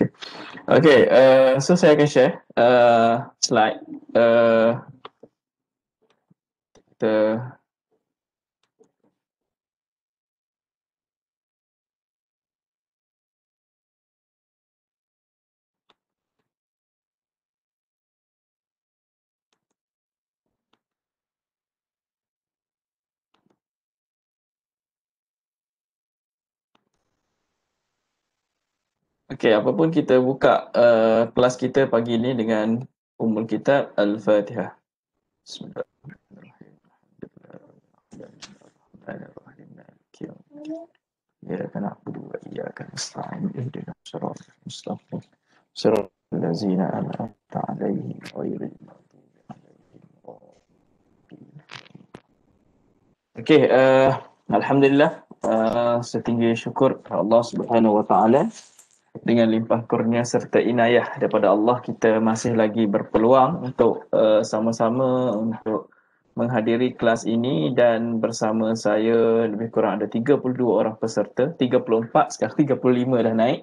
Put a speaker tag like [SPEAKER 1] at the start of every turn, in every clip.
[SPEAKER 1] Okay, okay uh, so saya akan share uh, slide. Uh, kita Okey, apapun kita buka uh, kelas kita pagi ini dengan umur kita, Al-Fatihah. Bismillahirrahmanirrahim. Ya Okay, uh, alhamdulillah uh, setinggi syukur Allah Subhanahu Wa Taala dengan limpah kurnia serta inayah daripada Allah kita masih lagi berpeluang untuk uh, sama-sama untuk menghadiri kelas ini dan bersama saya lebih kurang ada 32 orang peserta 34 sekarang 35 dah naik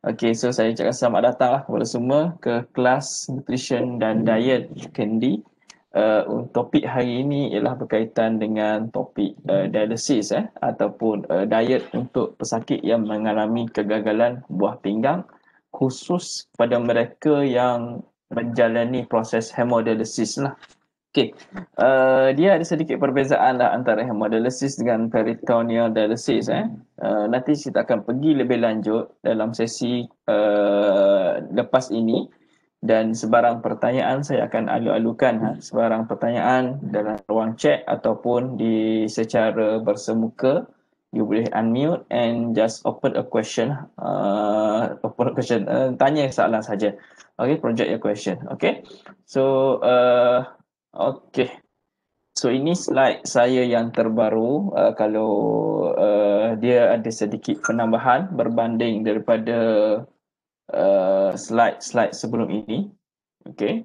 [SPEAKER 1] Okay, so saya ucapkan selamat datang lah kepada semua ke kelas nutrition dan diet Candy uh, topik hari ini ialah berkaitan dengan topik uh, hmm. dialisis eh ataupun uh, diet untuk pesakit yang mengalami kegagalan buah pinggang khusus pada mereka yang menjalani proses hemodialisis lah. Okey. Uh, dia ada sedikit perbezaan lah antara hemodialisis dengan peritoneal dialysis eh. Hmm. Uh, nanti kita akan pergi lebih lanjut dalam sesi uh, lepas ini dan sebarang pertanyaan saya akan alu-alukan ha. sebarang pertanyaan dalam ruang chat ataupun di secara bersemuka you boleh unmute and just open a question uh, open a question uh, tanya soalan saja okay project your question okay so uh, okay So ini slide saya yang terbaru uh, kalau uh, dia ada sedikit penambahan berbanding daripada slide-slide uh, sebelum ini. Okay.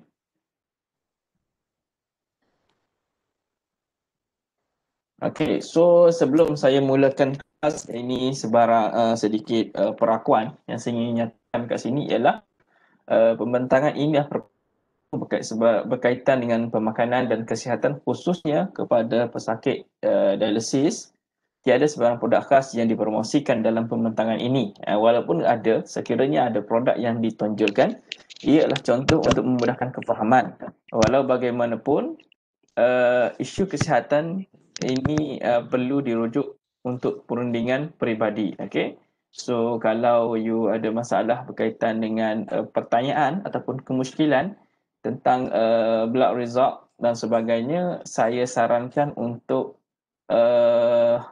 [SPEAKER 1] Okay, so sebelum saya mulakan kelas ini sebarang uh, sedikit uh, perakuan yang saya ingin nyatakan kat sini ialah uh, pembentangan ini berkaitan dengan pemakanan dan kesihatan khususnya kepada pesakit uh, dialisis tiada sebarang produk khas yang dipromosikan dalam pembentangan ini. Uh, walaupun ada, sekiranya ada produk yang ditonjolkan, ia adalah contoh untuk memudahkan kefahaman. Walau bagaimanapun, uh, isu kesihatan ini uh, perlu dirujuk untuk perundingan peribadi. Okay? So kalau you ada masalah berkaitan dengan uh, pertanyaan ataupun kemusykilan tentang uh, blood result dan sebagainya, saya sarankan untuk uh,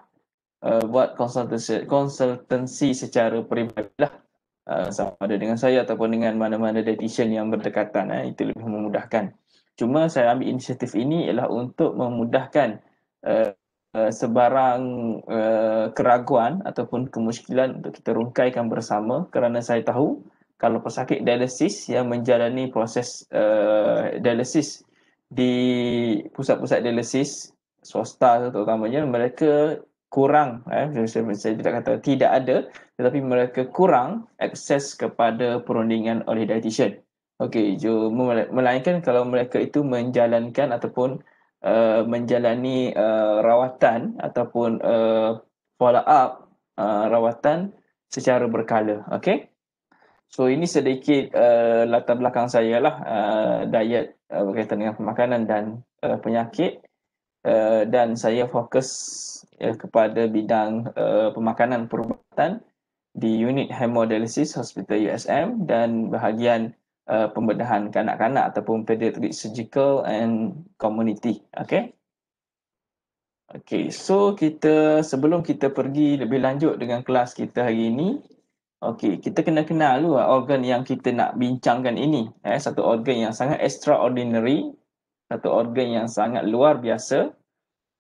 [SPEAKER 1] Uh, buat konsultansi konsultansi secara peribadilah uh, sama ada dengan saya ataupun dengan mana-mana dietitian yang berdekatan eh, itu lebih memudahkan cuma saya ambil inisiatif ini ialah untuk memudahkan uh, uh, sebarang uh, keraguan ataupun kemusykilan untuk kita rungkaikan bersama kerana saya tahu kalau pesakit dialisis yang menjalani proses uh, dialisis di pusat-pusat dialisis swasta terutamanya mereka kurang eh saya, saya tidak kata tidak ada tetapi mereka kurang akses kepada perundingan oleh dietitian. Okey, jo melainkan kalau mereka itu menjalankan ataupun uh, menjalani uh, rawatan ataupun uh, follow up uh, rawatan secara berkala, okey. So ini sedikit uh, latar belakang saya lah uh, diet uh, berkaitan dengan pemakanan dan uh, penyakit. Eh, dan saya fokus uh, kepada bidang uh, pemakanan perubatan di unit hemodialisis hospital USM dan bahagian uh, pembedahan kanak-kanak ataupun pediatric surgical and community. Okay. Okay, so kita sebelum kita pergi lebih lanjut dengan kelas kita hari ini, okay, kita kena kenal dulu ah, organ yang kita nak bincangkan ini. Eh, satu organ yang sangat extraordinary satu organ yang sangat luar biasa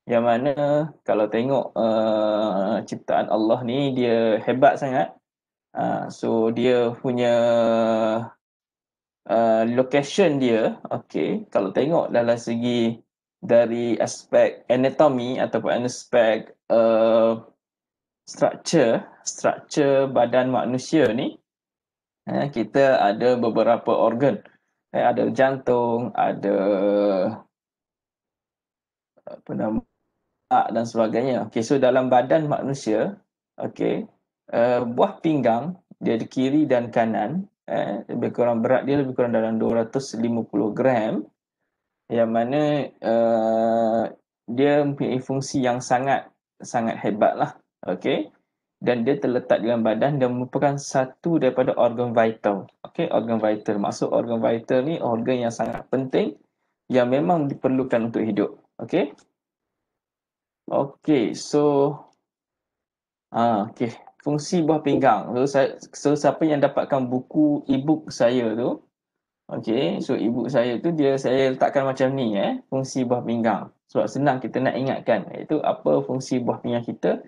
[SPEAKER 1] yang mana kalau tengok uh, ciptaan Allah ni dia hebat sangat uh, so dia punya uh, location dia okay kalau tengok dalam segi dari aspek anatomy ataupun aspek uh, structure structure badan manusia ni uh, kita ada beberapa organ eh, ada jantung, ada apa nama dan sebagainya. Okey, so dalam badan manusia, okey, uh, buah pinggang dia di kiri dan kanan, eh, lebih kurang berat dia lebih kurang dalam 250 gram yang mana uh, dia mempunyai fungsi yang sangat sangat hebat lah. Okey dan dia terletak dalam badan dan merupakan satu daripada organ vital. Okey, organ vital. Maksud organ vital ni organ yang sangat penting yang memang diperlukan untuk hidup. Okey. Okey, so ah okey, fungsi buah pinggang. So saya so siapa yang dapatkan buku ebook saya tu? Okey, so e saya tu dia saya letakkan macam ni eh, fungsi buah pinggang. Sebab senang kita nak ingatkan iaitu apa fungsi buah pinggang kita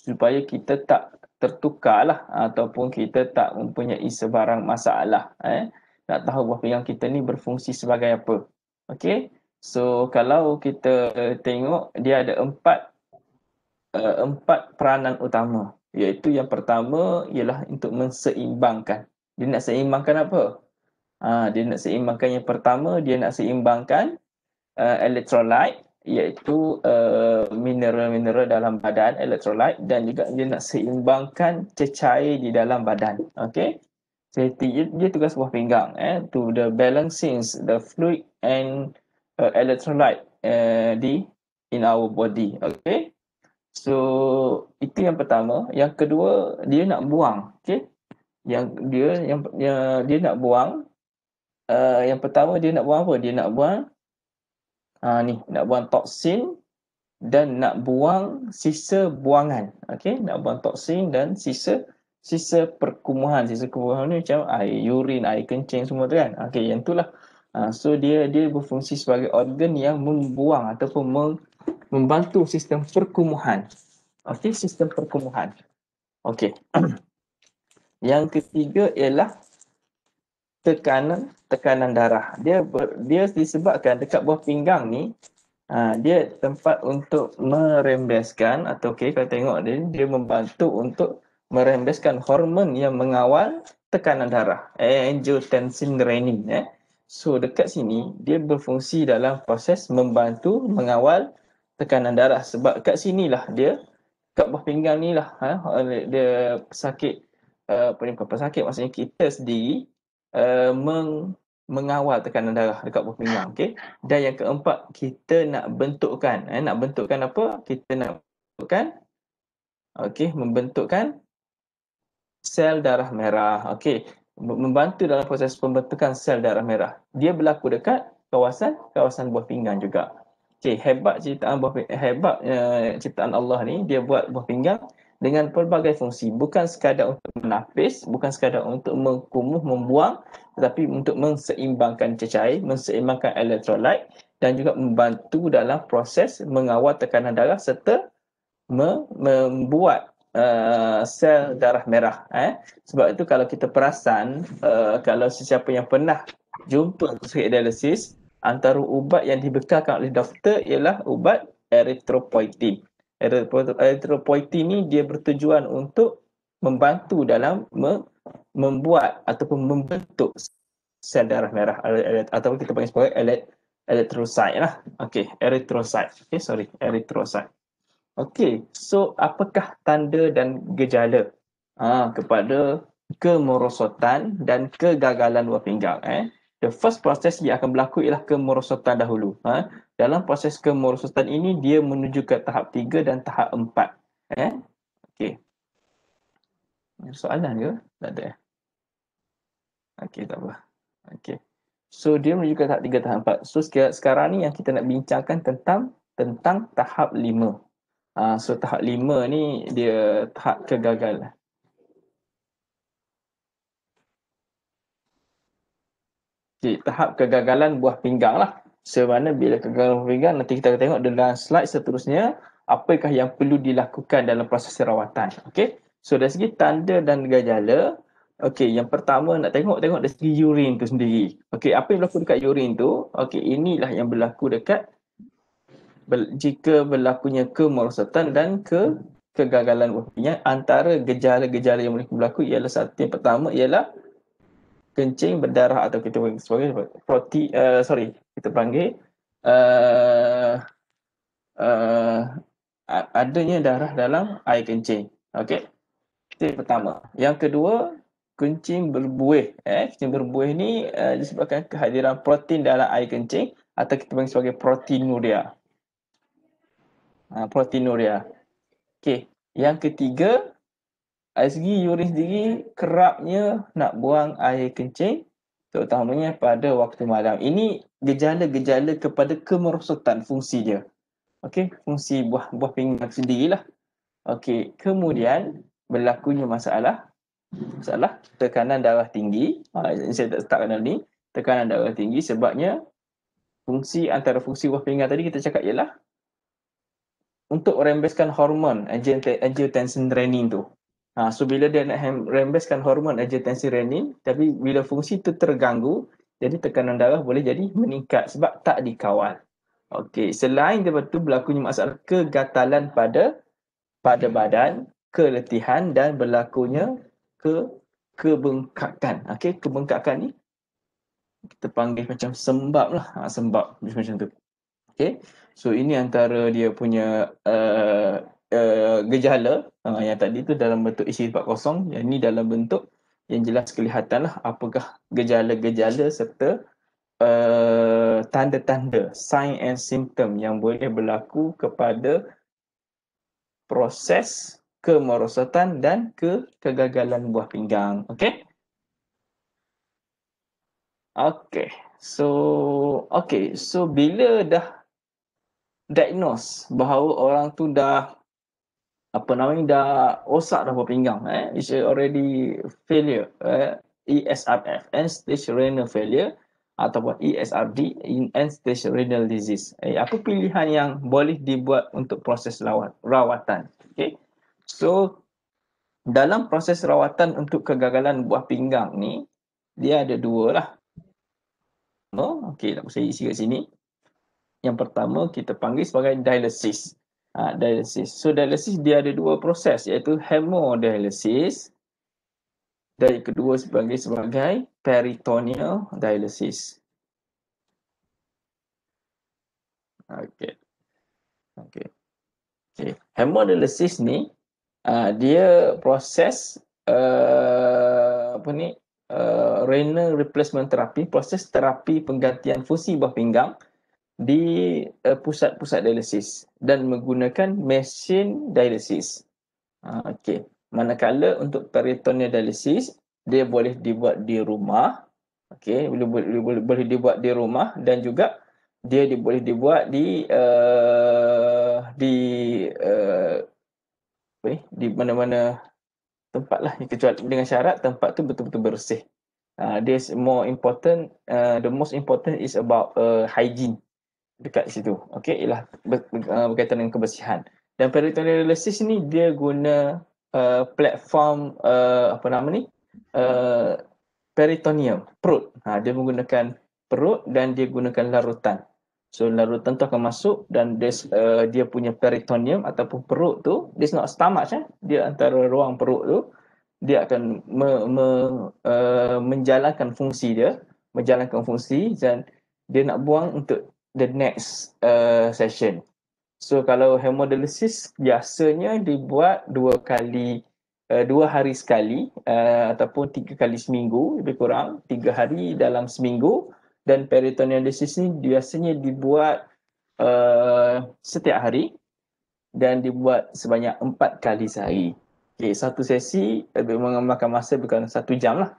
[SPEAKER 1] supaya kita tak tertukar lah ataupun kita tak mempunyai sebarang masalah eh nak tahu bahawa yang kita ni berfungsi sebagai apa okey so kalau kita tengok dia ada empat uh, empat peranan utama iaitu yang pertama ialah untuk menseimbangkan dia nak seimbangkan apa ha, dia nak seimbangkan yang pertama dia nak seimbangkan uh, electrolyte iaitu uh, mineral-mineral uh, dalam badan, elektrolit dan juga dia nak seimbangkan cecair di dalam badan. Okay. So, dia, tugas buah pinggang eh, to the balancing the fluid and uh, electrolyte uh, di in our body. Okay. So, itu yang pertama. Yang kedua, dia nak buang. Okay. Yang dia yang, yang dia nak buang. Uh, yang pertama dia nak buang apa? Dia nak buang uh, ni nak buang toksin dan nak buang sisa buangan okey nak buang toksin dan sisa sisa perkumuhan sisa perkumuhan ni macam air urin, air kencing semua tu kan okey yang itulah uh, ha, so dia dia berfungsi sebagai organ yang membuang ataupun mem- membantu sistem perkumuhan okey sistem perkumuhan okey yang ketiga ialah tekanan tekanan darah. Dia ber, dia disebabkan dekat bawah pinggang ni ha, dia tempat untuk merembeskan atau okey kalau tengok dia dia membantu untuk merembeskan hormon yang mengawal tekanan darah. Angiotensin renin eh. So dekat sini dia berfungsi dalam proses membantu mengawal tekanan darah sebab kat sinilah dia kat bawah pinggang ni lah ha, dia sakit uh, apa ni, apa sakit maksudnya kita sendiri Eh, meng, mengawal tekanan darah dekat buah pinggang okey dan yang keempat kita nak bentukkan eh nak bentukkan apa kita nak bentukkan okey membentukkan sel darah merah okey membantu dalam proses pembentukan sel darah merah dia berlaku dekat kawasan kawasan buah pinggang juga okey hebat ciptaan buah hebat uh, ciptaan Allah ni dia buat buah pinggang dengan pelbagai fungsi bukan sekadar untuk menapis bukan sekadar untuk mengkumuh membuang tetapi untuk menseimbangkan cecair menseimbangkan elektrolit dan juga membantu dalam proses mengawal tekanan darah serta membuat uh, sel darah merah eh sebab itu kalau kita perasan uh, kalau sesiapa yang pernah jumpa sakit dialisis antara ubat yang dibekalkan oleh doktor ialah ubat erythropoietin erythropoietin ni dia bertujuan untuk membantu dalam me- membuat ataupun membentuk sel darah merah atau kita panggil sebagai elet elektrosit lah. okay erythrocyte. okay sorry, erythrocyte. okay so apakah tanda dan gejala ha, kepada kemerosotan dan kegagalan luar pinggang? Eh? the first proses yang akan berlaku ialah kemerosotan dahulu. Ha? Dalam proses kemerosotan ini, dia menuju ke tahap tiga dan tahap empat. Eh? Okay. Soalan ke? Tak ada. Eh? Okay, tak apa. Okay. So, dia menuju ke tahap tiga, tahap 4. So, sekarang ni yang kita nak bincangkan tentang tentang tahap lima. Uh, so, tahap lima ni dia tahap kegagalan. di tahap kegagalan buah pinggang lah. Sebenarnya bila kegagalan buah pinggang nanti kita akan tengok dalam slide seterusnya apakah yang perlu dilakukan dalam proses rawatan. okey? So dari segi tanda dan gejala, okey? yang pertama nak tengok tengok dari segi urine tu sendiri. okey? apa yang berlaku dekat urin tu? okey? inilah yang berlaku dekat jika berlakunya kemerosotan dan ke kegagalan buah pinggang antara gejala-gejala yang boleh berlaku ialah satu yang pertama ialah kencing berdarah atau kita panggil proti uh, sorry kita panggil uh, uh, adanya darah dalam air kencing okey itu yang pertama yang kedua kencing berbuih eh kencing berbuih ni uh, disebabkan kehadiran protein dalam air kencing atau kita panggil sebagai proteinuria uh, proteinuria okey yang ketiga dari segi urin sendiri kerapnya nak buang air kencing terutamanya pada waktu malam. Ini gejala-gejala kepada kemerosotan fungsi dia. Okey, fungsi buah buah pinggang sendirilah. Okey, kemudian berlakunya masalah masalah tekanan darah tinggi. Ha, saya tak start kenal ni. Tekanan darah tinggi sebabnya fungsi antara fungsi buah pinggang tadi kita cakap ialah untuk rembeskan hormon angiotensin renin tu. Ha, so bila dia nak rembeskan hormon angiotensin renin, tapi bila fungsi itu terganggu, jadi tekanan darah boleh jadi meningkat sebab tak dikawal. Okey, selain daripada itu berlakunya masalah kegatalan pada pada badan, keletihan dan berlakunya ke kebengkakan. Okey, kebengkakan ni kita panggil macam sembab lah. Ha, sembab macam tu. Okey, so ini antara dia punya uh, Eh, gejala uh, yang tadi tu dalam bentuk isi 4.0 yang ni dalam bentuk yang jelas kelihatan lah apakah gejala-gejala serta uh, tanda-tanda sign and symptom yang boleh berlaku kepada proses kemerosotan dan ke kegagalan buah pinggang. Okay? Okay. So, okay. So, bila dah diagnose bahawa orang tu dah apa nama namanya dah osak dah buah pinggang eh it's already failure eh? ESRF end stage renal failure ataupun ESRD in end stage renal disease eh, apa pilihan yang boleh dibuat untuk proses lawat, rawatan okay so dalam proses rawatan untuk kegagalan buah pinggang ni dia ada dua lah oh, okay tak usah isi kat sini yang pertama kita panggil sebagai dialysis uh, dialysis. So dialysis dia ada dua proses iaitu hemodialysis dan yang kedua sebagai sebagai peritoneal dialysis. Okay. Okay. Okay. Hemodialysis ni uh, dia proses uh, apa ni uh, renal replacement therapy proses terapi penggantian fungsi buah pinggang di uh, pusat-pusat dialisis dan menggunakan mesin dialisis. Ha, okay. Manakala untuk peritoneal dialisis, dia boleh dibuat di rumah. Okey, Boleh, boleh, boleh, boleh dibuat di rumah dan juga dia di, boleh dibuat di uh, di uh, apa ni? di mana-mana tempat lah kecuali dengan syarat tempat tu betul-betul bersih. Uh, ha, this more important, uh, the most important is about uh, hygiene dekat situ. Okey, ialah uh, berkaitan dengan kebersihan. Dan peritoneal dialysis ni dia guna uh, platform uh, apa nama ni? Uh, peritoneum, perut. Ha, dia menggunakan perut dan dia gunakan larutan. So larutan tu akan masuk dan dia, uh, dia punya peritoneum ataupun perut tu, this not stomach eh? dia antara ruang perut tu, dia akan me, me, uh, menjalankan fungsi dia, menjalankan fungsi dan dia nak buang untuk the next uh, session. So kalau hemodialisis biasanya dibuat dua kali uh, dua hari sekali uh, ataupun tiga kali seminggu lebih kurang tiga hari dalam seminggu dan peritoneal peritonealisis ni biasanya dibuat uh, setiap hari dan dibuat sebanyak empat kali sehari. Okay, satu sesi lebih memakan masa bukan satu jam lah.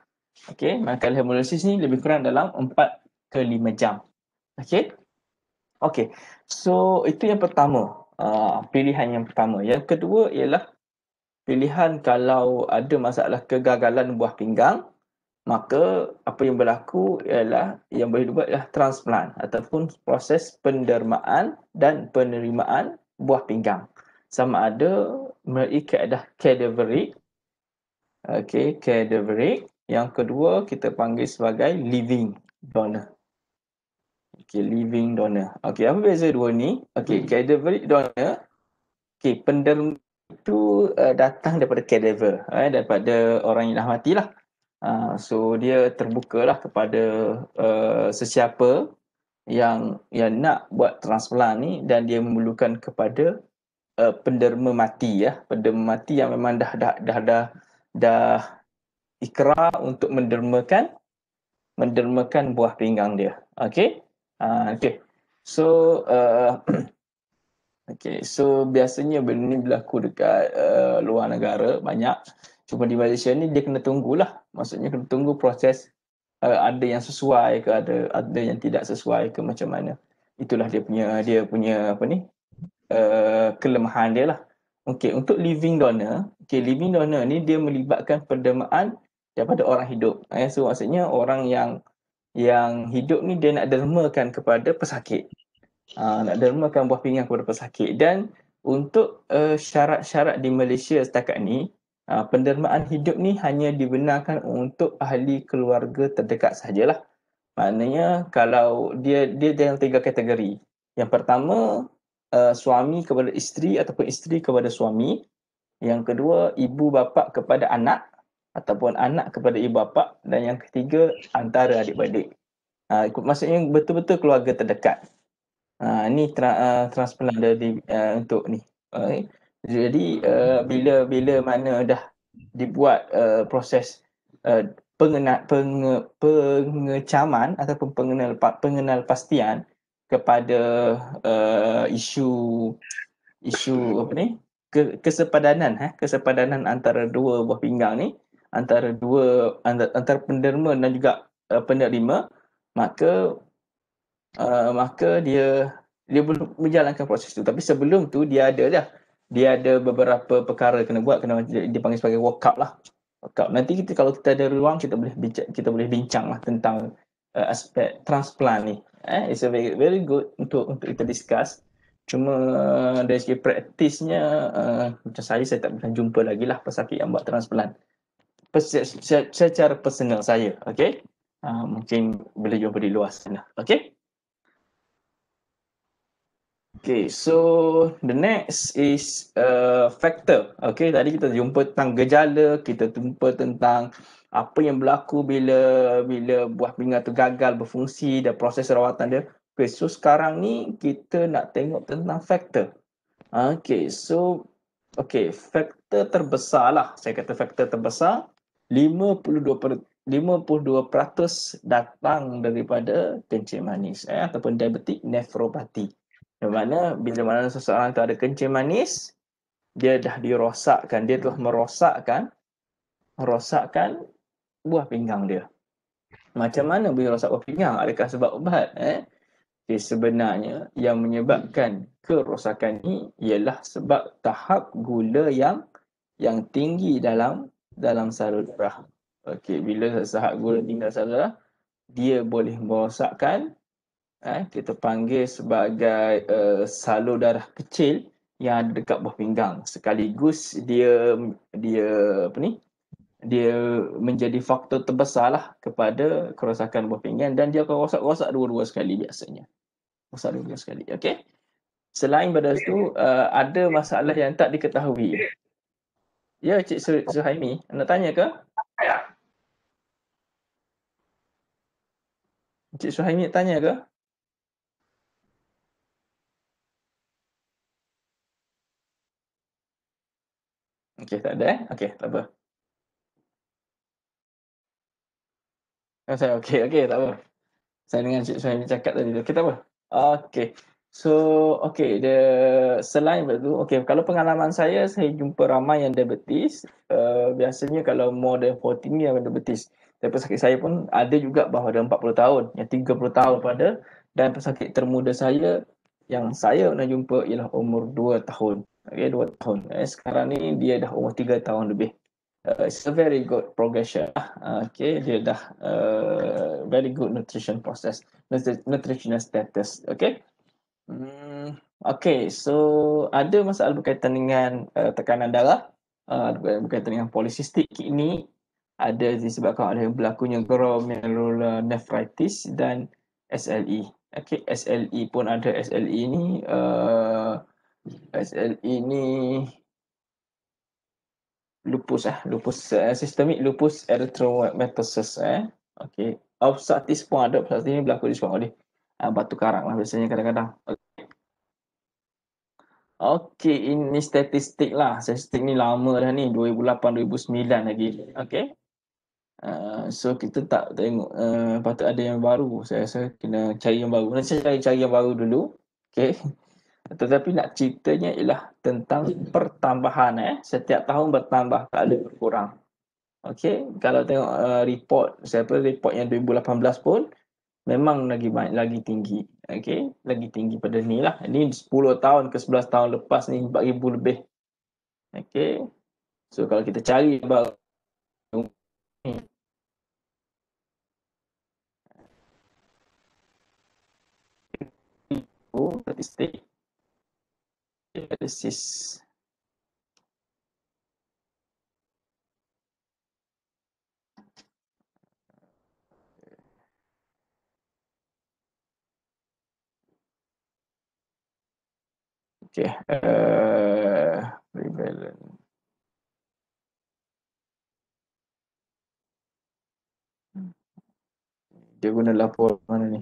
[SPEAKER 1] Okay, makan hemodialisis ni lebih kurang dalam empat ke lima jam. Okay. Okay, so itu yang pertama. Uh, pilihan yang pertama. Yang kedua ialah pilihan kalau ada masalah kegagalan buah pinggang, maka apa yang berlaku ialah yang boleh dibuat ialah transplant ataupun proses pendermaan dan penerimaan buah pinggang. Sama ada melalui keadaan cadaveric. Okay, cadaveric. Yang kedua kita panggil sebagai living donor. Okay, living donor. Okay, apa beza dua ni? Okay, hmm. cadaveric donor. Okay, penderma itu uh, datang daripada cadaver. Eh, daripada orang yang dah matilah. Uh, so, dia terbuka lah kepada uh, sesiapa yang yang nak buat transplant ni dan dia memerlukan kepada uh, penderma mati ya penderma mati yang memang dah dah dah dah dah ikrar untuk mendermakan mendermakan buah pinggang dia okey Ah, okay. So, uh, okay. So, biasanya benda ni berlaku dekat uh, luar negara banyak. Cuma di Malaysia ni dia kena tunggulah. Maksudnya kena tunggu proses uh, ada yang sesuai ke ada ada yang tidak sesuai ke macam mana. Itulah dia punya dia punya apa ni? Uh, kelemahan dia lah. Okay, untuk living donor, okay, living donor ni dia melibatkan penderimaan daripada orang hidup. Eh, so maksudnya orang yang yang hidup ni dia nak dermakan kepada pesakit. Uh, nak dermakan buah pinggang kepada pesakit dan untuk uh, syarat-syarat di Malaysia setakat ni uh, pendermaan hidup ni hanya dibenarkan untuk ahli keluarga terdekat sajalah. Maknanya kalau dia dia dalam tiga kategori. Yang pertama uh, suami kepada isteri ataupun isteri kepada suami. Yang kedua ibu bapa kepada anak ataupun anak kepada ibu bapa dan yang ketiga antara adik-beradik. Uh, maksudnya betul-betul keluarga terdekat. Uh, ini tra- uh, transplant dia di, uh, untuk ni. Okay. Eh, jadi uh, bila bila mana dah dibuat uh, proses uh, pengena, penge, pengecaman ataupun pengenal pengenal pastian kepada uh, isu isu apa ni kesepadanan ha? kesepadanan antara dua buah pinggang ni antara dua antara penderma dan juga uh, penerima maka uh, maka dia dia belum menjalankan proses tu tapi sebelum tu dia ada dah dia ada beberapa perkara kena buat kena dipanggil sebagai walk up lah walk up. nanti kita kalau kita ada ruang kita boleh bincang, kita boleh bincang lah tentang uh, aspek transplant ni eh it's a very, very good untuk untuk kita discuss cuma dari segi praktisnya uh, macam saya saya tak pernah jumpa lagi lah pasal fit yang buat transplant secara personal saya, okey? Uh, mungkin boleh jumpa di luar sana, okey? Okay, so the next is a uh, factor. Okay, tadi kita jumpa tentang gejala, kita jumpa tentang apa yang berlaku bila bila buah pinggang tu gagal berfungsi dan proses rawatan dia. Okay, so sekarang ni kita nak tengok tentang factor. Okay, so okay, factor terbesar lah. Saya kata factor terbesar 52% datang daripada kencing manis eh, ataupun diabetik nefropati. Yang mana bila mana seseorang tu ada kencing manis, dia dah dirosakkan, dia telah merosakkan merosakkan buah pinggang dia. Macam mana boleh rosak buah pinggang? Adakah sebab ubat? Eh? Okay, sebenarnya yang menyebabkan kerosakan ini ialah sebab tahap gula yang yang tinggi dalam dalam salur darah. Okey, bila sesahat gula tinggal salur darah, dia boleh merosakkan eh, kita panggil sebagai uh, eh, salur darah kecil yang ada dekat bawah pinggang. Sekaligus dia dia apa ni? Dia menjadi faktor terbesarlah kepada kerosakan bawah pinggang dan dia akan rosak-rosak dua-dua sekali biasanya. Rosak dua-dua sekali. Okey. Selain pada itu, uh, eh, ada masalah yang tak diketahui. Ya, Cik Suhaimi, nak tanya ke? Ya. Cik Suhaimi nak tanya ke? Okey, tak ada eh. Okey, tak apa. Oh, saya okey, okey, tak apa. Saya dengan Cik Suhaimi cakap tadi. Okey, tak apa. Okey. So, okay, the selain itu, okay, kalau pengalaman saya, saya jumpa ramai yang diabetes. Uh, biasanya kalau more than 14 yang diabetes. Tapi pesakit saya pun ada juga bahawa ada 40 tahun, yang 30 tahun pada dan pesakit termuda saya yang saya pernah jumpa ialah umur 2 tahun. Okay, 2 tahun. Eh, sekarang ni dia dah umur 3 tahun lebih. Uh, it's a very good progression. Uh, okay, dia dah uh, very good nutrition process, nutritional status. Okay. Hmm, okay, so ada masalah berkaitan dengan uh, tekanan darah uh, berkaitan dengan polisistik kidney ada disebabkan oleh berlakunya glomerular nephritis dan SLE. Okay, SLE pun ada SLE ni uh, eh, SLE ni lupus ah, lupus uh, systemic lupus erythematosus eh. Okay, obstructive pun ada obstructive ni berlaku disebabkan oleh uh, batu karang lah biasanya kadang-kadang. Okey, ini statistik lah. Statistik ni lama dah ni, 2008-2009 lagi. Okey. Uh, ah, so kita tak tengok uh, patut ada yang baru. Saya rasa kena cari yang baru. Nanti saya cari yang baru dulu. Okey. Tetapi nak ceritanya ialah tentang pertambahan eh. Setiap tahun bertambah tak ada berkurang. Okey, kalau tengok uh, report siapa report yang 2018 pun uh, memang lagi banyak lagi tinggi okey lagi tinggi pada ni lah ni 10 tahun ke 11 tahun lepas ni 4000 lebih okey so kalau kita cari about hmm. oh, statistik analysis Okay. Uh, prevalent. Dia guna lapor mana ni?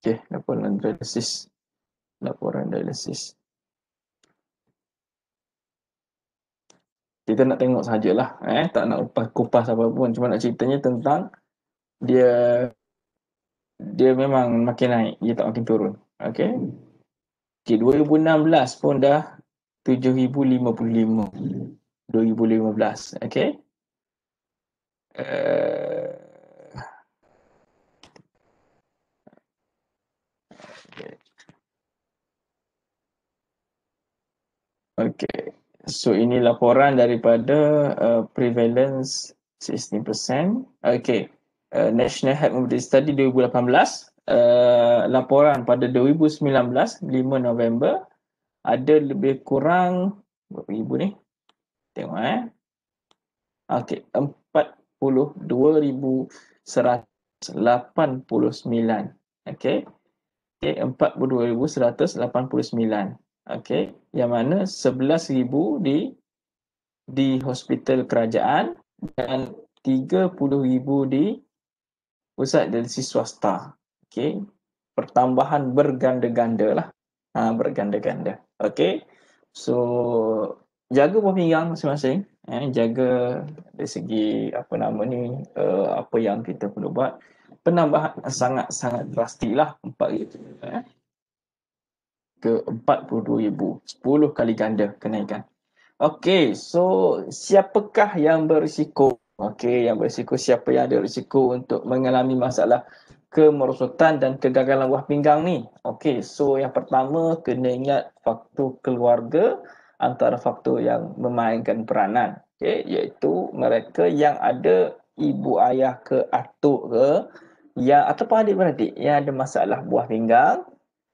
[SPEAKER 1] Okay, laporan dialisis. Laporan dialisis. Kita nak tengok sajalah. Eh? Tak nak kupas apa pun. Cuma nak ceritanya tentang dia dia memang makin naik, dia tak makin turun. Okay. okay 2016 pun dah 7,055. 2015. Okay. Uh, okay. So ini laporan daripada uh, prevalence 16%. Okay. Uh, National Health Mobility Study 2018 uh, laporan pada 2019 5 November ada lebih kurang berapa ribu ni? Tengok eh. Okey, 42189. Okey. Okey, 42189. Okey, yang mana 11000 di di hospital kerajaan dan 30000 di pusat agensi swasta. Okey. Pertambahan berganda-ganda lah. Ha, berganda-ganda. Okey. So, jaga buah pinggang masing-masing. Eh, jaga dari segi apa nama ni, uh, apa yang kita perlu buat. Penambahan sangat-sangat drastik lah. Empat ribu. Eh. Ke empat puluh dua ribu. Sepuluh kali ganda kenaikan. Okey, so siapakah yang berisiko Okey, yang berisiko siapa yang ada risiko untuk mengalami masalah kemerosotan dan kegagalan buah pinggang ni. Okey, so yang pertama kena ingat faktor keluarga antara faktor yang memainkan peranan. Okey, iaitu mereka yang ada ibu ayah ke atuk ke yang ataupun adik-beradik yang ada masalah buah pinggang.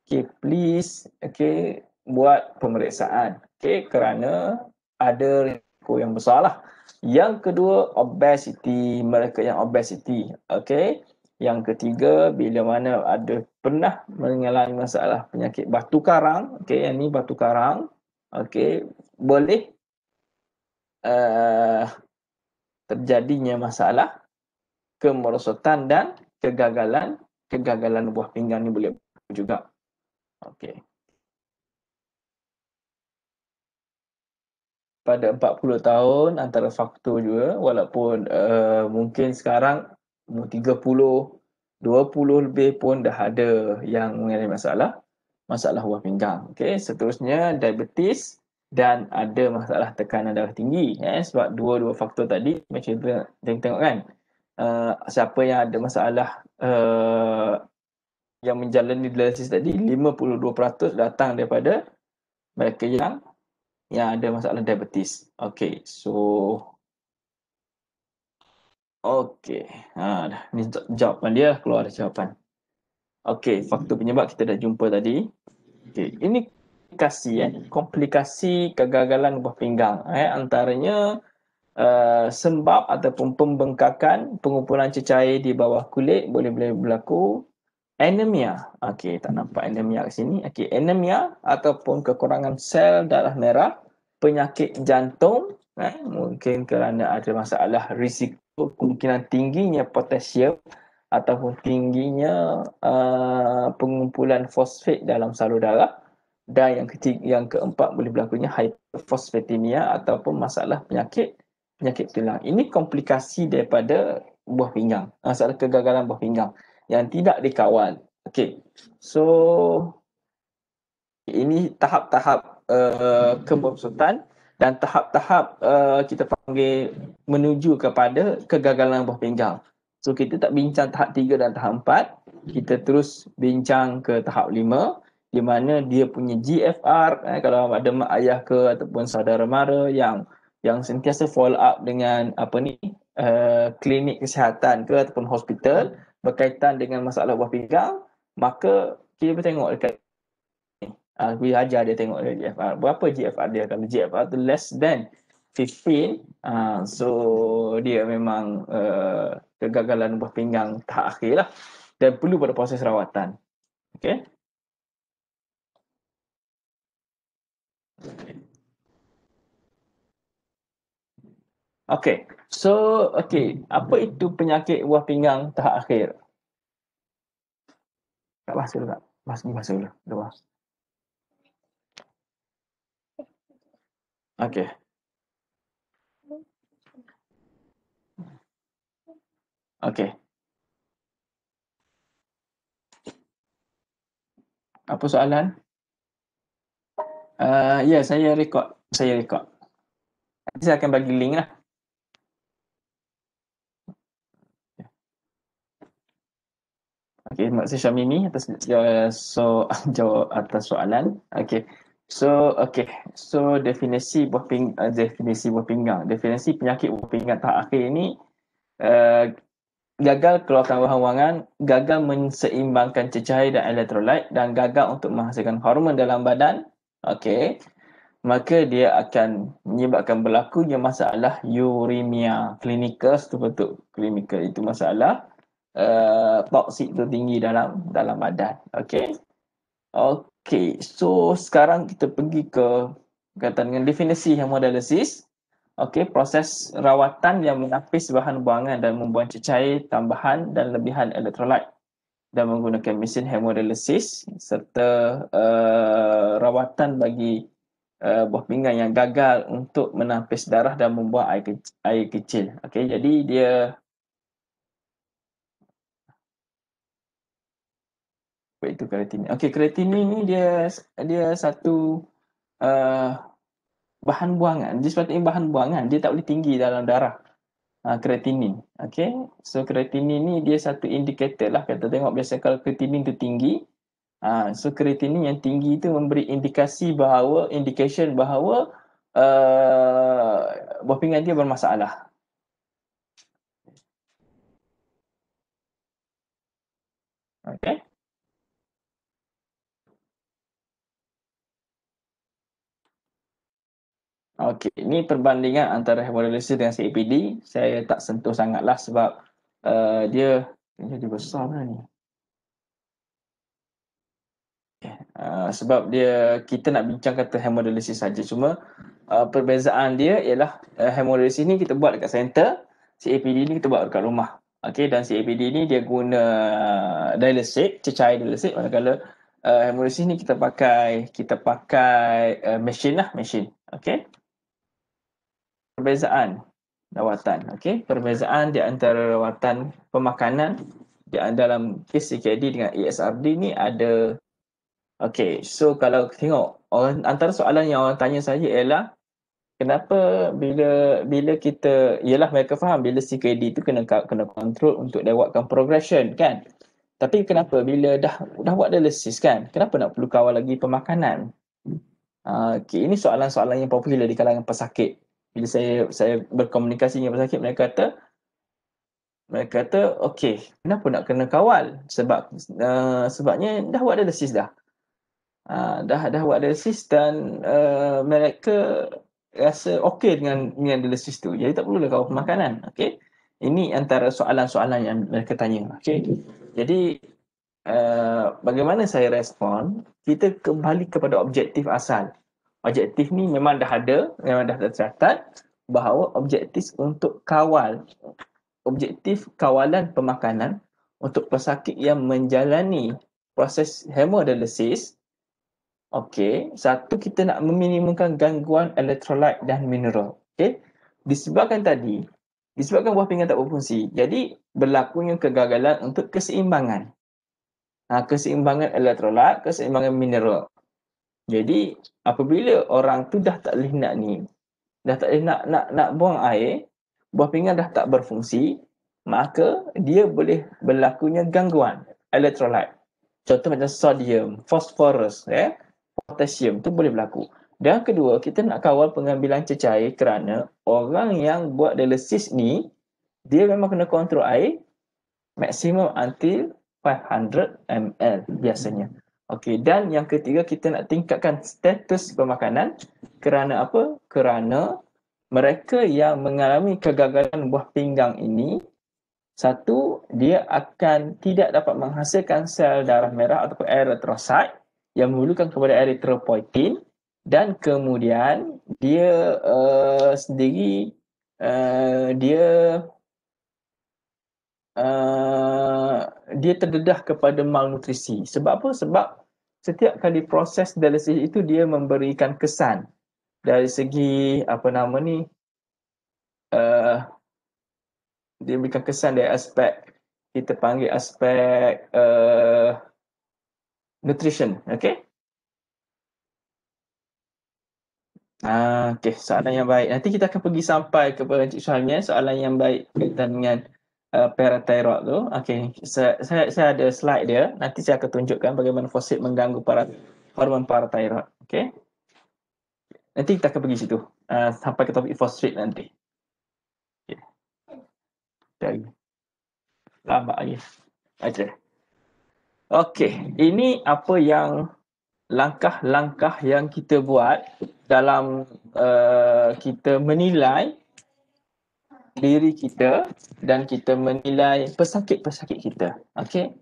[SPEAKER 1] Okey, please okey buat pemeriksaan. Okey, kerana ada risiko yang besarlah. Yang kedua, obesiti Mereka yang obesiti, Okay. Yang ketiga, bila mana ada pernah mengalami masalah penyakit batu karang. Okay, yang ni batu karang. Okay, boleh uh, terjadinya masalah kemerosotan dan kegagalan kegagalan buah pinggang ni boleh juga. Okay. pada 40 tahun antara faktor juga walaupun uh, mungkin sekarang umur 30 20 lebih pun dah ada yang mengalami masalah masalah buah pinggang. Okey, seterusnya diabetes dan ada masalah tekanan darah tinggi eh? sebab dua-dua faktor tadi macam tu tengok, tengok kan uh, siapa yang ada masalah uh, yang menjalani dialisis tadi 52% datang daripada mereka yang yang ada masalah diabetes. Okay, so okay, ha, dah ni jawapan dia keluar jawapan. Okay, faktor hmm. penyebab kita dah jumpa tadi. Okay, ini komplikasi eh? komplikasi kegagalan ubah pinggang eh? antaranya uh, eh, sebab ataupun pembengkakan pengumpulan cecair di bawah kulit boleh boleh berlaku anemia. Okey, tak nampak anemia kat sini. Okey, anemia ataupun kekurangan sel darah merah, penyakit jantung, eh, mungkin kerana ada masalah risiko kemungkinan tingginya potasium ataupun tingginya uh, pengumpulan fosfat dalam salur darah dan yang ketiga yang keempat boleh berlakunya hyperphosphatemia ataupun masalah penyakit penyakit tulang. Ini komplikasi daripada buah pinggang. Masalah kegagalan buah pinggang yang tidak dikawal. Okay, so ini tahap-tahap uh, eh, kemerosotan dan tahap-tahap uh, kita panggil menuju kepada kegagalan buah pinggang. So kita tak bincang tahap 3 dan tahap 4, kita terus bincang ke tahap 5 di mana dia punya GFR eh, kalau ada mak ayah ke ataupun saudara mara yang yang sentiasa follow up dengan apa ni uh, klinik kesihatan ke ataupun hospital berkaitan dengan masalah buah pinggang, maka kita boleh tengok dekat ni. Uh, kita ajar dia tengok dia GFR. Berapa GFR dia? Kalau GFR tu less than 15, uh, ha, so dia memang uh, kegagalan buah pinggang tak akhir lah. Dan perlu pada proses rawatan. Okay. Okay. So, okay. Apa itu penyakit buah pinggang tahap akhir? Tak bahasa dulu tak? Bahasa, bahasa dulu. Dah bahas. Okay. Okay. Apa soalan? Uh, ya, yeah, saya record. Saya record. Nanti saya akan bagi link lah. Okay, Maksud Syamimi atas uh, so jawab atas soalan. Okay. So, okay. So, definisi buah pinggang, uh, definisi buah pinggang. Definisi penyakit buah pinggang tahap akhir ini uh, gagal keluarkan bahan wangan, gagal menseimbangkan cecair dan elektrolit dan gagal untuk menghasilkan hormon dalam badan. Okay. Maka dia akan menyebabkan berlakunya masalah uremia klinikal. tu bentuk klinikal itu masalah uh, toksik tinggi dalam dalam badan. Okay. Okay. So sekarang kita pergi ke berkaitan dengan definisi hemodialisis. Okay, proses rawatan yang menapis bahan buangan dan membuang cecair tambahan dan lebihan elektrolit dan menggunakan mesin hemodialisis serta uh, rawatan bagi uh, buah pinggang yang gagal untuk menapis darah dan membuat air, ke- air kecil. Okay, jadi dia apa itu kreatinin? Okey, kreatinin ni dia dia satu uh, bahan buangan. Dia sepatutnya bahan buangan. Dia tak boleh tinggi dalam darah. Uh, ah, kreatinin. Okey. So kreatinin ni dia satu indikator lah. Kata tengok biasa kalau kreatinin tu tinggi. Uh, so kreatinin yang tinggi itu memberi indikasi bahawa indication bahawa uh, buah pinggan dia bermasalah. Okey, ini perbandingan antara hemodialisis dengan CAPD. Saya tak sentuh sangatlah sebab uh, dia jadi besar mana ni. Okay. Uh, eh, sebab dia kita nak bincang kata hemodialisis saja cuma uh, perbezaan dia ialah uh, hemodialisis ni kita buat dekat center, CAPD ni kita buat dekat rumah. Okey dan CAPD ni dia guna uh, dialysis, cecair dialysis manakala uh, hemodialisis ni kita pakai kita pakai uh, mesin lah, mesin. Okey perbezaan lawatan. Okey, perbezaan di antara lawatan pemakanan di dalam kes CKD dengan ESRD ni ada Okey, so kalau tengok orang, antara soalan yang orang tanya saya ialah kenapa bila bila kita ialah mereka faham bila CKD tu kena kena kontrol untuk lewatkan progression kan? Tapi kenapa bila dah dah buat dialysis kan? Kenapa nak perlu kawal lagi pemakanan? Uh, okay, ini soalan-soalan yang popular di kalangan pesakit bila saya saya berkomunikasi dengan pesakit mereka kata mereka kata okey kenapa nak kena kawal sebab uh, sebabnya dah buat analisis dah uh, dah dah buat analisis dan uh, mereka rasa okey dengan dengan analisis tu jadi tak perlulah kawal pemakanan okey ini antara soalan-soalan yang mereka tanya okey jadi uh, bagaimana saya respon kita kembali kepada objektif asal objektif ni memang dah ada, memang dah tercatat bahawa objektif untuk kawal objektif kawalan pemakanan untuk pesakit yang menjalani proses hemodialisis okey satu kita nak meminimumkan gangguan elektrolit dan mineral okey disebabkan tadi disebabkan buah pinggang tak berfungsi jadi berlakunya kegagalan untuk keseimbangan ha, keseimbangan elektrolit keseimbangan mineral jadi apabila orang tu dah tak boleh nak ni, dah tak boleh nak, nak, nak buang air, buah pinggan dah tak berfungsi, maka dia boleh berlakunya gangguan elektrolit. Contoh macam sodium, fosforus, eh, ya, potassium tu boleh berlaku. Dan kedua, kita nak kawal pengambilan cecair kerana orang yang buat dialisis ni, dia memang kena kontrol air maksimum until 500 ml biasanya. Hmm. Okey dan yang ketiga kita nak tingkatkan status pemakanan kerana apa? Kerana mereka yang mengalami kegagalan buah pinggang ini satu dia akan tidak dapat menghasilkan sel darah merah ataupun erythrocyte yang memerlukan kepada erythropoietin dan kemudian dia uh, sendiri uh, dia Uh, dia terdedah kepada malnutrisi. Sebab apa? Sebab setiap kali proses dialisis itu dia memberikan kesan dari segi apa nama ni uh, dia memberikan kesan dari aspek kita panggil aspek uh, nutrition, okay? Ah, okay, soalan yang baik. Nanti kita akan pergi sampai kepada Encik Suhaimi, soalan yang baik berkaitan dengan Uh, parathyroid tu. Okay, saya, saya, saya ada slide dia. Nanti saya akan tunjukkan bagaimana fosil mengganggu para, hormon parathyroid. Okay. Nanti kita akan pergi situ. Uh, sampai ke topik fosfit nanti. Okay. Lama lagi. Aja. Okay. Ini apa yang langkah-langkah yang kita buat dalam uh, kita menilai diri kita dan kita menilai pesakit-pesakit kita. Okey.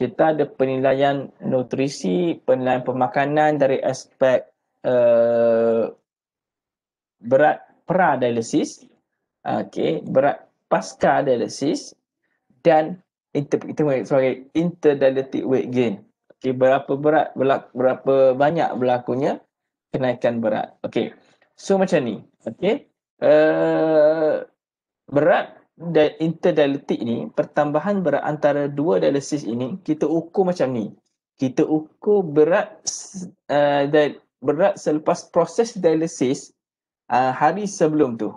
[SPEAKER 1] Kita ada penilaian nutrisi, penilaian pemakanan dari aspek uh, berat pra dialisis, okey, berat pasca dialisis dan inter kita sebagai interdialytic weight gain. Okey, berapa berat berapa banyak berlakunya kenaikan berat. Okey. So macam ni. Okey. Uh, berat dan interdialetik ni pertambahan berat antara dua dialisis ini kita ukur macam ni kita ukur berat uh, dan berat selepas proses dialisis uh, eh, hari sebelum tu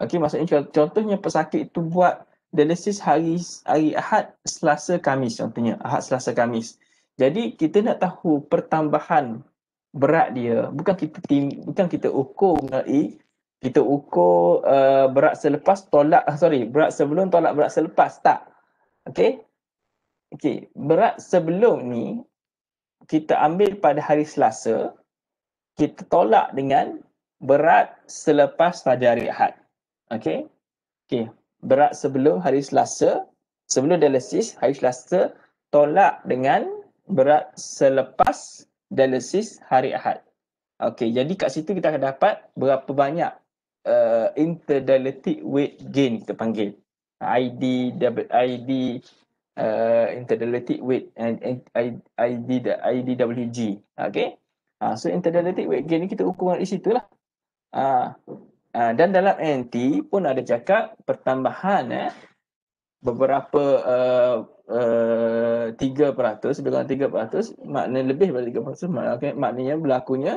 [SPEAKER 1] okey maksudnya contohnya pesakit itu buat dialisis hari hari Ahad Selasa kamis contohnya Ahad Selasa kamis. jadi kita nak tahu pertambahan berat dia bukan kita tim, bukan kita ukur melalui kita ukur uh, berat selepas tolak ah, sorry berat sebelum tolak berat selepas tak okey okey berat sebelum ni kita ambil pada hari Selasa kita tolak dengan berat selepas pada hari Ahad okey okey berat sebelum hari Selasa sebelum dialisis hari Selasa tolak dengan berat selepas dialisis hari Ahad okey jadi kat situ kita akan dapat berapa banyak uh, interdialectic weight gain kita panggil ID ID uh, interdialectic weight and ID the IDWG okay uh, so interdialectic weight gain ni kita ukur dari situ lah uh, uh, dan dalam NT pun ada cakap pertambahan eh, beberapa uh, uh, tiga peratus lebih tiga peratus maknanya lebih daripada tiga peratus maknanya berlakunya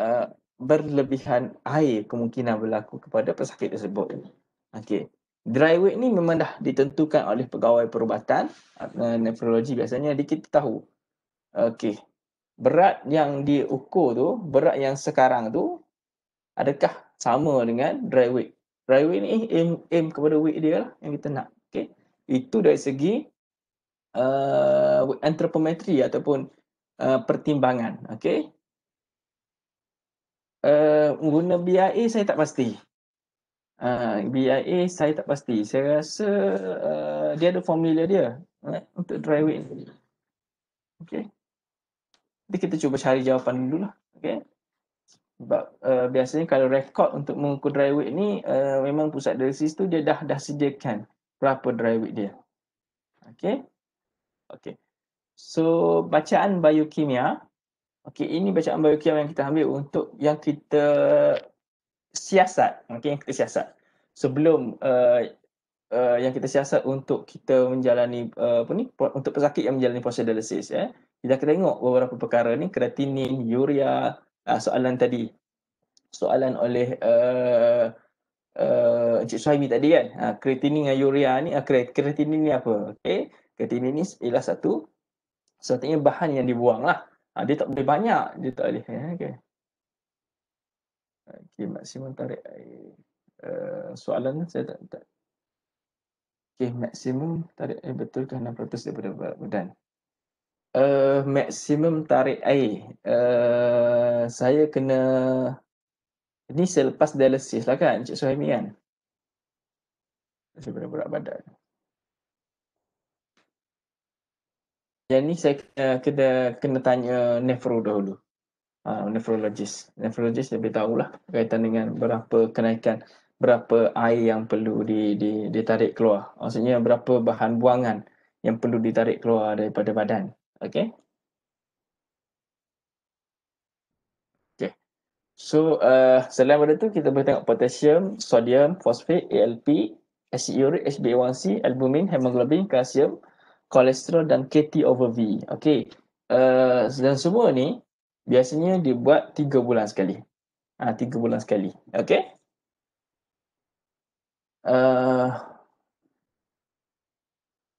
[SPEAKER 1] uh, berlebihan air kemungkinan berlaku kepada pesakit tersebut. Okey. Dry weight ni memang dah ditentukan oleh pegawai perubatan eh, nefrologi biasanya dia kita tahu. Okey. Berat yang diukur tu, berat yang sekarang tu adakah sama dengan dry weight? Dry weight ni aim, aim kepada weight dia lah yang kita nak. Okey. Itu dari segi uh, eh, anthropometri ataupun uh, pertimbangan. Okey uh, guna BIA saya tak pasti. Uh, ha, BIA saya tak pasti. Saya rasa uh, dia ada formula dia right, untuk dry weight. Okay. Jadi kita cuba cari jawapan dulu lah. Okay. Sebab uh, biasanya kalau rekod untuk mengukur dry weight ni uh, memang pusat dialisis tu dia dah dah sediakan berapa dry weight dia. Okay. Okay. So bacaan biokimia Okey, ini bacaan baru biokiam yang kita ambil untuk yang kita siasat. Okey, yang kita siasat. Sebelum uh, uh, yang kita siasat untuk kita menjalani uh, apa ni? Untuk pesakit yang menjalani proses dialisis ya. Eh. Kita akan tengok beberapa perkara ni, kreatinin, urea, uh, soalan tadi. Soalan oleh uh, uh, Encik Suhaimi tadi kan. Uh, kreatinin dan urea ni, uh, kreatinin ni apa? Okey, kreatinin ni ialah satu sepertinya bahan yang dibuang lah. Ha, dia tak boleh banyak, dia tak boleh. Eh, okey. Okey, maksimum tarik air. Uh, soalan saya tak, tak. Okey, maksimum tarik air betul ke 6% daripada berat badan? Uh, maksimum tarik air. Uh, saya kena ini selepas dialisis lah kan Encik Suhaimi kan. Saya berat badan. Yang ni saya kena, kena, kena tanya nefro dahulu. Ha, uh, nefrologis. Nefrologis lebih tahulah kaitan dengan berapa kenaikan, berapa air yang perlu di, di, ditarik keluar. Maksudnya berapa bahan buangan yang perlu ditarik keluar daripada badan. Okay. Okay. So uh, selain daripada tu kita boleh tengok potassium, sodium, fosfate, ALP, acid uric, HbA1c, albumin, hemoglobin, kalsium, kolesterol dan KT over V. Okey, Uh, dan semua ni biasanya dibuat 3 bulan sekali. Ah ha, 3 bulan sekali. Okey. Uh,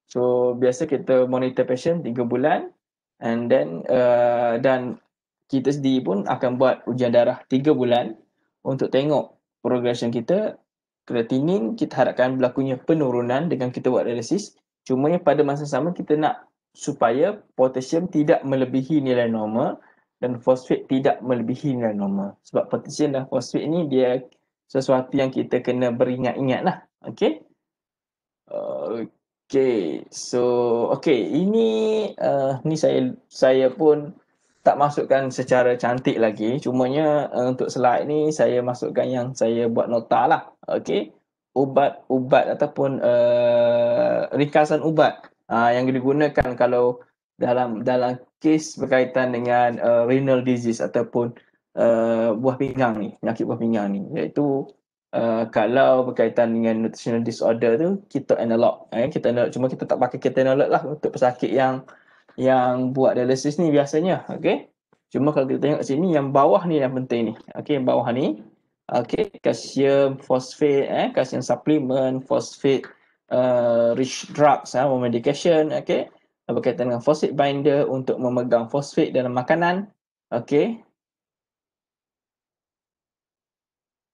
[SPEAKER 1] so biasa kita monitor patient 3 bulan and then uh, dan kita sendiri pun akan buat ujian darah 3 bulan untuk tengok progression kita kreatinin kita harapkan berlakunya penurunan dengan kita buat dialisis. Cuma pada masa sama kita nak supaya potassium tidak melebihi nilai normal dan fosfat tidak melebihi nilai normal. Sebab potassium dan fosfat ni dia sesuatu yang kita kena beringat-ingat lah. Okay. Okay. So, okay. Ini uh, ni saya saya pun tak masukkan secara cantik lagi. Cumanya uh, untuk slide ni saya masukkan yang saya buat nota lah. Okay ubat-ubat ataupun uh, eh, rikasan ubat uh, yang digunakan kalau dalam dalam kes berkaitan dengan uh, renal disease ataupun uh, buah pinggang ni, penyakit buah pinggang ni iaitu Uh, kalau berkaitan dengan nutritional disorder tu kita analog eh? kita analog cuma kita tak pakai kita analog lah untuk pesakit yang yang buat dialisis ni biasanya okey cuma kalau kita tengok sini yang bawah ni yang penting ni okey yang bawah ni okay, calcium phosphate, eh, calcium supplement, phosphate uh, rich drugs, eh, medication, okay, berkaitan dengan phosphate binder untuk memegang phosphate dalam makanan, okay.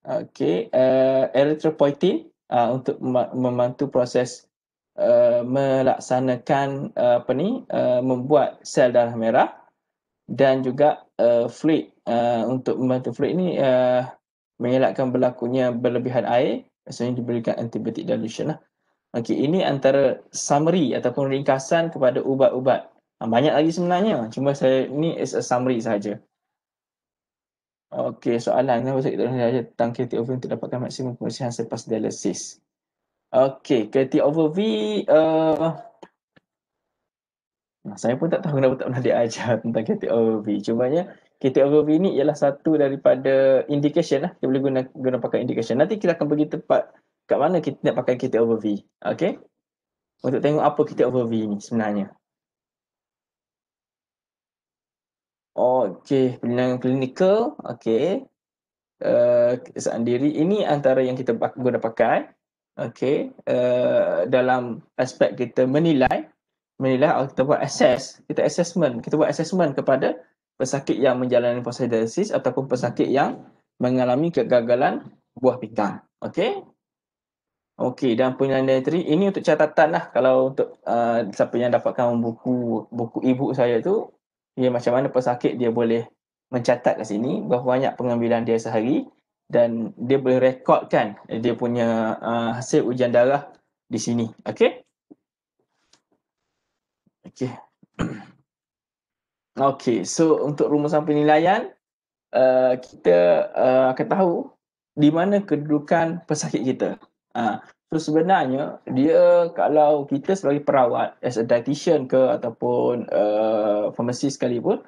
[SPEAKER 1] Okay, uh, erythropoietin uh, untuk membantu proses Uh, melaksanakan uh, apa ni uh, membuat sel darah merah dan juga uh, fluid uh, untuk membantu fluid ini uh, mengelakkan berlakunya berlebihan air biasanya diberikan antibiotic dilution lah. Okey, ini antara summary ataupun ringkasan kepada ubat-ubat. Ah, banyak lagi sebenarnya. Cuma saya ni is a summary saja. Okey, soalan kenapa saya tolong saja tentang KT over untuk dapatkan maksimum pemulihan selepas dialisis. Okey, KT over V uh, saya pun tak tahu kenapa tak pernah diajar tentang KT over V. Cuma kita overview ini ialah satu daripada indication lah. Kita boleh guna, guna pakai indication. Nanti kita akan pergi tempat kat mana kita nak pakai kita overview. Okay. Untuk tengok apa kita overview ni sebenarnya. Okay, pelindungan clinical. Okay. Uh, eh, kesan ini antara yang kita guna pakai Okey, uh, dalam aspek kita menilai menilai atau kita buat assess kita assessment kita buat assessment kepada pesakit yang menjalani proses dialisis ataupun pesakit yang mengalami kegagalan buah pinggang. Okey. Okey dan penyelan dietary ini untuk catatan lah kalau untuk uh, siapa yang dapatkan buku buku ibu saya tu dia macam mana pesakit dia boleh mencatat kat sini berapa banyak pengambilan dia sehari dan dia boleh rekodkan dia punya uh, hasil ujian darah di sini. Okey. Okey. Okay, so untuk rumusan penilaian, uh, kita uh, akan tahu di mana kedudukan pesakit kita. Uh, so sebenarnya, dia kalau kita sebagai perawat, as a dietitian ke ataupun uh, pharmacy sekalipun,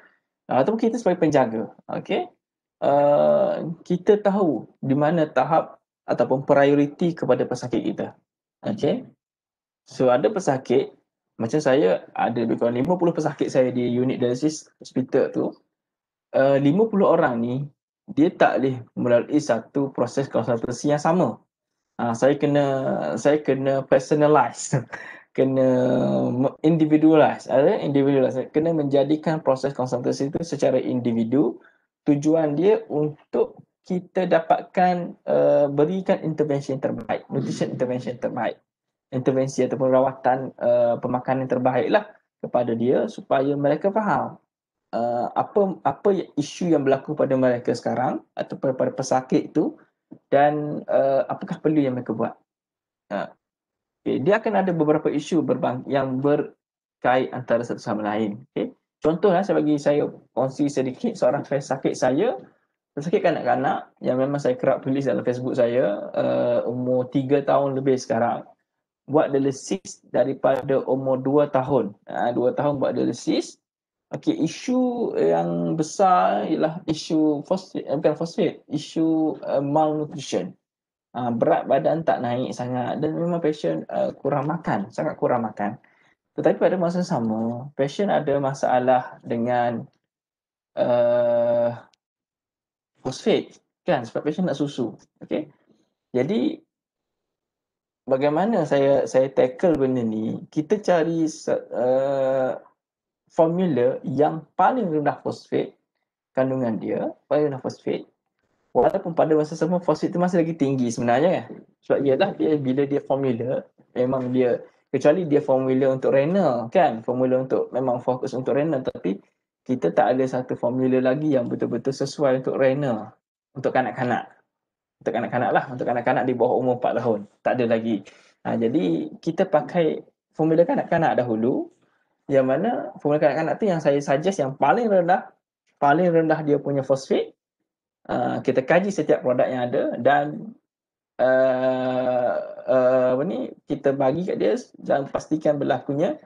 [SPEAKER 1] uh, ataupun kita sebagai penjaga, okay, uh, kita tahu di mana tahap ataupun prioriti kepada pesakit kita. Okay, so ada pesakit macam saya ada lebih kurang 50 pesakit saya di unit dialisis hospital tu eh, uh, 50 orang ni dia tak boleh melalui satu proses konsultasi yang sama uh, saya kena saya kena personalize kena individualize ada uh, individualize kena menjadikan proses konsultasi itu secara individu tujuan dia untuk kita dapatkan uh, berikan intervention terbaik nutrition intervention terbaik intervensi ataupun rawatan uh, pemakanan terbaiklah kepada dia supaya mereka faham uh, apa apa isu yang berlaku pada mereka sekarang atau pada pesakit itu dan uh, apakah perlu yang mereka buat. Uh, okay. Dia akan ada beberapa isu yang berkait antara satu sama lain. Okay. Contohlah saya bagi saya kongsi sedikit seorang pesakit saya pesakit kanak-kanak yang memang saya kerap tulis dalam Facebook saya uh, umur tiga tahun lebih sekarang buat dialisis daripada umur 2 tahun. Ha, 2 tahun buat dialisis. Okey, isu yang besar ialah isu fosfit, eh, bukan fosfit, isu uh, malnutrition. Ha, berat badan tak naik sangat dan memang patient uh, kurang makan, sangat kurang makan. Tetapi pada masa sama, patient ada masalah dengan uh, fosfit kan sebab patient nak susu. Okey. Jadi bagaimana saya saya tackle benda ni kita cari uh, formula yang paling rendah fosfat kandungan dia paling rendah fosfat walaupun pada masa sama fosfat tu masih lagi tinggi sebenarnya kan sebab ialah dia bila dia formula memang dia kecuali dia formula untuk renal kan formula untuk memang fokus untuk renal tapi kita tak ada satu formula lagi yang betul-betul sesuai untuk renal untuk kanak-kanak untuk kanak-kanak lah untuk kanak-kanak di bawah umur 4 tahun tak ada lagi ha, jadi kita pakai formula kanak-kanak dahulu yang mana formula kanak-kanak tu yang saya suggest yang paling rendah paling rendah dia punya fosfit uh, ha, kita kaji setiap produk yang ada dan uh, uh, apa ni kita bagi kat dia dan pastikan berlakunya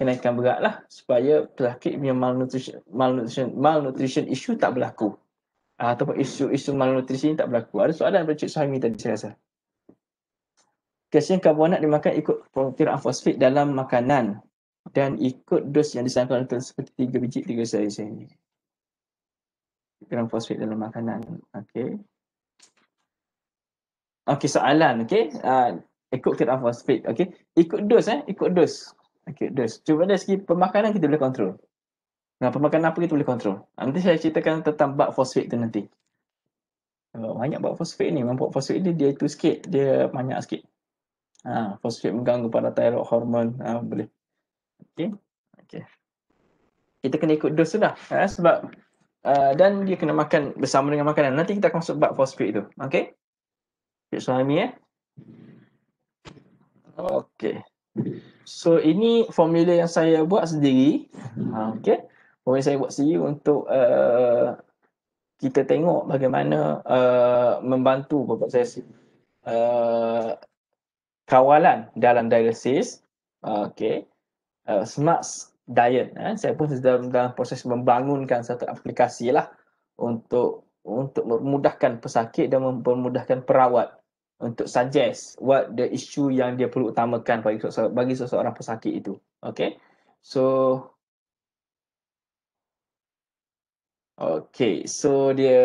[SPEAKER 1] kenaikan berat lah supaya penyakit malnutrition, malnutrition, malnutrition issue tak berlaku Ah, ataupun isu-isu malnutrisi ni tak berlaku. Ada soalan daripada Cik Suhaimi tadi saya rasa. Kalsium karbonat dimakan ikut perkiraan fosfit dalam makanan dan ikut dos yang untuk seperti tiga biji 3 saiz ini. Perkiraan fosfit dalam makanan. Okey. Okey soalan okey. Uh, ikut perkiraan fosfit okey. Ikut dos eh, ikut dos. Okey dos. Cuba dari segi pemakanan kita boleh kontrol. Dengan pemakanan apa kita boleh kontrol? Ah, nanti saya ceritakan tentang bak fosfate tu nanti. Uh, banyak bak fosfate ni, memang bug fosfat ni dia itu sikit, dia banyak sikit. Ha, ah, fosfate mengganggu pada thyroid hormon, ha, boleh. Okay. okay. Kita kena ikut dos tu dah. Ha, sebab uh, dan dia kena makan bersama dengan makanan. Nanti kita akan masuk bug fosfat tu. Okay. Cik suami eh. Okay. So ini formula yang saya buat sendiri. Ha, okay. Orang saya buat sendiri untuk uh, kita tengok bagaimana uh, membantu bapak saya uh, kawalan dalam dialisis okay. uh, smart diet eh. saya pun sedang dalam proses membangunkan satu aplikasi lah untuk untuk memudahkan pesakit dan mempermudahkan perawat untuk suggest what the issue yang dia perlu utamakan bagi seseorang pesakit itu okay. so Okay, so dia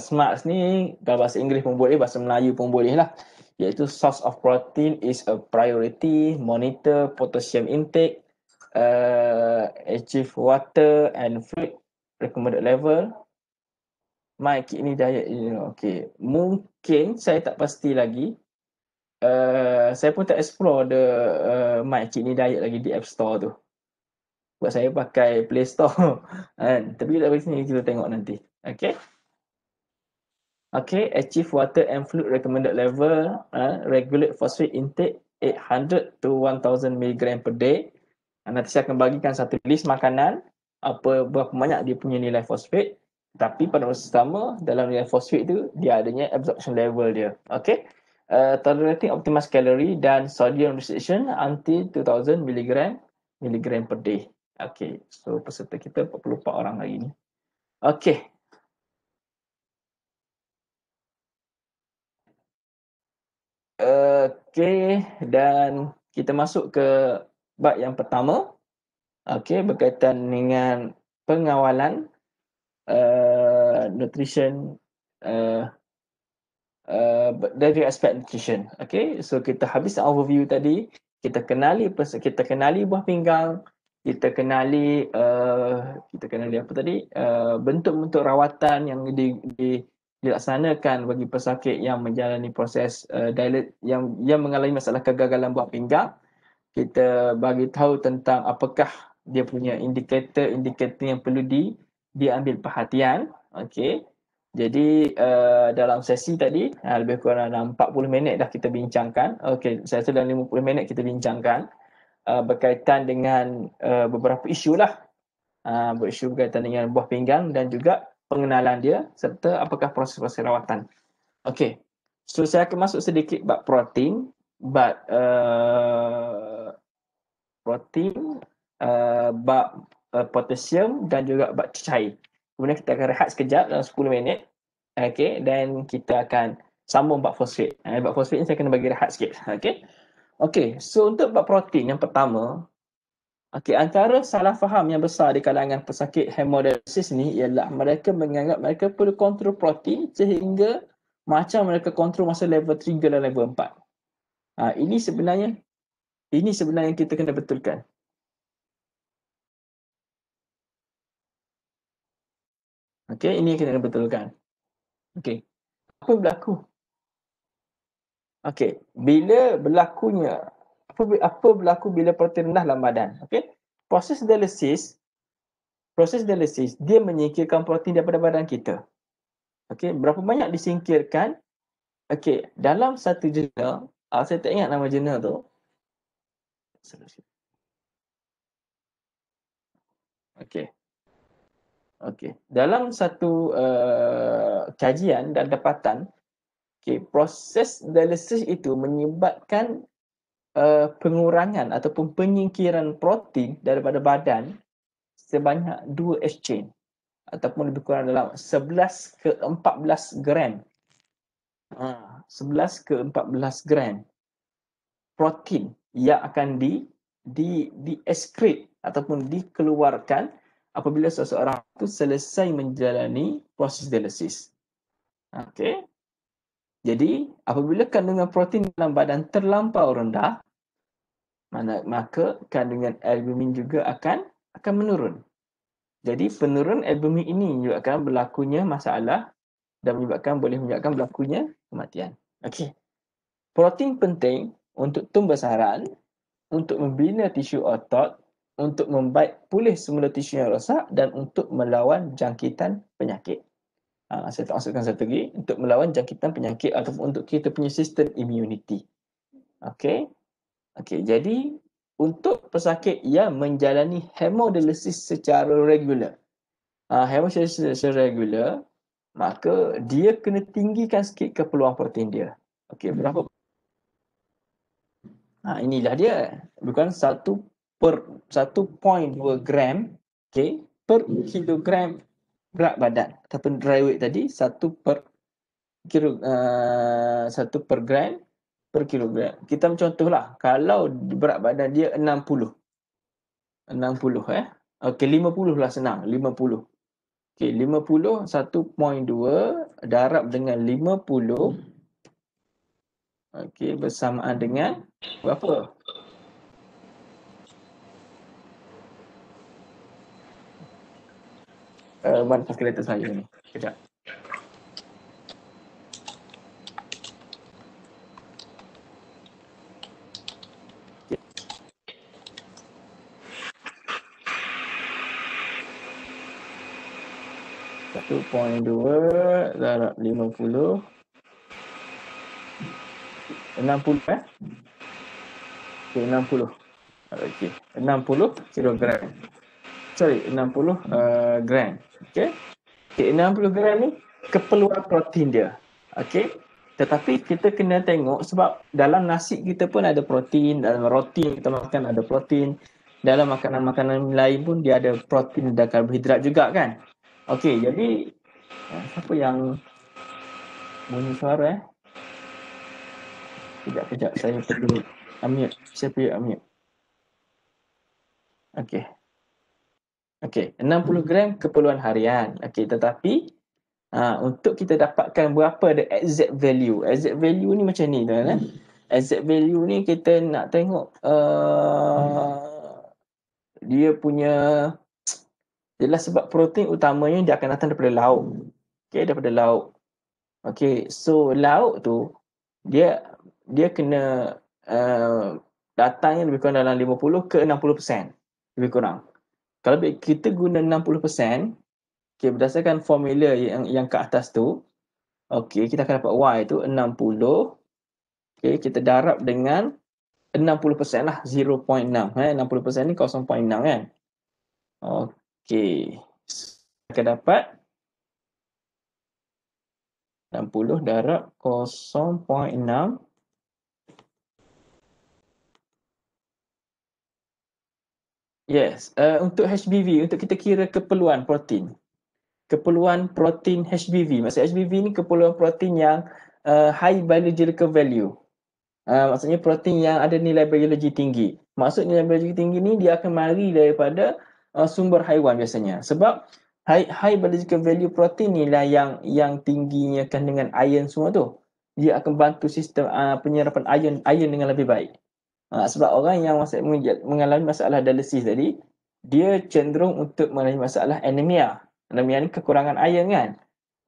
[SPEAKER 1] smart ni kalau bahasa Inggeris pun boleh, bahasa Melayu pun boleh lah. Iaitu source of protein is a priority, monitor potassium intake, uh, achieve water and fluid recommended level. My kidney diet, you know, okay. Mungkin saya tak pasti lagi. Uh, saya pun tak explore the uh, my kidney diet lagi di App Store tu. Sebab saya pakai Play Store. kan? Tapi kita dari sini kita tengok nanti. Okay. Okay, achieve water and fluid recommended level. Uh, regulate phosphate intake 800 to 1000 mg per day. Ha, nanti saya akan bagikan satu list makanan apa berapa banyak dia punya nilai fosfat tapi pada masa sama dalam nilai fosfat tu dia adanya absorption level dia okay? uh, tolerating optimized calorie dan sodium restriction until 2000 mg mg per day Okay, so peserta kita 44 orang lagi ni. Okay. Okay, dan kita masuk ke bab yang pertama. Okay, berkaitan dengan pengawalan uh, nutrition uh, uh, dari aspek nutrition. Okay, so kita habis overview tadi. Kita kenali kita kenali buah pinggang, kita kenali uh, kita kenali apa tadi uh, bentuk-bentuk rawatan yang di, di, dilaksanakan bagi pesakit yang menjalani proses uh, eh, dialit yang yang mengalami masalah kegagalan buat pinggang kita bagi tahu tentang apakah dia punya indikator-indikator yang perlu di diambil perhatian okey jadi uh, dalam sesi tadi uh, lebih kurang dalam 40 minit dah kita bincangkan okey saya rasa dalam 50 minit kita bincangkan uh, berkaitan dengan uh, beberapa isu lah. Uh, isu berkaitan dengan buah pinggang dan juga pengenalan dia serta apakah proses-proses rawatan. Okay, so saya akan masuk sedikit bab protein. Bab uh, protein, uh, bab uh, potassium dan juga bab cair. Kemudian kita akan rehat sekejap dalam 10 minit. okey, dan kita akan sambung bab fosfit. Eh, bab fosfit ni saya kena bagi rehat sikit. okey. Okey, so untuk bab protein yang pertama, okey antara salah faham yang besar di kalangan pesakit hemodialisis ni ialah mereka menganggap mereka perlu kontrol protein sehingga macam mereka kontrol masa level 3 dan level 4. Ha, ini sebenarnya ini sebenarnya kita kena betulkan. Okey, ini kita kena betulkan. Okey. Apa berlaku Okey, bila berlakunya apa apa berlaku bila protein rendah dalam badan? Okey. Proses dialisis proses dialisis dia menyingkirkan protein daripada badan kita. Okey, berapa banyak disingkirkan? Okey, dalam satu jurnal, uh, saya tak ingat nama jurnal tu. Okey. Okey, dalam satu uh, kajian dan dapatan Okay, proses dialisis itu menyebabkan uh, pengurangan ataupun penyingkiran protein daripada badan sebanyak 2S chain ataupun lebih kurang dalam 11 ke 14 gram. Ha, 11 ke 14 gram protein yang akan di di di excrete ataupun dikeluarkan apabila seseorang itu selesai menjalani proses dialisis. Okey. Jadi, apabila kandungan protein dalam badan terlampau rendah, maka kandungan albumin juga akan akan menurun. Jadi, penurunan albumin ini menyebabkan berlakunya masalah dan menyebabkan boleh menyebabkan berlakunya kematian. Okey. Protein penting untuk tumbesaran, untuk membina tisu otot, untuk membaik pulih semula tisu yang rosak dan untuk melawan jangkitan penyakit. Ha, saya tak masukkan satu lagi untuk melawan jangkitan penyakit ataupun untuk kita punya sistem imuniti. Okay. Okay, jadi untuk pesakit yang menjalani hemodialisis secara regular. Ha, hemodialisis secara regular, maka dia kena tinggikan sikit keperluan protein dia. Okay, berapa? Ha, inilah dia. Bukan satu per 1.2 gram okay, per kilogram berat badan ataupun dry weight tadi satu per kilo uh, satu per gram per kilogram. Kita contohlah kalau berat badan dia 60. 60 eh. Okey 50 lah senang, 50. Okey 50 1.2 darab dengan 50. Okey bersamaan dengan berapa? uh, eh, mana calculator saya ni. Kejap. point 2 darab 50 60 eh okay, 60 enam puluh kilogram sorry 60 uh, gram okey okay, 60 gram ni keperluan protein dia okey tetapi kita kena tengok sebab dalam nasi kita pun ada protein dalam roti yang kita makan ada protein dalam makanan-makanan lain pun dia ada protein dan karbohidrat juga kan okey jadi eh, siapa yang bunyi suara eh tidak kejap saya pergi ambil saya pergi ambil okey Okey, 60 gram keperluan harian. Okey, tetapi uh, untuk kita dapatkan berapa the exact value. Exact value ni macam ni tuan kan? Eh? Hmm. Exact value ni kita nak tengok uh, dia punya jelas sebab protein utamanya dia akan datang daripada lauk. Okey, daripada lauk. Okey, so lauk tu dia dia kena uh, datangnya lebih kurang dalam 50 ke 60% lebih kurang kalau kita guna 60% okay, berdasarkan formula yang yang ke atas tu okey kita akan dapat y itu 60 okey kita darab dengan 60% lah 0.6 eh 60% ni 0.6 kan okey kita dapat 60 darab Yes, uh, untuk HBV, untuk kita kira keperluan protein. Keperluan protein HBV. Maksudnya HBV ni keperluan protein yang uh, high biological value. Uh, maksudnya protein yang ada nilai biologi tinggi. Maksudnya nilai biologi tinggi ni dia akan mari daripada uh, sumber haiwan biasanya. Sebab high, high biological value protein ni lah yang, yang tingginya kandungan iron semua tu. Dia akan bantu sistem uh, penyerapan iron, iron dengan lebih baik. Ha, sebab orang yang masa mengalami masalah dialisis tadi, dia cenderung untuk mengalami masalah anemia. Anemia ni kekurangan iron kan.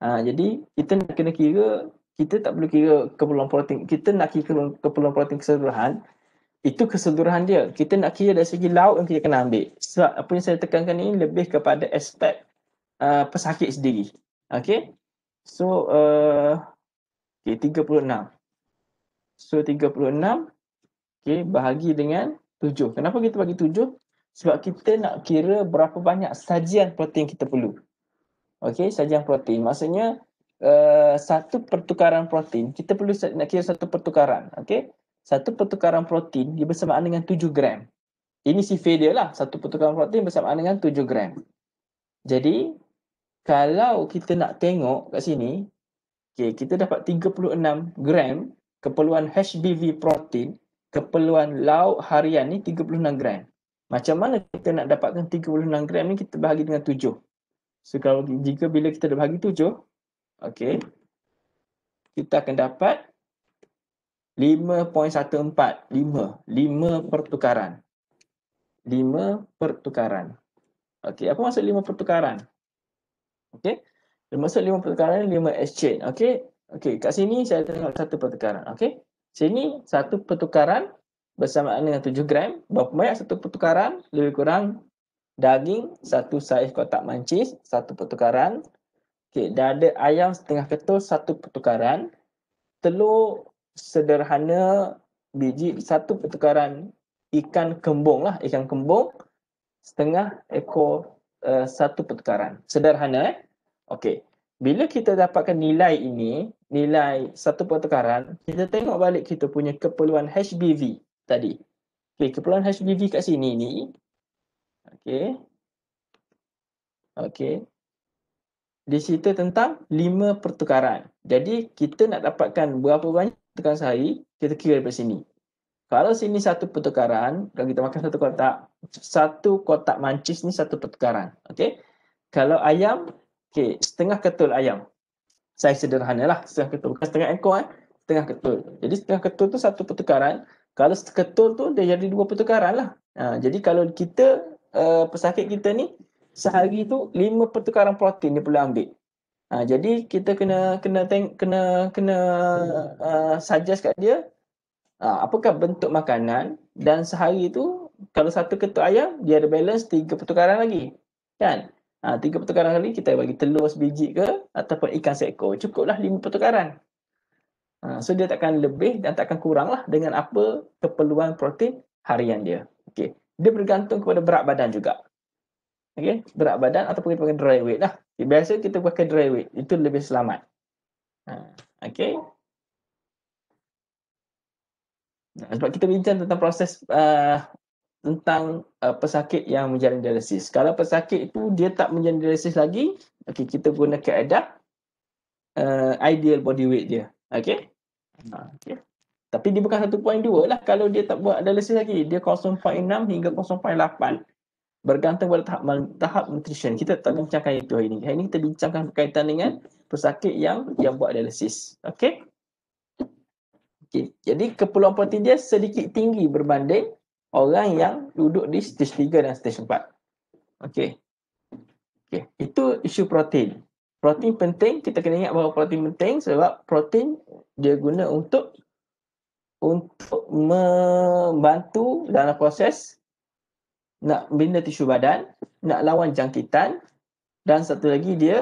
[SPEAKER 1] Ha, jadi kita nak kena kira, kita tak perlu kira keperluan protein. Kita nak kira keperluan protein keseluruhan, itu keseluruhan dia. Kita nak kira dari segi lauk yang kita kena ambil. Sebab apa yang saya tekankan ini lebih kepada aspek uh, pesakit sendiri. Okay. So, uh, okay, 36. So, 36. Okay, bahagi dengan tujuh. Kenapa kita bagi tujuh? Sebab kita nak kira berapa banyak sajian protein kita perlu. Okay, sajian protein. Maksudnya, uh, satu pertukaran protein, kita perlu nak kira satu pertukaran. Okay, satu pertukaran protein, dia bersamaan dengan tujuh gram. Ini si dia lah. Satu pertukaran protein bersamaan dengan tujuh gram. Jadi, kalau kita nak tengok kat sini, okay, kita dapat 36 gram keperluan HBV protein keperluan lauk harian ni 36 gram. Macam mana kita nak dapatkan 36 gram ni kita bahagi dengan 7. So kalau jika bila kita dah bahagi 7, okay, kita akan dapat 5.14, 5, 5 pertukaran. 5 pertukaran. Okay, apa maksud 5 pertukaran? Okay, maksud 5 pertukaran ni 5 exchange. Okay, okay kat sini saya tengok satu pertukaran. Okay, Sini satu pertukaran bersamaan dengan 7 gram. Berapa banyak satu pertukaran? Lebih kurang daging satu saiz kotak mancis satu pertukaran. Okey, dada ayam setengah ketul satu pertukaran. Telur sederhana biji satu pertukaran. Ikan kembung lah, ikan kembung setengah ekor uh, satu pertukaran. Sederhana eh. Okey. Bila kita dapatkan nilai ini, nilai satu pertukaran, kita tengok balik kita punya keperluan HBV tadi. Okay, keperluan HBV kat sini ni. Okay. Okay. Di situ tentang lima pertukaran. Jadi kita nak dapatkan berapa banyak pertukaran sehari, kita kira daripada sini. Kalau sini satu pertukaran, kalau kita makan satu kotak, satu kotak mancis ni satu pertukaran. Okay. Kalau ayam, okay, setengah ketul ayam. Saya sederhanalah setengah ketul. Bukan setengah ekor eh. Setengah ketul. Jadi setengah ketul tu satu pertukaran. Kalau setengah ketul tu dia jadi dua pertukaran lah. Ha, jadi kalau kita, uh, pesakit kita ni sehari tu lima pertukaran protein dia boleh ambil. Ha, jadi kita kena kena teng- kena kena uh, suggest kat dia uh, apakah bentuk makanan dan sehari tu kalau satu ketul ayam dia ada balance tiga pertukaran lagi. Kan? Ha, tiga pertukaran kali kita bagi telur sebiji ke ataupun ikan seko Cukuplah lima pertukaran. Ha, so dia takkan lebih dan takkan kurang lah dengan apa keperluan protein harian dia. Okay. Dia bergantung kepada berat badan juga. Okay. Berat badan ataupun kita pakai dry weight lah. Okay. Biasa kita pakai dry weight. Itu lebih selamat. Ha, okay. sebab kita bincang tentang proses uh, tentang uh, pesakit yang menjalani dialisis. Kalau pesakit itu dia tak menjalani dialisis lagi, okey kita guna kaedah uh, ideal body weight dia. Okey? Ha, hmm. ah, okay. Tapi dia bukan 1.2 lah kalau dia tak buat dialisis lagi. Dia 0.6 hingga 0.8 bergantung pada tahap, tahap nutrition. Kita tak bincangkan itu hari ini. Hari ini kita bincangkan berkaitan dengan pesakit yang yang buat dialisis. Okey? Okay. Jadi keperluan protein dia sedikit tinggi berbanding orang yang duduk di stage 3 dan stage 4. Okey. Okey, itu isu protein. Protein penting, kita kena ingat bahawa protein penting sebab protein dia guna untuk untuk membantu dalam proses nak bina tisu badan, nak lawan jangkitan dan satu lagi dia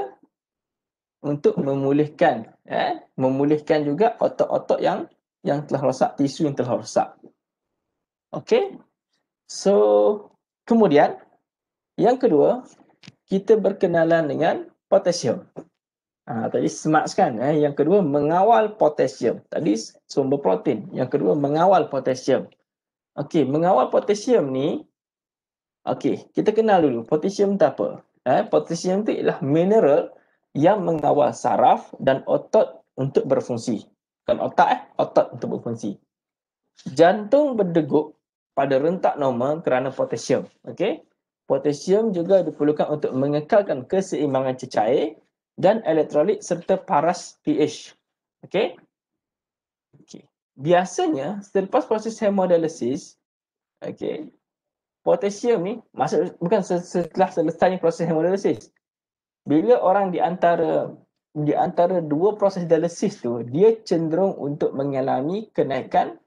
[SPEAKER 1] untuk memulihkan eh memulihkan juga otot-otot yang yang telah rosak tisu yang telah rosak Okay. So, kemudian yang kedua, kita berkenalan dengan potasium. Ha, tadi smart kan? Eh? Yang kedua, mengawal potasium. Tadi sumber protein. Yang kedua, mengawal potasium. Okey, mengawal potasium ni, okey, kita kenal dulu potasium tu apa. Eh, potassium tu ialah mineral yang mengawal saraf dan otot untuk berfungsi. Kan otak eh, otot untuk berfungsi. Jantung berdegup pada rentak normal kerana potasium. Okey. Potasium juga diperlukan untuk mengekalkan keseimbangan cecair dan elektrolit serta paras pH. Okey. Okey. Biasanya selepas proses hemodialisis, okey. Potasium ni maksud bukan setelah selesainya proses hemodialisis. Bila orang di antara di antara dua proses dialisis tu, dia cenderung untuk mengalami kenaikan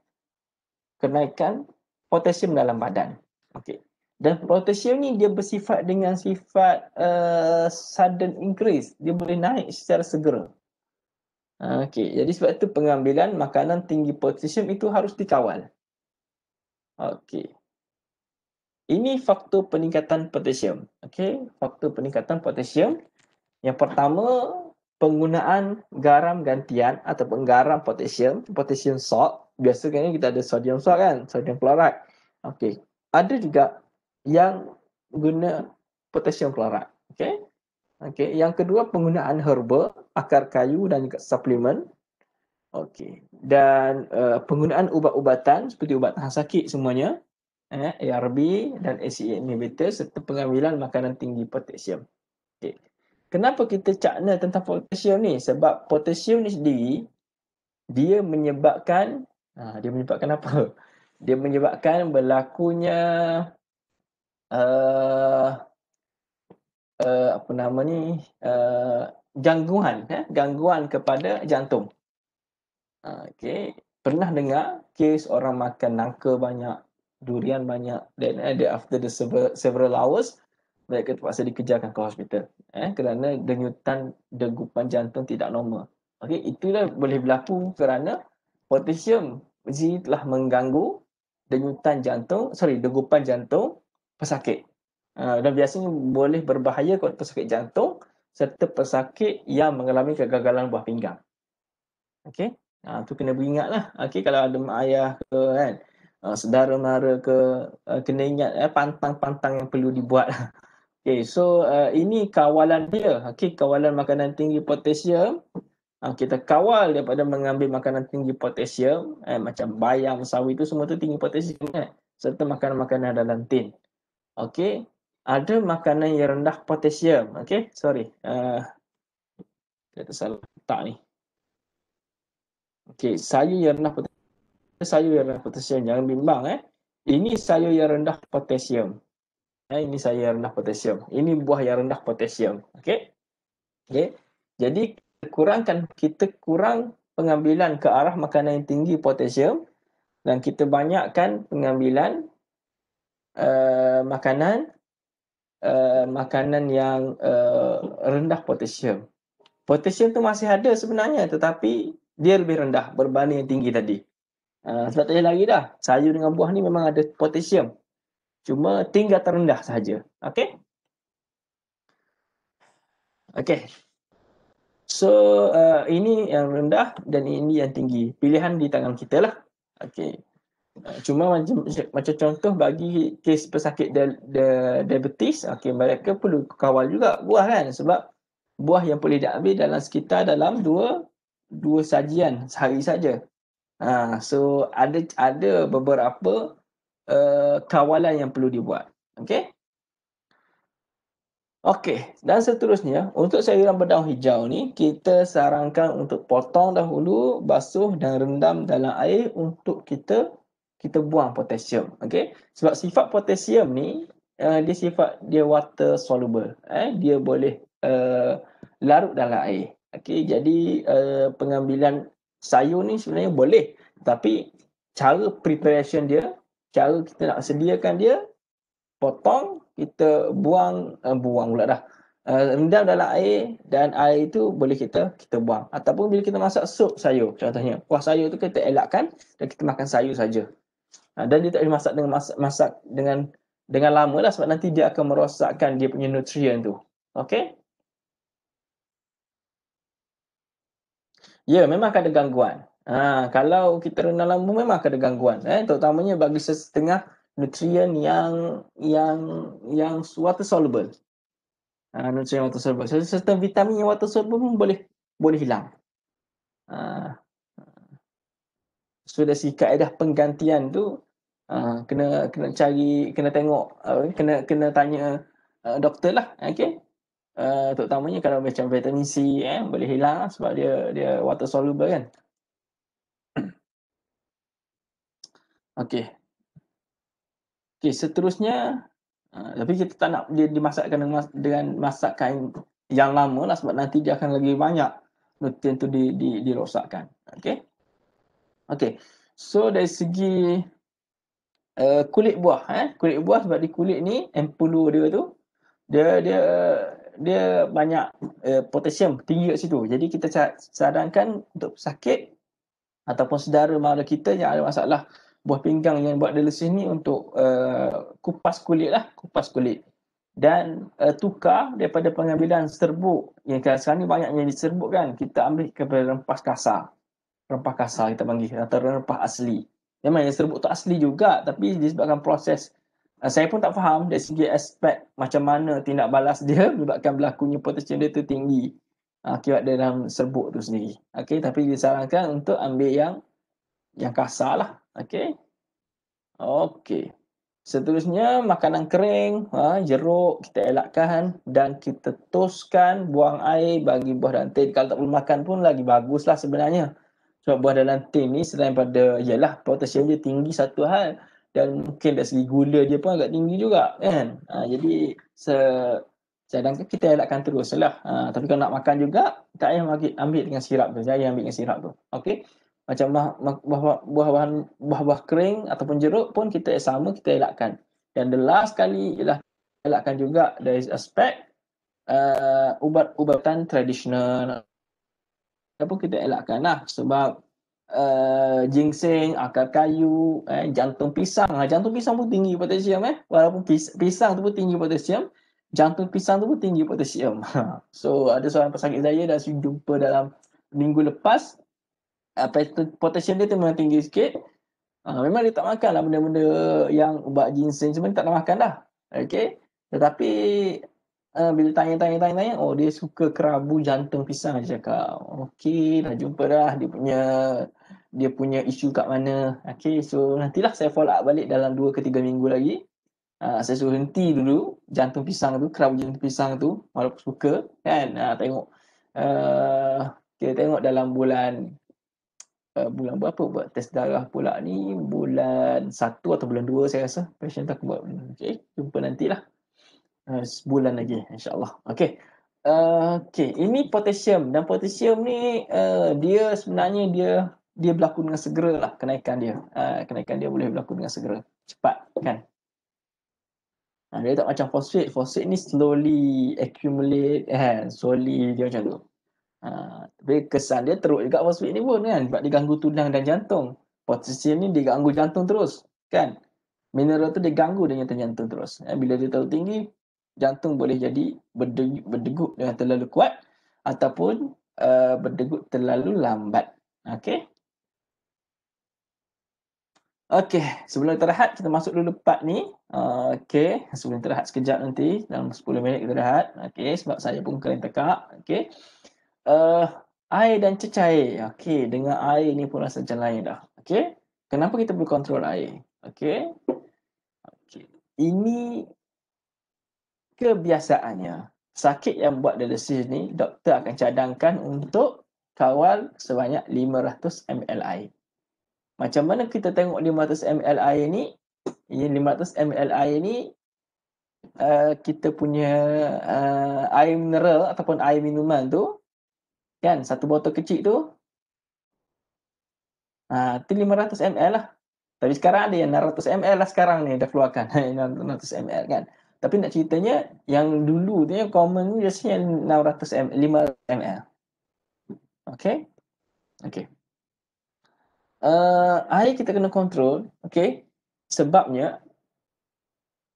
[SPEAKER 1] kenaikan potasium dalam badan. Okey. Dan potasium ni dia bersifat dengan sifat uh, sudden increase. Dia boleh naik secara segera. Ha, okey, jadi sebab itu pengambilan makanan tinggi potasium itu harus dikawal. Okey. Ini faktor peningkatan potasium. Okey, faktor peningkatan potasium. Yang pertama, penggunaan garam gantian ataupun garam potasium, potasium salt biasanya kita ada sodium salt kan, sodium klorat. Okey. Ada juga yang guna potassium klorat. Okey. Okey, yang kedua penggunaan herba, akar kayu dan juga suplemen. Okey. Dan uh, penggunaan ubat-ubatan seperti ubat tahan sakit semuanya, eh ARB dan ACE inhibitor serta pengambilan makanan tinggi potassium. Okey. Kenapa kita cakna tentang potassium ni? Sebab potassium ni sendiri dia menyebabkan Ha, dia menyebabkan apa? Dia menyebabkan berlakunya uh, uh, apa nama ni? Uh, gangguan, eh? gangguan kepada jantung. Uh, okay, pernah dengar kes orang makan nangka banyak, durian banyak, then eh, after the several, hours, mereka terpaksa dikejarkan ke hospital. Eh, kerana denyutan degupan jantung tidak normal. Okay, itulah boleh berlaku kerana potasium mesti telah mengganggu denyutan jantung, sorry, degupan jantung pesakit. Uh, dan biasanya boleh berbahaya kepada pesakit jantung serta pesakit yang mengalami kegagalan buah pinggang. Okey, ha, uh, tu kena beringatlah. Okey, kalau ada mak ayah ke kan, uh, saudara mara ke, uh, kena ingat eh, pantang-pantang yang perlu dibuat. Okey, so uh, ini kawalan dia. Okey, kawalan makanan tinggi potasium. Ah, kita kawal daripada mengambil makanan tinggi potasium eh, macam bayam, sawi itu semua tu tinggi potasium eh? serta makanan-makanan dalam tin. Okey, ada makanan yang rendah potasium. Okey, sorry. Uh, eh, kita salah letak ni. Okey, sayur yang rendah potasium. Sayur yang rendah potasium. Jangan bimbang eh. Ini sayur yang rendah potasium. Eh, ini sayur yang rendah potasium. Ini buah yang rendah potasium. Okey. Okey. Jadi kurangkan kita kurang pengambilan ke arah makanan yang tinggi potasium dan kita banyakkan pengambilan uh, makanan uh, makanan yang uh, rendah potasium. Potasium tu masih ada sebenarnya tetapi dia lebih rendah berbanding yang tinggi tadi. Uh, tak lagi dah. Sayur dengan buah ni memang ada potasium. Cuma tinggal terendah sahaja. Okay? Okay. So uh, ini yang rendah dan ini yang tinggi. Pilihan di tangan kita lah. Okay. Uh, cuma macam, macam contoh bagi kes pesakit de, de, diabetes, okay, mereka perlu kawal juga buah kan. Sebab buah yang boleh diambil dalam sekitar dalam dua dua sajian sehari saja. Uh, so ada ada beberapa uh, kawalan yang perlu dibuat. Okay. Okey, dan seterusnya untuk sayuran berdaun hijau ni kita sarankan untuk potong dahulu, basuh dan rendam dalam air untuk kita kita buang potasium. Okey, sebab sifat potasium ni uh, dia sifat dia water soluble. Eh, dia boleh uh, larut dalam air. Okey, jadi uh, pengambilan sayur ni sebenarnya boleh, tapi cara preparation dia, cara kita nak sediakan dia, potong kita buang uh, buang pula dah uh, rendam dalam air dan air itu boleh kita kita buang ataupun bila kita masak sup sayur contohnya kuah sayur tu kita elakkan dan kita makan sayur saja uh, dan dia tak boleh masak dengan masak, masak dengan dengan lama lah sebab nanti dia akan merosakkan dia punya nutrien tu okay Ya, yeah, memang ada gangguan. Ha, kalau kita rendam lama memang ada gangguan. Eh? Terutamanya bagi setengah nutrien yang yang yang water soluble. Uh, ha, nutrien water soluble. So, serta vitamin yang water soluble pun boleh boleh hilang. Uh, so dari segi kaedah penggantian tu uh, kena kena cari kena tengok uh, kena kena tanya uh, doktor lah ha, okey uh, terutamanya kalau macam vitamin C eh, boleh hilang lah sebab dia dia water soluble kan Okey, Okey, seterusnya uh, tapi kita tak nak dia dimasakkan dengan masakan yang lama lah sebab nanti dia akan lagi banyak nutrien tu di, di, dirosakkan. Okey. Okey. So dari segi uh, kulit buah eh, kulit buah sebab di kulit ni empulu dia tu dia dia dia banyak uh, potassium tinggi kat situ. Jadi kita sarankan untuk pesakit ataupun saudara mara kita yang ada masalah buah pinggang yang buat dialisis ni untuk uh, kupas kulit lah, kupas kulit. Dan uh, tukar daripada pengambilan serbuk yang sekarang ni banyak yang diserbuk kan, kita ambil kepada rempah kasar. Rempah kasar kita panggil atau rempah asli. Memang yang serbuk tu asli juga tapi disebabkan proses uh, saya pun tak faham dari segi aspek macam mana tindak balas dia menyebabkan berlakunya potensi dia tu tinggi uh, akibat dalam serbuk tu sendiri. Okey, tapi disarankan untuk ambil yang yang kasar lah. Okey. Okey. Seterusnya makanan kering, ha, jeruk kita elakkan dan kita toskan buang air bagi buah dan tin. Kalau tak perlu makan pun lagi baguslah sebenarnya. Sebab buah dalam tin ni selain pada ialah potasium dia tinggi satu hal dan mungkin dari segi gula dia pun agak tinggi juga kan. Ha, jadi se cadangkan kita elakkan terus lah. Ha, tapi kalau nak makan juga tak payah ambil dengan sirap tu. Jangan ambil dengan sirap tu. Okey macam buah buah buah buah, buah, buah kering ataupun jeruk pun kita sama kita elakkan dan the last kali ialah elakkan juga dari aspek uh, ubat-ubatan tradisional apa kita elakkan lah sebab uh, ginseng, akar kayu, eh, jantung pisang. Ha, jantung pisang pun tinggi potasium eh. Walaupun pisang tu pun tinggi potasium, jantung pisang tu pun tinggi potasium. so ada seorang pesakit saya dah jumpa dalam minggu lepas apa ah, itu potensial dia tu memang tinggi sikit uh, memang dia tak makan lah benda-benda yang ubat ginseng semua tak nak makan dah okay? tetapi uh, bila tanya-tanya-tanya oh dia suka kerabu jantung pisang dia cakap okey dah jumpa dah dia punya dia punya isu kat mana okay, so nantilah saya follow up balik dalam 2 ke 3 minggu lagi Uh, saya suruh henti dulu jantung pisang tu, kerabu jantung pisang tu walaupun suka kan uh, tengok uh, kita tengok dalam bulan Eh, bulan berapa buat test darah pula ni bulan satu atau bulan dua saya rasa Pasien tak buat okey jumpa nantilah uh, sebulan lagi insyaallah okey uh, okey ini potassium dan potassium ni uh, dia sebenarnya dia dia berlaku dengan segera lah kenaikan dia uh, kenaikan dia boleh berlaku dengan segera cepat kan uh, dia tak macam fosfate. Fosfate ni slowly accumulate eh, slowly dia macam tu Ah, tapi kesan dia teruk juga fosfit ni pun kan sebab ganggu tulang dan jantung. Potasium ni diganggu jantung terus kan. Mineral tu diganggu dengan jantung terus. Ya, bila dia terlalu tinggi, jantung boleh jadi berdegup, berdegup dengan terlalu kuat ataupun uh, berdegup terlalu lambat. Okay. Okay, sebelum kita rehat kita masuk dulu part ni. Uh, Okey, sebelum kita rehat sekejap nanti dalam 10 minit kita rehat. Okey, sebab saya pun kering tekak. Okey uh, air dan cecair. Okey, dengan air ni pun rasa macam lain dah. Okey. Kenapa kita perlu kontrol air? Okey. Okey. Ini kebiasaannya. Sakit yang buat dialisis ni, doktor akan cadangkan untuk kawal sebanyak 500 ml air. Macam mana kita tengok 500 ml air ni? Ini 500 ml air ni uh, kita punya uh, air mineral ataupun air minuman tu Kan, satu botol kecil tu. Ha, tu 500 ml lah. Tapi sekarang ada yang 600 ml lah sekarang ni dah keluarkan. 600 ml kan. Tapi nak ceritanya, yang dulu tu yang common ni biasanya 600 ml, 500 ml. Okay. Okay. Uh, eh, air kita kena kontrol, okay? Sebabnya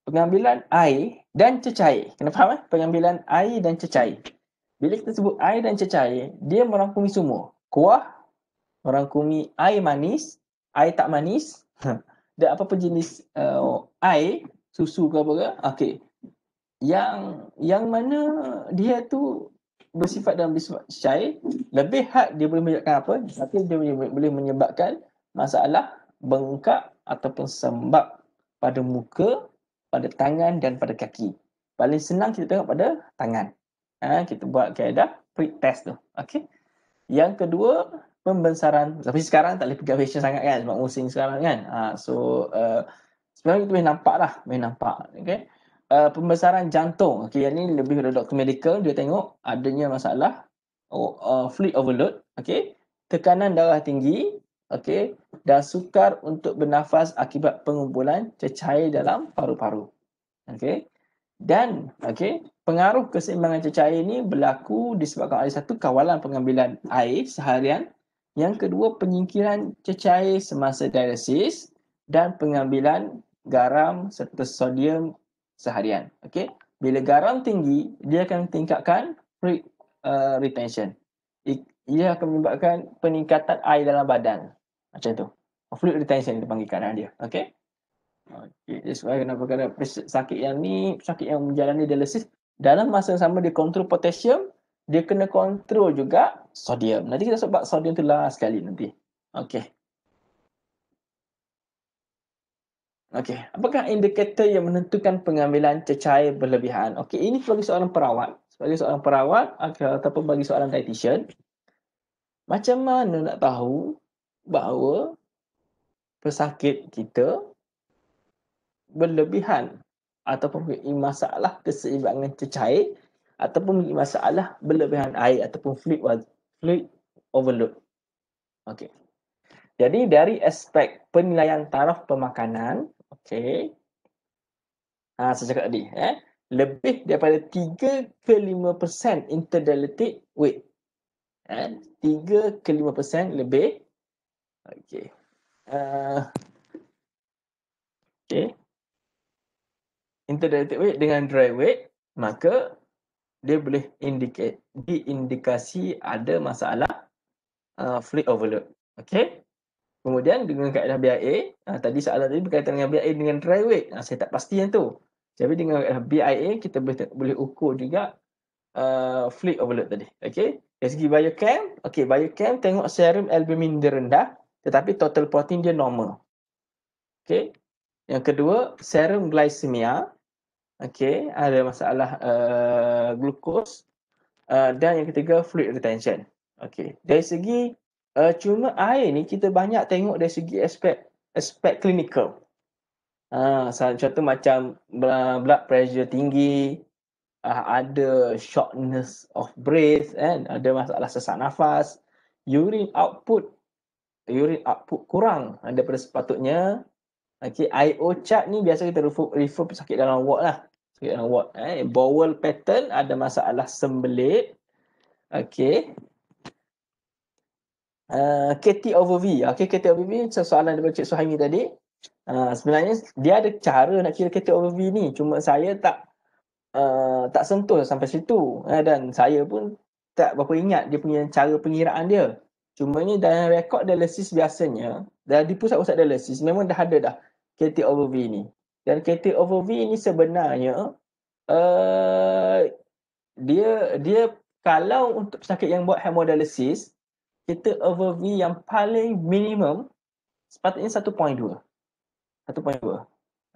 [SPEAKER 1] pengambilan air dan cecair. Kenapa? faham eh? Pengambilan air dan cecair bila kita sebut air dan cecair, dia merangkumi semua. Kuah, merangkumi air manis, air tak manis, dan apa-apa jenis uh, air, susu ke apa ke. Okey. Yang yang mana dia tu bersifat dalam bersifat cair, lebih hak dia boleh menyebabkan apa? Tapi dia boleh menyebabkan masalah bengkak ataupun sembab pada muka, pada tangan dan pada kaki. Paling senang kita tengok pada tangan ha, kita buat kaedah quick test tu okey yang kedua pembesaran tapi sekarang tak boleh pegang fashion sangat kan sebab musim sekarang kan ha, so uh, sebenarnya kita boleh nampak lah boleh nampak okey Uh, pembesaran jantung. Okey, yang ni lebih pada doktor medical dia tengok adanya masalah oh, uh, fluid overload, okey. Tekanan darah tinggi, okey, dan sukar untuk bernafas akibat pengumpulan cecair dalam paru-paru. Okey. Dan okey, pengaruh keseimbangan cecair ini berlaku disebabkan oleh satu kawalan pengambilan air seharian, yang kedua penyingkiran cecair semasa dialisis dan pengambilan garam serta sodium seharian. Okey, bila garam tinggi, dia akan tingkatkan free, uh, retention. Ia akan menyebabkan peningkatan air dalam badan. Macam tu. Fluid retention dipanggilkan dia. Eh, okey. Okey, that's why kenapa kena sakit yang ni, sakit yang menjalani dialisis dalam masa yang sama dia kontrol potassium, dia kena kontrol juga sodium. Nanti kita sebab sodium tu last sekali nanti. Okey. Okey, apakah indikator yang menentukan pengambilan cecair berlebihan? Okey, ini bagi seorang perawat. Sebagai seorang perawat ataupun bagi seorang dietitian, macam mana nak tahu bahawa pesakit kita berlebihan ataupun mempunyai masalah keseimbangan cecair ataupun mempunyai masalah berlebihan air ataupun fluid, fluid overload. Okey. Jadi dari aspek penilaian taraf pemakanan, okey. Ha, saya cakap tadi, eh. Lebih daripada 3 ke 5 persen interdialytic weight. Eh, 3 ke 5 persen lebih. Okey. Uh, okey interdicted weight dengan dry weight maka dia boleh indicate diindikasi ada masalah uh, fluid overload okey kemudian dengan kaedah BIA uh, tadi soalan tadi berkaitan dengan BIA dengan dry weight uh, saya tak pasti yang tu jadi dengan kaedah BIA kita boleh boleh ukur juga uh, fluid overload tadi okey dari segi biochem okey biochem tengok serum albumin dia rendah tetapi total protein dia normal okey yang kedua serum glycemia okay, ada masalah uh, glukos uh, dan yang ketiga fluid retention. Okay. Dari segi uh, cuma air ni kita banyak tengok dari segi aspek aspek klinikal. Uh, contoh macam blood pressure tinggi, uh, ada shortness of breath, kan? ada masalah sesak nafas, urine output urine output kurang daripada sepatutnya Okay, IO chart ni biasa kita refer, refer sakit dalam ward lah. Sakit dalam ward. Eh. Bowel pattern ada masalah sembelit. Okay. Uh, eh, KT over V. Okay, KT overview. ni soalan daripada Cik Suhaimi tadi. Uh, sebenarnya dia ada cara nak kira KT overview V ni. Cuma saya tak uh, tak sentuh sampai situ. Eh, dan saya pun tak berapa ingat dia punya cara pengiraan dia. Cuma ni dalam rekod dialisis biasanya, dalam di pusat-pusat dialisis memang dah ada dah KT over V ni. Dan KT over V ni sebenarnya uh, dia dia kalau untuk pesakit yang buat hemodialisis kita over V yang paling minimum sepatutnya 1.2. 1.2.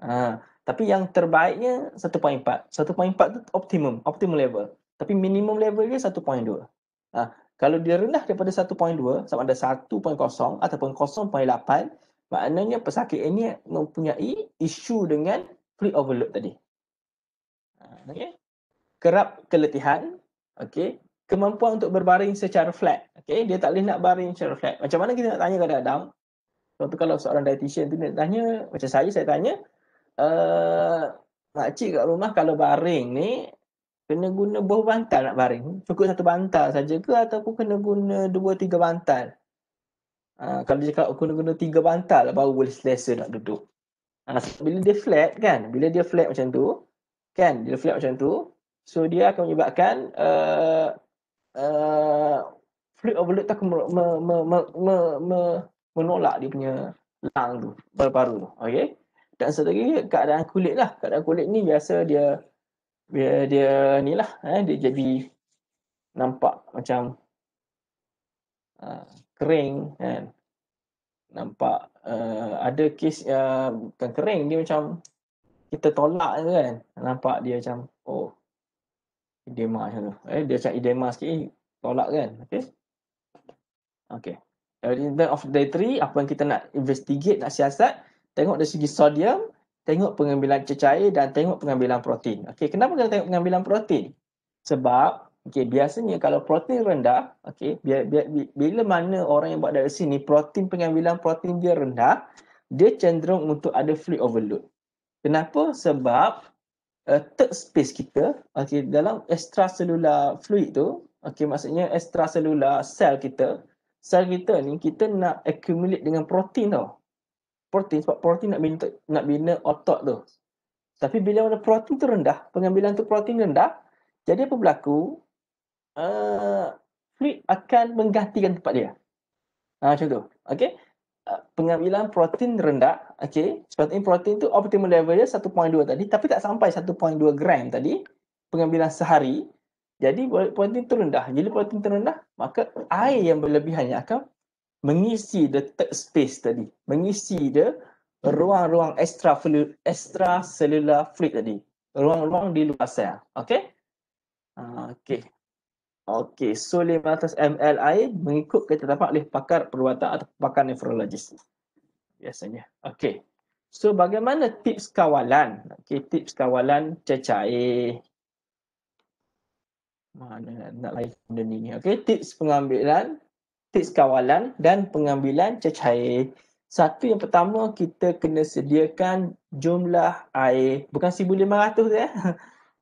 [SPEAKER 1] Uh, tapi yang terbaiknya 1.4. 1.4 tu optimum, optimum level. Tapi minimum level dia 1.2. Ha, uh, kalau dia rendah daripada 1.2 sama ada 1.0 ataupun 0.8 maknanya pesakit ini mempunyai isu dengan free overload tadi. Ha, okay. Kerap keletihan, okay. kemampuan untuk berbaring secara flat. Okay. Dia tak boleh nak baring secara flat. Macam mana kita nak tanya kepada Adam? Contoh kalau seorang dietitian tu nak tanya, macam saya, saya tanya, uh, makcik kat rumah kalau baring ni, kena guna buah bantal nak baring. Cukup satu bantal saja ke ataupun kena guna dua tiga bantal? Ha, kalau dia cakap guna-guna tiga bantal baru boleh selesa nak duduk. Ha, bila dia flat kan, bila dia flat macam tu, kan, dia flat macam tu, so dia akan menyebabkan uh, uh, fluid overload tu me, me, me, me, me, me, menolak dia punya lang tu, paru-paru Okay? Dan satu lagi keadaan kulit lah. Keadaan kulit ni biasa dia dia, dia ni lah, eh, dia jadi nampak macam uh, kering kan nampak uh, ada kes uh, bukan kering dia macam kita tolak je kan nampak dia macam oh edema macam tu eh dia macam edema sikit eh, tolak kan okey okey jadi in terms of day 3 apa yang kita nak investigate nak siasat tengok dari segi sodium tengok pengambilan cecair dan tengok pengambilan protein okey kenapa kita tengok pengambilan protein sebab Okey, biasanya kalau protein rendah, okey, bi- bi- bi- bila mana orang yang buat dari sini protein pengambilan protein dia rendah, dia cenderung untuk ada fluid overload. Kenapa? Sebab uh, third space kita, okey, dalam extracellular fluid tu, okey, maksudnya extracellular cell kita, cell kita ni kita nak accumulate dengan protein tau. Protein sebab protein nak bina nak bina otot tu. Tapi bila mana protein tu rendah, pengambilan tu protein rendah, jadi apa berlaku? Ah, fluid akan menggantikan tempat dia. Ah, macam tu. Okay. Uh, pengambilan protein rendah. Okay. Sebab protein tu optimal level dia 1.2 tadi. Tapi tak sampai 1.2 gram tadi. Pengambilan sehari. Jadi protein tu rendah. Jadi protein tu rendah. Maka air yang berlebihan yang akan mengisi the third space tadi. Mengisi the ruang-ruang extra fluid, extra cellular fluid tadi. Ruang-ruang di luar sel. Okay. Uh, okay. Okey, so 500 ml air mengikut kata tapak oleh pakar perubatan atau pakar nefrologis. Biasanya. Okey. So bagaimana tips kawalan? Okey, tips kawalan cecair. Mana nak lain benda ni. Okey, tips pengambilan, tips kawalan dan pengambilan cecair. Satu yang pertama kita kena sediakan jumlah air bukan 1500 ya.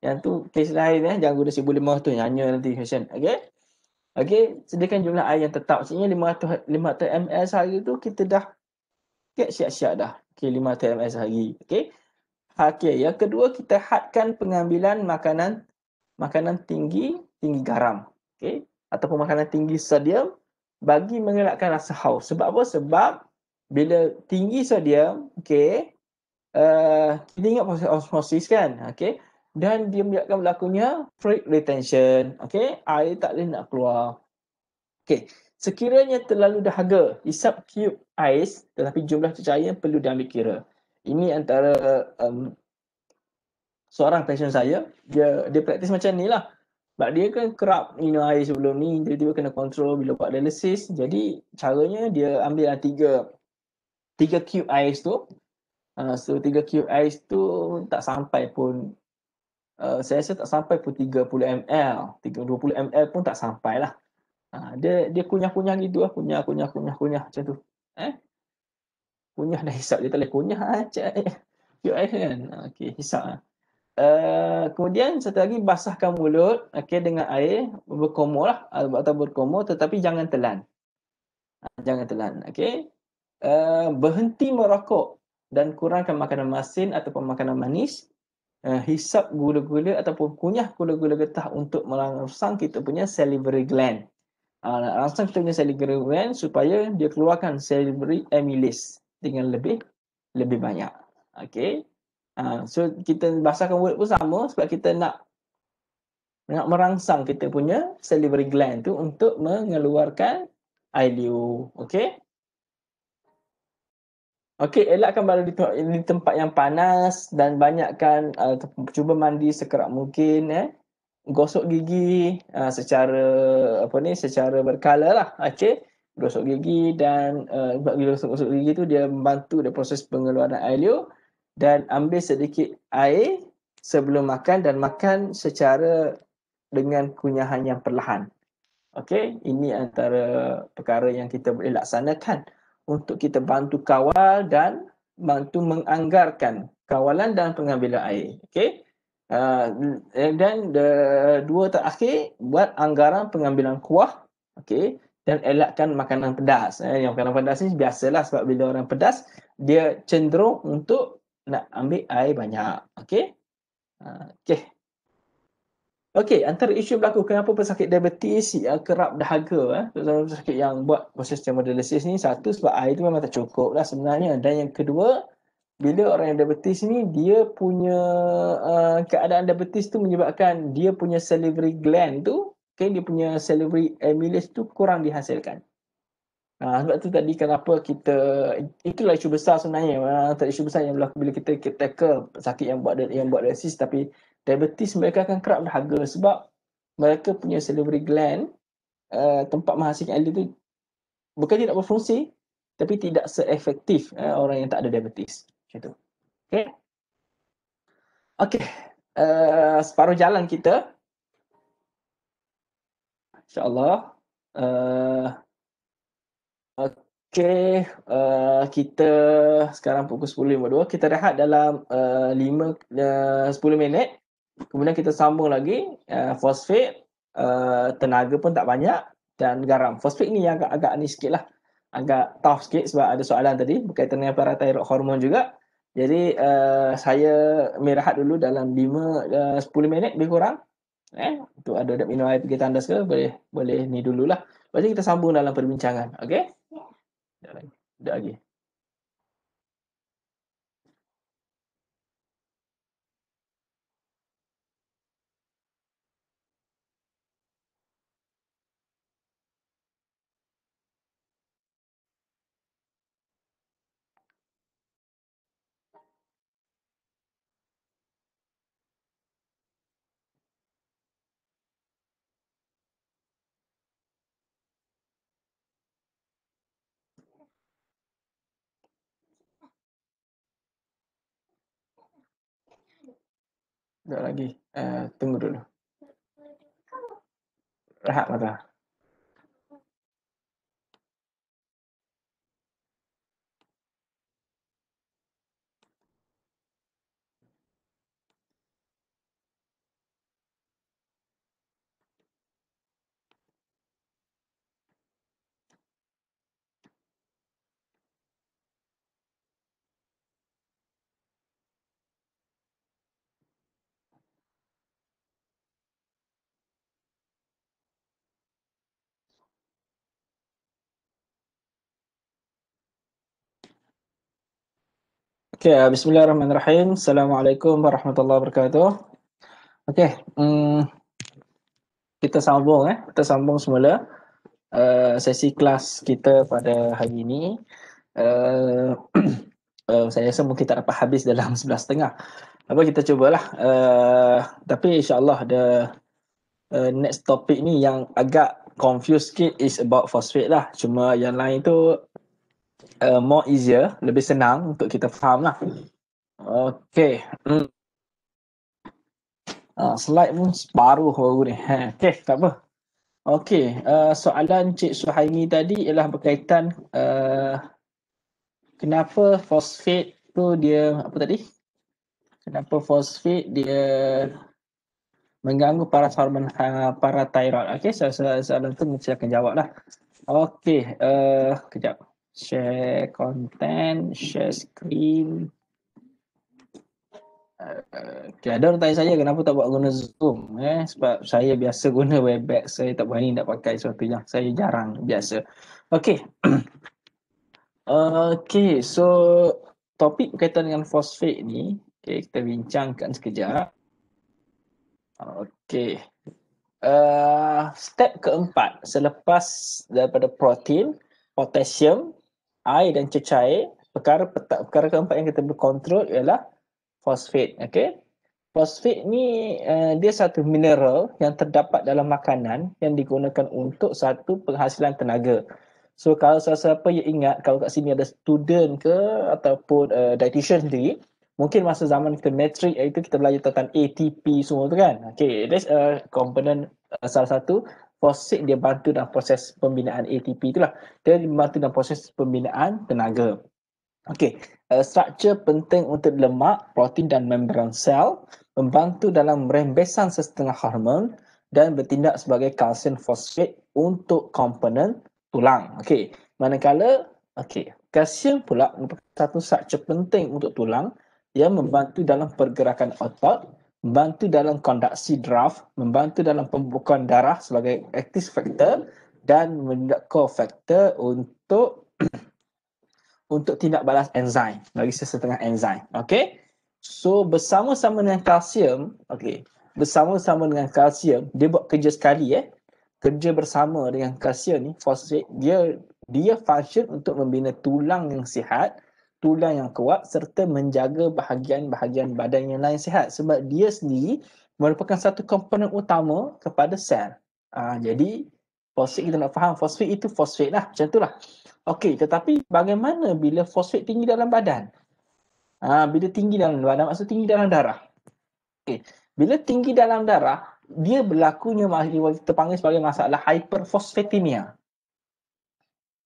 [SPEAKER 1] Yang tu kes lain eh. Jangan guna lima tu. Hanya nanti question. Okay. Okay. Sediakan jumlah air yang tetap. Maksudnya 500, 500 ml sehari tu kita dah get siap-siap dah. Okay. 500 ml sehari. Okay. Okay. Yang kedua kita hadkan pengambilan makanan makanan tinggi tinggi garam. Okay. Ataupun makanan tinggi sodium bagi mengelakkan rasa haus. Sebab apa? Sebab bila tinggi sodium, okay, uh, kita ingat osmosis kan? Okay, dan dia menyebabkan berlakunya fluid retention. Okey, air tak boleh nak keluar. Okey, sekiranya terlalu dahaga, hisap cube ais tetapi jumlah cecair perlu diambil kira. Ini antara um, seorang patient saya, dia dia praktis macam ni lah. Sebab dia kan kerap minum air sebelum ni, tiba-tiba kena kontrol bila buat dialysis. Jadi caranya dia ambil tiga tiga cube ais tu. Uh, so tiga cube ais tu tak sampai pun Eh, saya rasa tak sampai pun 30 ml 20 ml pun tak sampai lah ha, dia dia kunyah-kunyah gitu lah kunyah kunyah kunyah kunyah macam tu eh kunyah dah hisap dia tak boleh kunyah aja ah, eh, eh. eh kan ah, okay, hisap lah. Uh, kemudian satu lagi basahkan mulut okay, dengan air berkomo lah ah, atau berkomo tetapi jangan telan. jangan telan okay. Uh, berhenti merokok dan kurangkan makanan masin ataupun makanan manis uh, hisap gula-gula ataupun kunyah gula-gula getah untuk merangsang kita punya salivary gland. Uh, rangsang kita punya salivary gland supaya dia keluarkan salivary amylase dengan lebih lebih banyak. Okay. Uh, ah, so kita bahasakan word pun sama sebab kita nak nak merangsang kita punya salivary gland tu untuk mengeluarkan ILU. Okay. Okey, elakkan baru di, di tempat yang panas dan banyakkan uh, cuba mandi sekerap mungkin eh. Gosok gigi uh, secara apa ni secara berkala lah. Okey. Gosok gigi dan uh, gosok, gosok gigi tu dia membantu dia proses pengeluaran air liur dan ambil sedikit air sebelum makan dan makan secara dengan kunyahan yang perlahan. Okey, ini antara perkara yang kita boleh laksanakan untuk kita bantu kawal dan bantu menganggarkan kawalan dan pengambilan air. okay? Uh, ah, eh, dan the dua terakhir buat anggaran pengambilan kuah. okay? Dan elakkan makanan pedas. Eh, yang makanan pedas ni biasalah sebab bila orang pedas dia cenderung untuk nak ambil air banyak. Okey. Uh, Okey. Okey, antara isu berlaku kenapa pesakit diabetes yang kerap dahaga eh, pesakit yang buat proses hemodialisis ni satu sebab air tu memang tak cukup lah sebenarnya dan yang kedua bila orang yang diabetes ni dia punya uh, keadaan diabetes tu menyebabkan dia punya salivary gland tu okay, dia punya salivary amylase tu kurang dihasilkan. Uh, sebab tu tadi kenapa kita itulah isu besar sebenarnya uh, isu besar yang berlaku bila kita, kita tackle sakit yang buat yang buat diabetes tapi diabetes mereka akan kerap dahaga sebab mereka punya salivary gland uh, tempat menghasilkan air itu bukan tidak berfungsi tapi tidak seefektif uh, orang yang tak ada diabetes macam tu okey okey uh, separuh jalan kita insyaallah uh, okey uh, kita sekarang pukul 10.52 kita rehat dalam uh, 5 uh, 10 minit Kemudian kita sambung lagi uh, eh, fosfat uh, eh, tenaga pun tak banyak dan garam. Fosfat ni yang agak agak ni sikit lah. Agak tough sikit sebab ada soalan tadi berkaitan dengan parathyroid hormone juga. Jadi uh, saya merahat dulu dalam 5 uh, minit lebih kurang. Eh, untuk ada ada minum air pergi tandas ke boleh boleh ni dululah. Lepas kita sambung dalam perbincangan. okay Ya. lagi. Dah lagi. Sekejap lagi. Uh, tunggu dulu. rehat mata. Okay, ah, Bismillahirrahmanirrahim. Assalamualaikum warahmatullahi wabarakatuh. Okay, um, hmm, kita sambung eh. Kita sambung semula uh, sesi kelas kita pada hari ini. Uh, uh, saya rasa mungkin tak dapat habis dalam 11.30. setengah. Apa kita cubalah. Uh, tapi insyaAllah the uh, next topic ni yang agak confused sikit is about phosphate lah. Cuma yang lain tu uh, more easier, lebih senang untuk kita faham lah. Okay. Hmm. Uh, slide pun separuh baru ni. Ha, okay, tak apa. Okay, uh, soalan Cik Suhaimi tadi ialah berkaitan uh, kenapa fosfat tu dia, apa tadi? Kenapa fosfat dia mengganggu para hormon uh, para tyroid. Okay, so, soalan tu saya akan jawab lah. Okay, uh, kejap share content, share screen. Uh, okay, ada orang tanya saya kenapa tak buat guna Zoom eh? Sebab saya biasa guna Webex Saya tak berani nak pakai sesuatu yang saya jarang biasa Okay Okay, so Topik berkaitan dengan fosfate ni Okay, kita bincangkan sekejap Okay uh, Step keempat Selepas daripada protein Potassium, air dan cecair perkara petak perkara keempat yang kita perlu kontrol ialah fosfat okey fosfat ni uh, dia satu mineral yang terdapat dalam makanan yang digunakan untuk satu penghasilan tenaga so kalau sesiapa yang ingat kalau kat sini ada student ke ataupun uh, dietitian sendiri mungkin masa zaman kita metric iaitu kita belajar tentang ATP semua tu kan okey this a eh, component uh, salah satu Forsik dia bantu dalam proses pembinaan ATP itulah. Dia bantu dalam proses pembinaan tenaga. Okey, uh, eh, struktur penting untuk lemak, protein dan membran sel membantu dalam rembesan setengah hormon dan bertindak sebagai kalsium fosfat untuk komponen tulang. Okey, manakala okey, kalsium pula merupakan satu struktur penting untuk tulang yang membantu dalam pergerakan otot membantu dalam konduksi draft, membantu dalam pembukaan darah sebagai active faktor dan menjadi factor untuk untuk tindak balas enzim bagi sesetengah enzim. Okay, So bersama-sama dengan kalsium, okay, Bersama-sama dengan kalsium, dia buat kerja sekali eh. Kerja bersama dengan kalsium ni fosfat dia dia function untuk membina tulang yang sihat tulang yang kuat serta menjaga bahagian-bahagian badan yang lain sihat sebab dia sendiri merupakan satu komponen utama kepada sel. Uh, jadi fosfat kita nak faham fosfat itu fosfat lah macam itulah. Okey tetapi bagaimana bila fosfat tinggi dalam badan? Ah bila tinggi dalam badan maksud tinggi dalam darah. Okey bila tinggi dalam darah dia berlakunya terpanggil sebagai masalah hyperfosfatemia.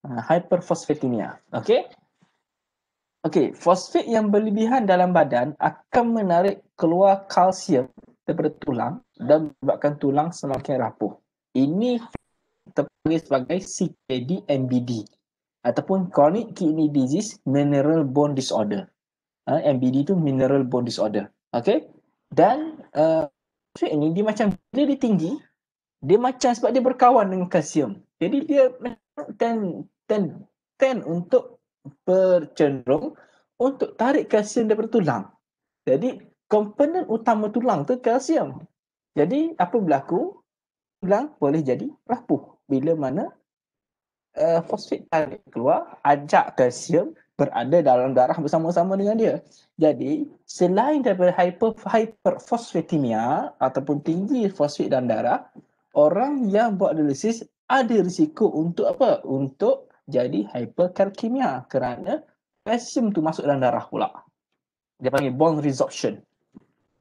[SPEAKER 1] Uh, hyperfosfatemia. Okey. Okey, fosfat yang berlebihan dalam badan akan menarik keluar kalsium daripada tulang dan membuatkan tulang semakin rapuh. Ini terpanggil sebagai CKD MBD ataupun chronic kidney disease mineral bone disorder. Ha, MBD tu mineral bone disorder. Okey. Dan uh, fosfat ini dia macam dia tinggi, dia macam sebab dia berkawan dengan kalsium. Jadi dia ten ten ten untuk bercenderung untuk tarik kalsium daripada tulang. Jadi komponen utama tulang tu kalsium. Jadi apa berlaku? Tulang boleh jadi rapuh bila mana uh, fosfit tarik keluar ajak kalsium berada dalam darah bersama-sama dengan dia. Jadi selain daripada hyper hyperfosfatemia ataupun tinggi fosfat dalam darah, orang yang buat dialisis ada risiko untuk apa? Untuk jadi hyperkalkemia kerana kalsium tu masuk dalam darah pula. Dia panggil bone resorption.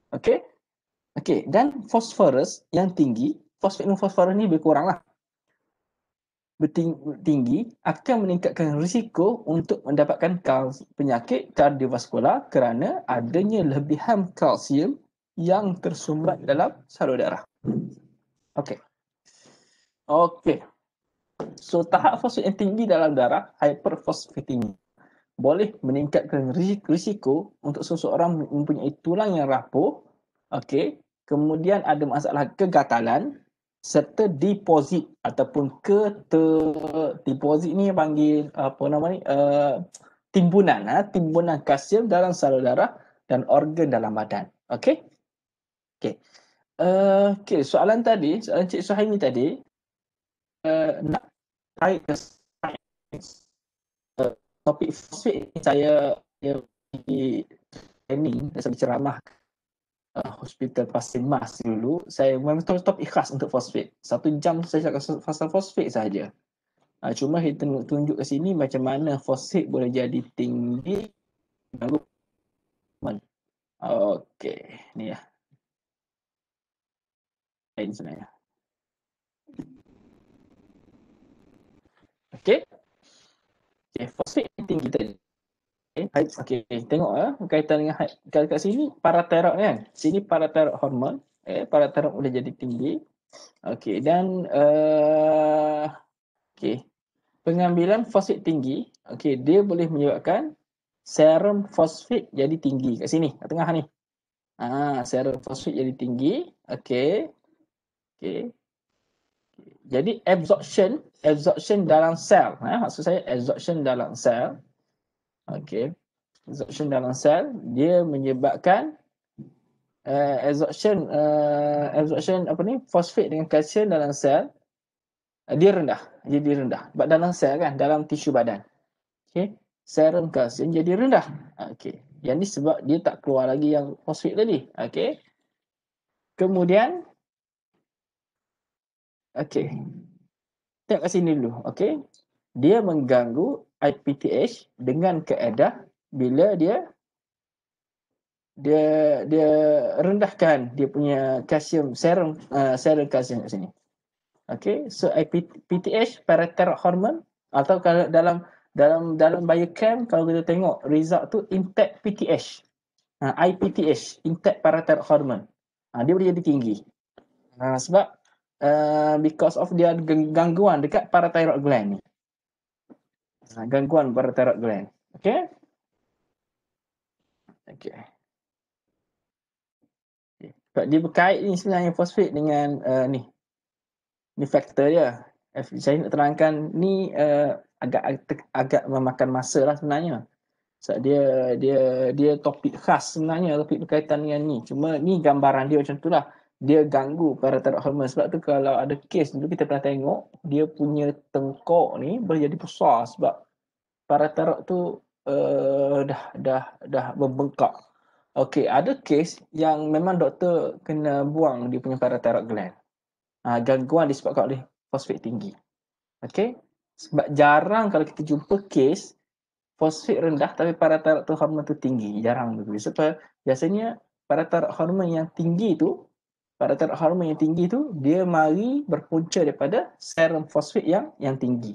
[SPEAKER 1] Okay? Okay, dan fosforus yang tinggi, fosfat dan fosforus ni berkuranglah. Tinggi akan meningkatkan risiko untuk mendapatkan penyakit kardiovaskular kerana adanya lebihan kalsium yang tersumbat dalam salur darah. Okay. Okay. So tahap fosfat yang tinggi dalam darah hyperphosphatemia boleh meningkatkan risiko untuk seseorang mempunyai tulang yang rapuh, okey, kemudian ada masalah kegatalan serta deposit ataupun ke deposit ni panggil apa nama ni uh, timbunan ha? timbunan kalsium dalam sel darah dan organ dalam badan. Okey. Okey. Uh, eh, okay. soalan tadi, soalan Cik Suhaimi tadi uh, nak tarik ke uh, topik fosfik ini saya ya, di training dan saya ceramah uh, hospital pasien mas dulu. Saya memang top, top ikhlas untuk fosfik. Satu jam saya cakap pasal fosfik saja. Uh, cuma kita tunjuk ke sini macam mana fosfik boleh jadi tinggi. Lalu Okey, ni ya. Lain sebenarnya. Okay. Okay, fosfat yang tinggi tadi. Okay, okay. tengok ya. Eh, Kaitan dengan kat, kat sini, paraterok kan. Sini paraterok hormon. Eh, paraterok boleh jadi tinggi. Okay, dan uh, okay. pengambilan fosfat tinggi, okay, dia boleh menyebabkan serum fosfat jadi tinggi kat sini, kat tengah ni. Ah, serum fosfat jadi tinggi. Okay. Okay. Jadi absorption, absorption dalam sel. Eh? Maksud saya absorption dalam sel. Okay. Absorption dalam sel, dia menyebabkan uh, absorption, uh, absorption apa ni, fosfat dengan kalsium dalam sel, uh, dia rendah. Jadi rendah. Sebab dalam sel kan, dalam tisu badan. Okay. Serum kalsium jadi rendah. Okay. Yang ni sebab dia tak keluar lagi yang fosfat tadi. Okay. Kemudian, Okay. Tengok kat sini dulu. Okay. Dia mengganggu IPTH dengan keadaan bila dia dia dia rendahkan dia punya kalsium serum uh, serum kalsium kat sini. Okay. So IPTH parathyroid hormone atau kalau dalam dalam dalam biochem kalau kita tengok result tu intact PTH. Uh, ha, IPTH, intact parathyroid hormone. Uh, dia boleh jadi tinggi. Uh, sebab uh, because of dia gangguan dekat parathyroid gland ni. Ah, gangguan parathyroid gland. Okay. Okay. Sebab dia berkait ni sebenarnya fosfat dengan uh, ni. Ni faktor dia. Eh, saya nak terangkan ni uh, agak agak memakan masa lah sebenarnya. Sebab dia dia dia topik khas sebenarnya topik berkaitan dengan ni. Cuma ni gambaran dia macam tu lah dia ganggu para tarot hormon sebab tu kalau ada kes dulu kita pernah tengok dia punya tengkok ni boleh jadi besar sebab para tarot tu uh, dah dah dah membengkak. Okey, ada kes yang memang doktor kena buang dia punya para tarot gland. Uh, gangguan disebabkan oleh fosfat tinggi. Okey. Sebab jarang kalau kita jumpa kes fosfat rendah tapi para tarot tu hormon tu tinggi. Jarang betul. Sebab biasanya para tarot hormon yang tinggi tu karakter hormon yang tinggi tu dia mari berpunca daripada serum fosfat yang yang tinggi.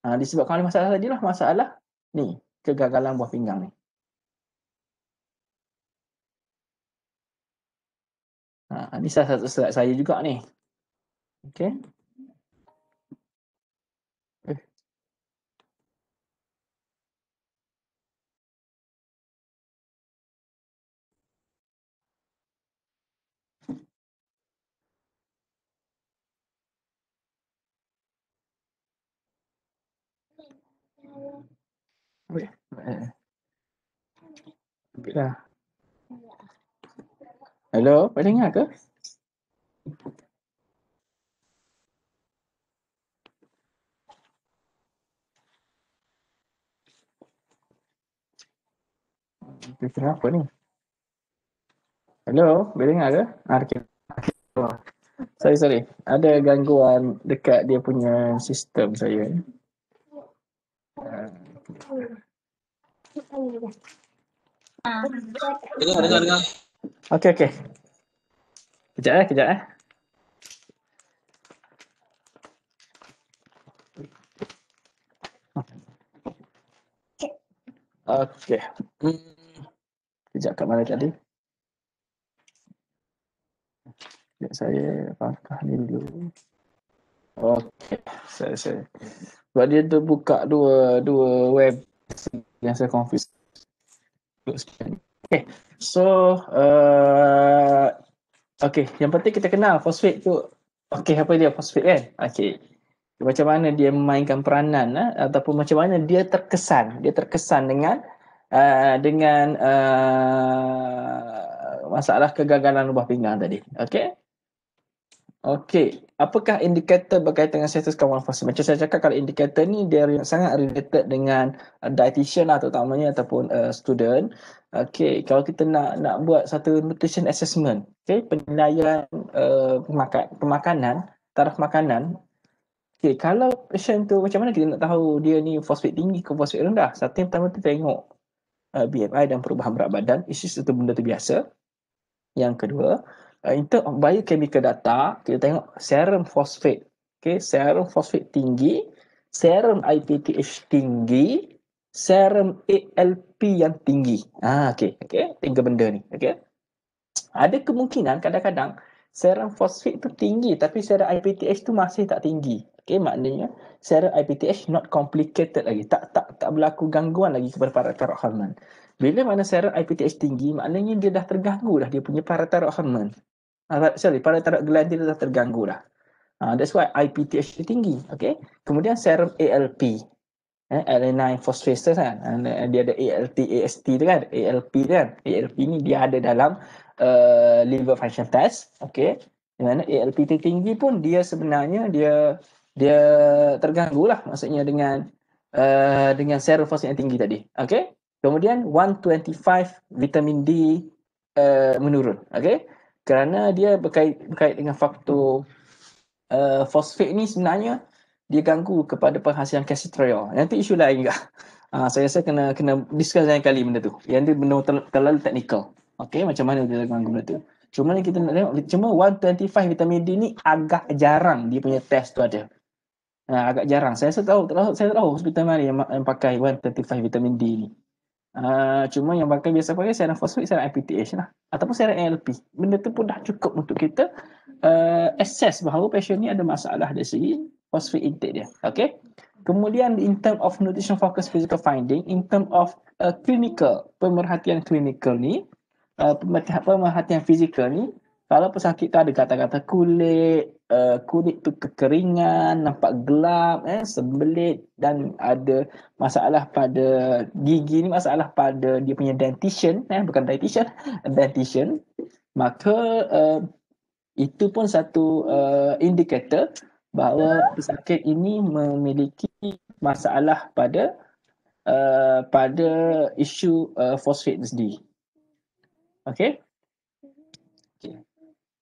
[SPEAKER 1] Ha, disebabkan oleh masalah tadi lah masalah ni kegagalan buah pinggang ni. Ha, ini salah satu slide saya juga ni. Okay. Eh, eh. Ambil Hello, boleh dengar ke? Kita apa ni? Hello, boleh dengar ke? Ah, okay. Sorry, sorry. Ada gangguan dekat dia punya sistem saya. Ni. Dengar, dengar, dengar. Okey, okey. Kejap eh, kejap eh. Okey. Hmm. Kejap kat mana tadi? Sekejap saya apakah ni dulu. Okay, saya saya. Sebab dia tu buka dua dua web yang saya confuse. Okay, so uh, okay, yang penting kita kenal fosfat tu. Okay, apa dia fosfat kan? Okay. Macam mana dia memainkan peranan eh? ataupun macam mana dia terkesan dia terkesan dengan uh, dengan uh, masalah kegagalan ubah pinggang tadi. Okay. Okey, apakah indikator berkaitan dengan status kawalan fasa? Macam saya cakap kalau indikator ni dia sangat related dengan uh, dietitian lah terutamanya ataupun uh, student. Okey, kalau kita nak nak buat satu nutrition assessment, okey, penilaian uh, pemakanan, taraf makanan. Okey, kalau patient tu macam mana kita nak tahu dia ni fosfat tinggi ke fosfat rendah? Satu yang pertama tu tengok uh, BMI dan perubahan berat badan, isu satu benda tu biasa. Yang kedua, uh, in term of biochemical data kita tengok serum phosphate okay serum phosphate tinggi serum IPTH tinggi serum ALP yang tinggi ah okay okay tiga benda ni okay ada kemungkinan kadang-kadang serum phosphate tu tinggi tapi serum IPTH tu masih tak tinggi okay maknanya serum IPTH not complicated lagi tak tak tak berlaku gangguan lagi kepada para taraf hormon bila mana serum IPTH tinggi, maknanya dia dah terganggu dah dia punya parathyroid hormone. Ah, sorry, para taraf glandular dah terganggu dah. Uh, that's why IPTH dia tinggi. Okay. Kemudian serum ALP. Eh, alanine phosphatase kan. And, uh, dia ada ALT, AST tu kan. ALP tu kan. ALP ni dia ada dalam uh, liver function test. Okay. Di mana ALP tu tinggi pun dia sebenarnya dia dia terganggu lah maksudnya dengan uh, dengan serum phosphatase yang tinggi tadi. Okay. Kemudian 125 vitamin D uh, menurun. Okay kerana dia berkait berkait dengan faktor uh, fosfat ni sebenarnya dia ganggu kepada penghasilan calcitriol. Nanti isu lain juga. Uh, saya rasa kena kena discuss lain kali benda tu. Yang dia benda terlalu teknikal. Okay, macam mana dia ganggu benda tu. Cuma kita nak tengok, cuma 125 vitamin D ni agak jarang dia punya test tu ada. Uh, agak jarang. Saya rasa tahu, saya tahu hospital mana yang, yang pakai 125 vitamin D ni. Ah, cuma yang bakal biasa pakai serum fosfat serum IPTH lah ataupun serum ALP benda tu pun dah cukup untuk kita uh, ah, assess bahawa patient ni ada masalah dari segi fosfat intake dia okay kemudian in term of nutrition focus physical finding in term of uh, clinical pemerhatian clinical ni uh, pemerhatian, pemerhatian fizikal ni kalau pesakit tu ada kata-kata kulit uh, kulit tu kekeringan, nampak gelap, eh, sembelit dan ada masalah pada gigi ni masalah pada dia punya dentition, eh, bukan dietitian, dentition. Maka uh, itu pun satu uh, indikator bahawa pesakit ini memiliki masalah pada uh, pada isu uh, fosfat sendiri. Okay.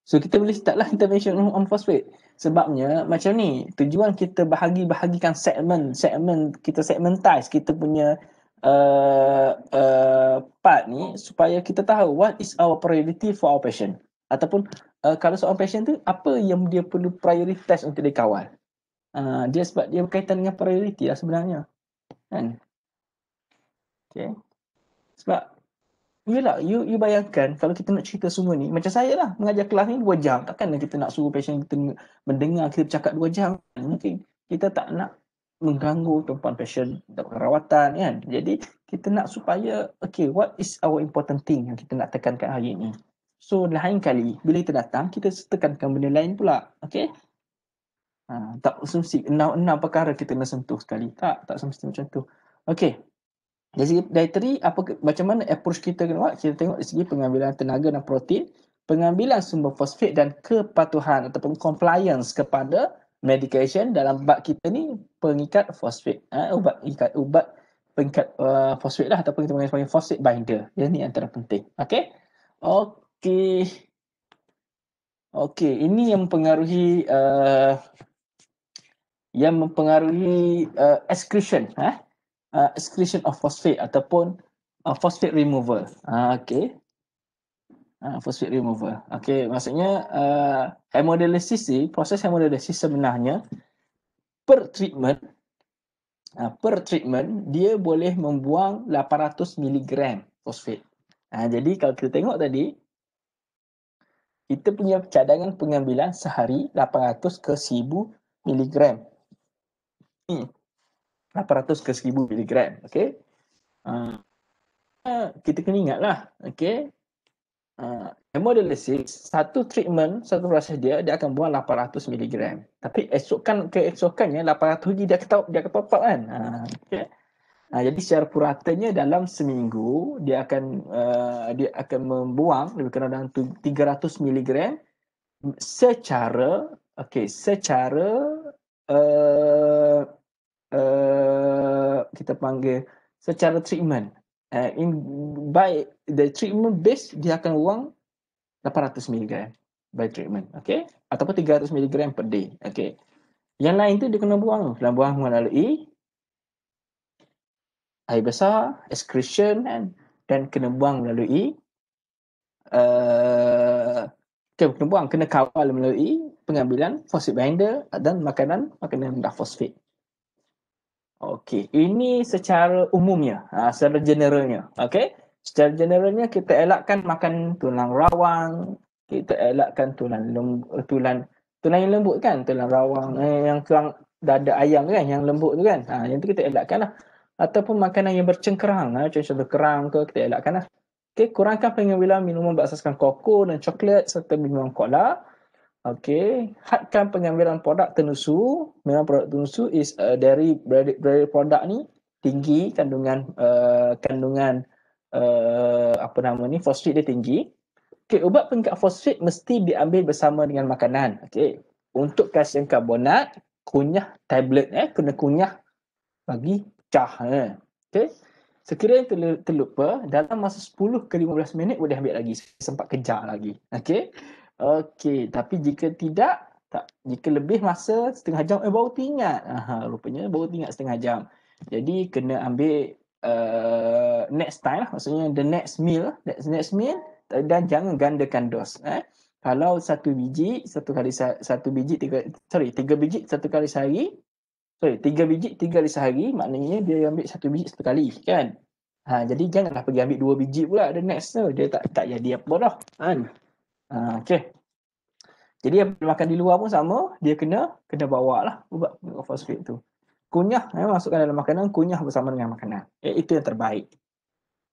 [SPEAKER 1] So kita boleh start lah intervention on phosphate. Sebabnya macam ni, tujuan kita bahagi-bahagikan segmen, segmen kita segmentize kita punya uh, uh, part ni supaya kita tahu what is our priority for our patient. Ataupun uh, kalau seorang patient tu, apa yang dia perlu prioritize untuk dia kawal. Uh, dia sebab dia berkaitan dengan priority lah sebenarnya. Kan? Okay. Sebab Yelah, you, you bayangkan kalau kita nak cerita semua ni, macam saya lah mengajar kelas ni 2 jam. Takkanlah kita nak suruh patient kita mendengar kita cakap 2 jam. Mungkin kita tak nak mengganggu tuan-tuan patient dalam rawatan kan. Jadi kita nak supaya, okay, what is our important thing yang kita nak tekankan hari ni? So lain kali, bila kita datang, kita tekankan benda lain pula. Okay? Ha, tak semestinya enam, enam perkara kita nak sentuh sekali. Tak, tak semestinya macam tu. Okay, dari segi dietary apa macam mana approach kita kena buat kita tengok dari segi pengambilan tenaga dan protein pengambilan sumber fosfat dan kepatuhan ataupun compliance kepada medication dalam bab kita ni pengikat fosfat ha, ubat pengikat ubat pengikat uh, fosfat lah ataupun kita panggil, panggil fosfat binder ini ni antara penting Okay, okay, okay, ini yang mempengaruhi uh, yang mempengaruhi uh, excretion ha? uh, excretion of phosphate ataupun uh, phosphate removal. Uh, okay. Uh, phosphate removal. Okay, maksudnya uh, hemodialisis ni, proses hemodialisis sebenarnya per treatment uh, per treatment dia boleh membuang 800 mg phosphate. Uh, jadi kalau kita tengok tadi kita punya cadangan pengambilan sehari 800 ke 1000 mg. Hmm. 800 ke 1000 mg. Okay. Uh, kita kena ingatlah. Okay. Uh, ah, hemodialisis, satu treatment, satu proses dia, dia akan buang 800 mg. Tapi ke keesokannya, 800 lagi dia akan, dia akan top up kan. Uh, ah, okay. Nah, jadi secara puratanya dalam seminggu dia akan uh, dia akan membuang lebih kurang dalam 300 mg secara okey secara Eh, kita panggil secara treatment. Uh, in by the treatment base dia akan uang 800 mg by treatment, okay? Ataupun 300 mg per day, okay? Yang lain tu dia kena buang. dalam buang melalui air besar, excretion kan? dan kena buang melalui uh, eh, kena, kena buang, kena kawal melalui pengambilan fosfit binder dan makanan makanan yang dah fosfit. Okey, ini secara umumnya, ha, secara generalnya. Okey, secara generalnya kita elakkan makan tulang rawang, kita elakkan tulang lembut, tulang tulang yang lembut kan, tulang rawang eh, yang tulang dada ayam kan, yang lembut tu kan. Ha, yang tu kita elakkan lah. Ataupun makanan yang bercengkerang, ha, macam contoh kerang ke, kita elakkan lah. Okey, kurangkan pengambilan minuman berasaskan koko dan coklat serta minuman kola. Okay, hadkan pengambilan produk tenusu. Memang produk tenusu is uh, dari dari produk ni tinggi kandungan uh, kandungan uh, apa nama ni fosfit dia tinggi. Okay, ubat peningkat fosfit mesti diambil bersama dengan makanan. Okay, untuk kalsium karbonat kunyah tablet eh kena kunyah bagi cah. Eh. Okay, sekiranya ter- terlupa dalam masa 10 ke 15 minit boleh ambil lagi sempat kejar lagi. Okay. Okey, tapi jika tidak, tak jika lebih masa setengah jam eh baru teringat. Aha, rupanya baru teringat setengah jam. Jadi kena ambil uh, next time lah, maksudnya the next meal, lah, that's next meal dan jangan gandakan dos eh. Kalau satu biji satu kali satu biji tiga sorry tiga biji satu kali sehari sorry tiga biji tiga kali sehari maknanya dia ambil satu biji satu kali kan ha, jadi janganlah pergi ambil dua biji pula the next dia tak tak jadi apa dah kan ha. Ah, okay. Jadi makan di luar pun sama, dia kena kena bawa lah ubat fosfit tu. Kunyah eh, masukkan dalam makanan, kunyah bersama dengan makanan. Eh, itu yang terbaik.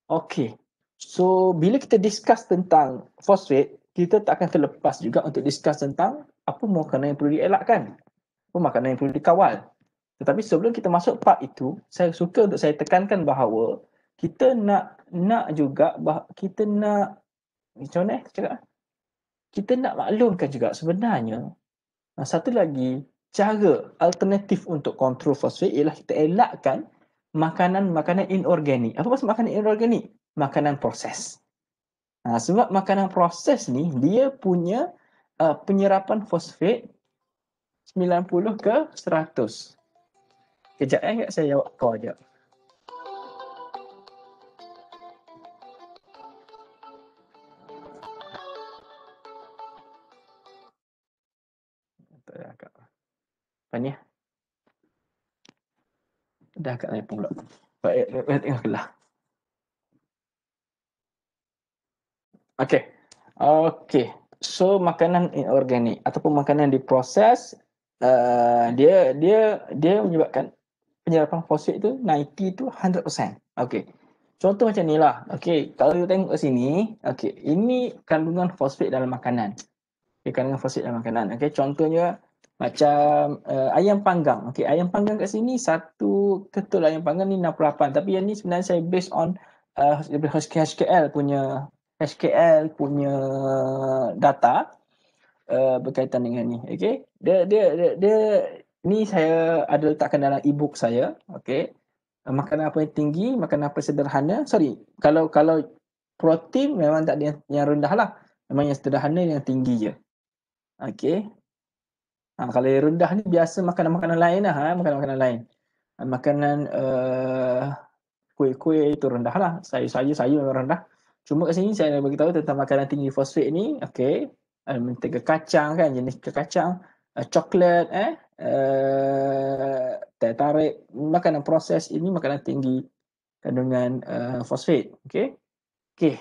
[SPEAKER 1] Okay. So, bila kita discuss tentang fosfit, kita tak akan terlepas juga untuk discuss tentang apa makanan yang perlu dielakkan. Apa makanan yang perlu dikawal. Tetapi sebelum kita masuk part itu, saya suka untuk saya tekankan bahawa kita nak nak juga bah, kita nak macam mana eh cakap eh? kita nak maklumkan juga sebenarnya ha, satu lagi cara alternatif untuk kontrol fosfat ialah kita elakkan makanan-makanan inorganik. Apa maksud makanan inorganik? Makanan proses. Nah, ha, sebab makanan proses ni dia punya uh, penyerapan fosfat 90 ke 100. Kejap eh, saya jawab kau aja. Tanya. Dah kat telefon pula. Baik, saya tengok kelah. Okay. Okay. So, makanan inorganik ataupun makanan diproses, uh, eh, dia dia dia menyebabkan penyerapan fosfat itu, naik itu 100%. Okay. Contoh macam ni lah. Okay. Kalau kita tengok sini, okay. Ini kandungan fosfat dalam makanan. Okay, kandungan fosfat dalam makanan. Okay. Contohnya, macam uh, ayam panggang. Okey, ayam panggang kat sini satu ketul lah ayam panggang ni 68 tapi yang ni sebenarnya saya based on uh, eh, HKL punya HKL punya data uh, berkaitan dengan ni. Okey. Dia, dia dia dia ni saya ada letakkan dalam e-book saya. Okey. Uh, makanan apa yang tinggi, makanan apa yang sederhana. Sorry. Kalau kalau protein memang tak ada yang, yang rendah lah. Memang yang sederhana yang tinggi je. Okey. Ha, kalau yang rendah ni biasa makanan-makanan lain lah. Ha, makanan-makanan lain. Ha, makanan uh, kuih-kuih itu rendah lah. Sayur-sayur sayur memang rendah. Cuma kat sini saya nak beritahu tentang makanan tinggi fosfat ni. Okay. Uh, ha, mentega kacang kan. Jenis kacang. Uh, coklat. Eh? Uh, tarik. Makanan proses ini makanan tinggi kandungan uh, fosfat. Okay. Okay.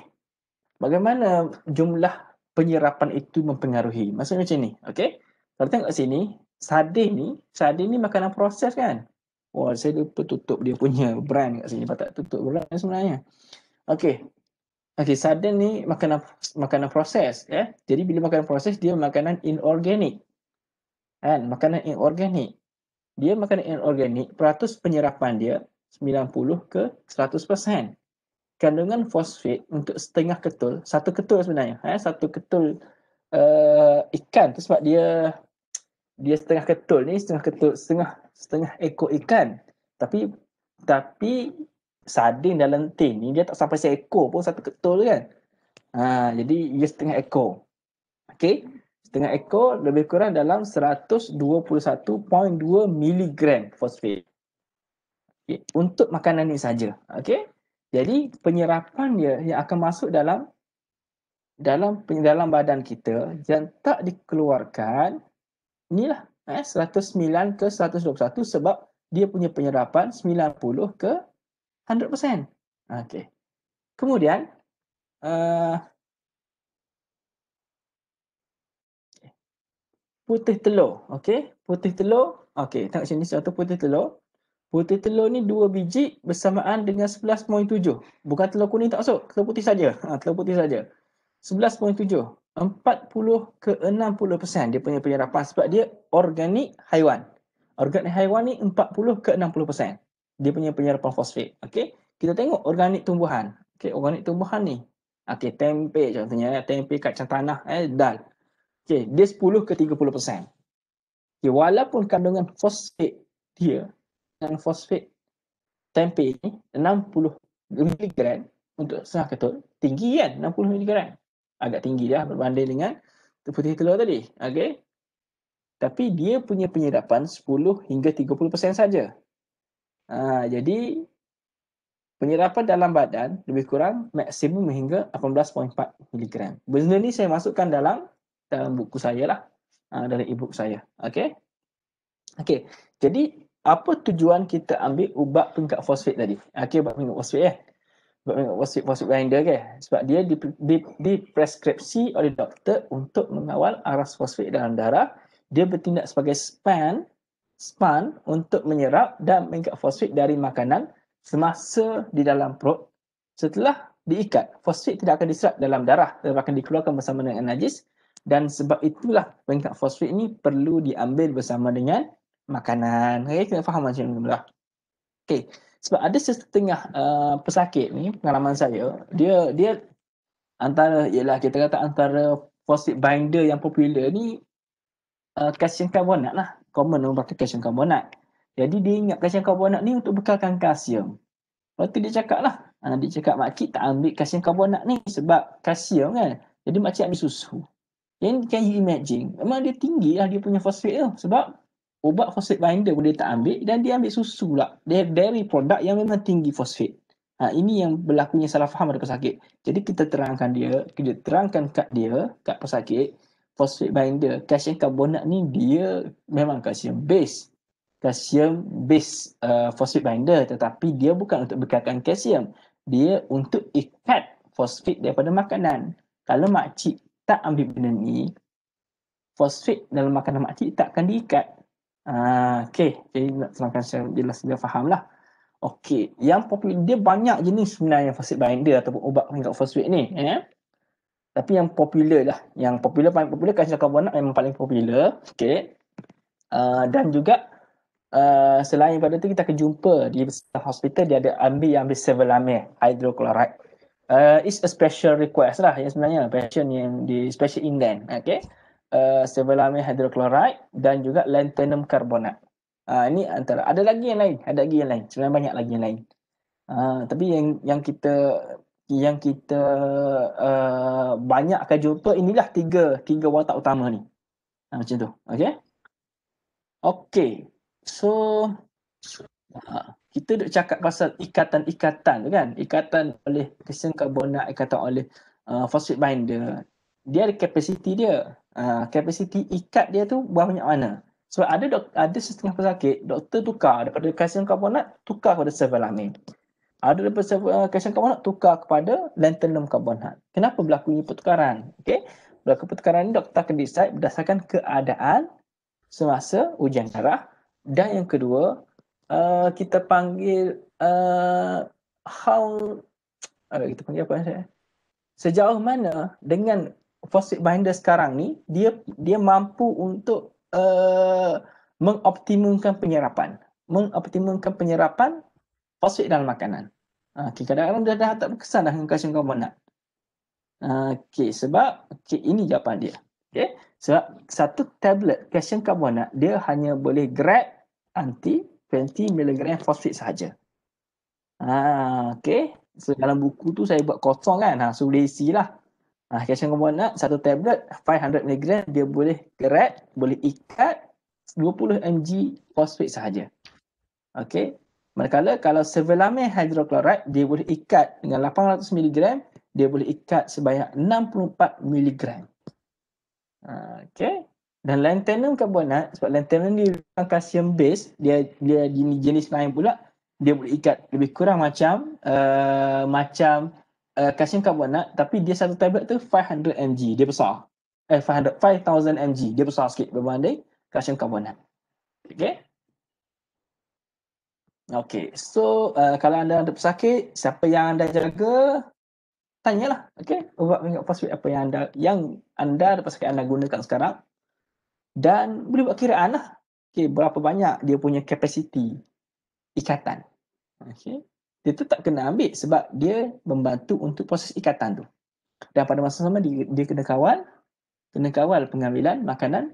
[SPEAKER 1] Bagaimana jumlah penyerapan itu mempengaruhi? Maksudnya macam ni. Okay. Kalau tengok sini, sardin ni, sardin ni makanan proses kan? Wah, saya lupa tutup dia punya brand kat sini. Patut tutup brand sebenarnya. Okay. Okay, sardin ni makanan makanan proses. ya. Yeah? Jadi bila makanan proses, dia makanan inorganik. Kan? Makanan inorganik. Dia makanan inorganik, peratus penyerapan dia 90 ke 100%. Kandungan fosfit untuk setengah ketul, satu ketul sebenarnya. Eh? Satu ketul uh, ikan tu sebab dia dia setengah ketul ni setengah ketul setengah setengah ekor ikan tapi tapi sardin dalam tin ni dia tak sampai seekor pun satu ketul kan ha, jadi dia setengah ekor okey setengah ekor lebih kurang dalam 121.2 mg fosfat okay. untuk makanan ni saja okey jadi penyerapan dia yang akan masuk dalam dalam dalam badan kita yang tak dikeluarkan inilah eh 109 ke 121 sebab dia punya penyerapan 90 ke 100%. Okey. Kemudian uh, putih telur, okey. Putih telur, okey. Tengok sini satu putih telur. Putih telur ni dua biji bersamaan dengan 11.7. Bukan telur kuning tak masuk, telur putih saja. Ha, telur putih saja. 11.7. 40 ke 60 persen dia punya penyerapan sebab dia organik haiwan. Organik haiwan ni 40 ke 60 persen dia punya penyerapan fosfat. Okey, kita tengok organik tumbuhan. Okey, organik tumbuhan ni. Okey, tempe contohnya, eh, tempe kacang tanah, eh, dal. Okey, dia 10 ke 30 persen. Okay, walaupun kandungan fosfat dia dan fosfat tempe ni 60 mg untuk setengah ketul tinggi kan 60 mg agak tinggi lah berbanding dengan putih telur tadi. Okay. Tapi dia punya penyedapan 10 hingga 30% saja. Ha, jadi penyedapan dalam badan lebih kurang maksimum hingga 18.4 miligram. Benda ni saya masukkan dalam dalam buku saya lah. Ha, dalam e-book saya. Okay. Okay. Jadi apa tujuan kita ambil ubat pengkat fosfat tadi? Okay, ubat pengkat fosfat ya. Eh? wasit wasit binder ke kan? sebab dia di, di, di preskripsi oleh doktor untuk mengawal aras fosfat dalam darah dia bertindak sebagai span span untuk menyerap dan mengikat fosfat dari makanan semasa di dalam perut setelah diikat fosfat tidak akan diserap dalam darah dan akan dikeluarkan bersama dengan najis dan sebab itulah pengikat fosfat ini perlu diambil bersama dengan makanan. Okay, kita faham macam ni lah. Okay. Sebab ada setengah uh, pesakit ni, pengalaman saya, dia dia antara, ialah kita kata antara posit binder yang popular ni, uh, calcium carbonate lah. Common orang pakai calcium carbonate. Jadi dia ingat calcium carbonate ni untuk bekalkan calcium. Lepas tu dia cakap lah, uh, dia cakap makcik tak ambil calcium carbonate ni sebab calcium kan. Jadi makcik ambil susu. Yang can you imagine, memang dia tinggi lah dia punya fosfat tu sebab ubat fosfat binder boleh dia tak ambil dan dia ambil susu pula dari produk yang memang tinggi fosfat. Ha, ini yang berlakunya salah faham pada pesakit. Jadi kita terangkan dia, kita terangkan kat dia, kat pesakit, fosfat binder, kalsium karbonat ni dia memang kalsium base. Kalsium base uh, fosfat binder tetapi dia bukan untuk bekalkan kalsium. Dia untuk ikat fosfat daripada makanan. Kalau makcik tak ambil benda ni, fosfat dalam makanan makcik takkan diikat. Ah, okay. Jadi nak terangkan saya jelas dia faham lah. Okay. Yang popular, dia banyak jenis sebenarnya fasid aid binder ataupun ubat peringkat first aid ni. Eh? Tapi yang popular lah. Yang popular, paling popular, kacil karbonat memang paling popular. Okay. Uh, ah, dan juga Uh, selain pada tu kita akan jumpa di hospital dia ada ambil yang ambil sevelamir hydrochloride. Uh, it's a special request lah yang sebenarnya passion yang di special in then. Okay uh, sevalamin hydrochloride dan juga lanthanum carbonate. Uh, ah, ini antara ada lagi yang lain, ada lagi yang lain. Sebenarnya banyak lagi yang lain. Uh, tapi yang yang kita yang kita uh, banyak akan jumpa inilah tiga tiga watak utama ni. Uh, macam tu. Okey. Okey. So uh, kita duk cakap pasal ikatan-ikatan kan? Ikatan oleh kesen karbonat, ikatan oleh uh, phosphate binder. Dia ada kapasiti dia kapasiti ah, uh, ikat dia tu buah banyak mana. Sebab ada dok, ada setengah pesakit, doktor tukar daripada calcium karbonat tukar kepada sevelamin. Ada daripada sev- uh, ah, calcium carbonate, tukar kepada lanthanum karbonat. Kenapa berlaku ini pertukaran? Okay. Berlaku pertukaran ini, doktor akan decide berdasarkan keadaan semasa ujian darah. Dan yang kedua, uh, kita panggil uh, how, uh, kita panggil apa saya? Sejauh mana dengan fossil binder sekarang ni dia dia mampu untuk uh, mengoptimumkan penyerapan mengoptimumkan penyerapan fosfat dalam makanan. Ah, okay, kadang-kadang dah, dah tak berkesan dah dengan kalsium karbonat. Ah, okay, sebab okay, ini jawapan dia. Okay, sebab satu tablet kalsium karbonat dia hanya boleh grab anti 20 mg fosfat sahaja. Ah, okay, so, dalam buku tu saya buat kosong kan. Ha, so boleh isi lah. Ah, calcium carbonate satu tablet 500 mg dia boleh gerat, boleh ikat 20 mg fosfat sahaja. Okey. Manakala kalau sevelamin hydrochloride dia boleh ikat dengan 800 mg, dia boleh ikat sebanyak 64 mg. Ah, okey. Dan lanthanum carbonate sebab lanthanum ni bukan calcium base, dia dia jenis, jenis lain pula, dia boleh ikat lebih kurang macam uh, macam uh, calcium carbonate tapi dia satu tablet tu 500 mg dia besar eh 500 5000 mg dia besar sikit berbanding calcium carbonate okey Okay, so uh, kalau anda ada pesakit, siapa yang anda jaga, tanyalah. Okay, ubat minyak fosfat apa yang anda yang anda ada pesakit anda gunakan sekarang dan boleh buat kiraan lah. Okay, berapa banyak dia punya kapasiti ikatan. Okay dia tu tak kena ambil sebab dia membantu untuk proses ikatan tu. Dan pada masa sama dia, dia kena kawal, kena kawal pengambilan makanan,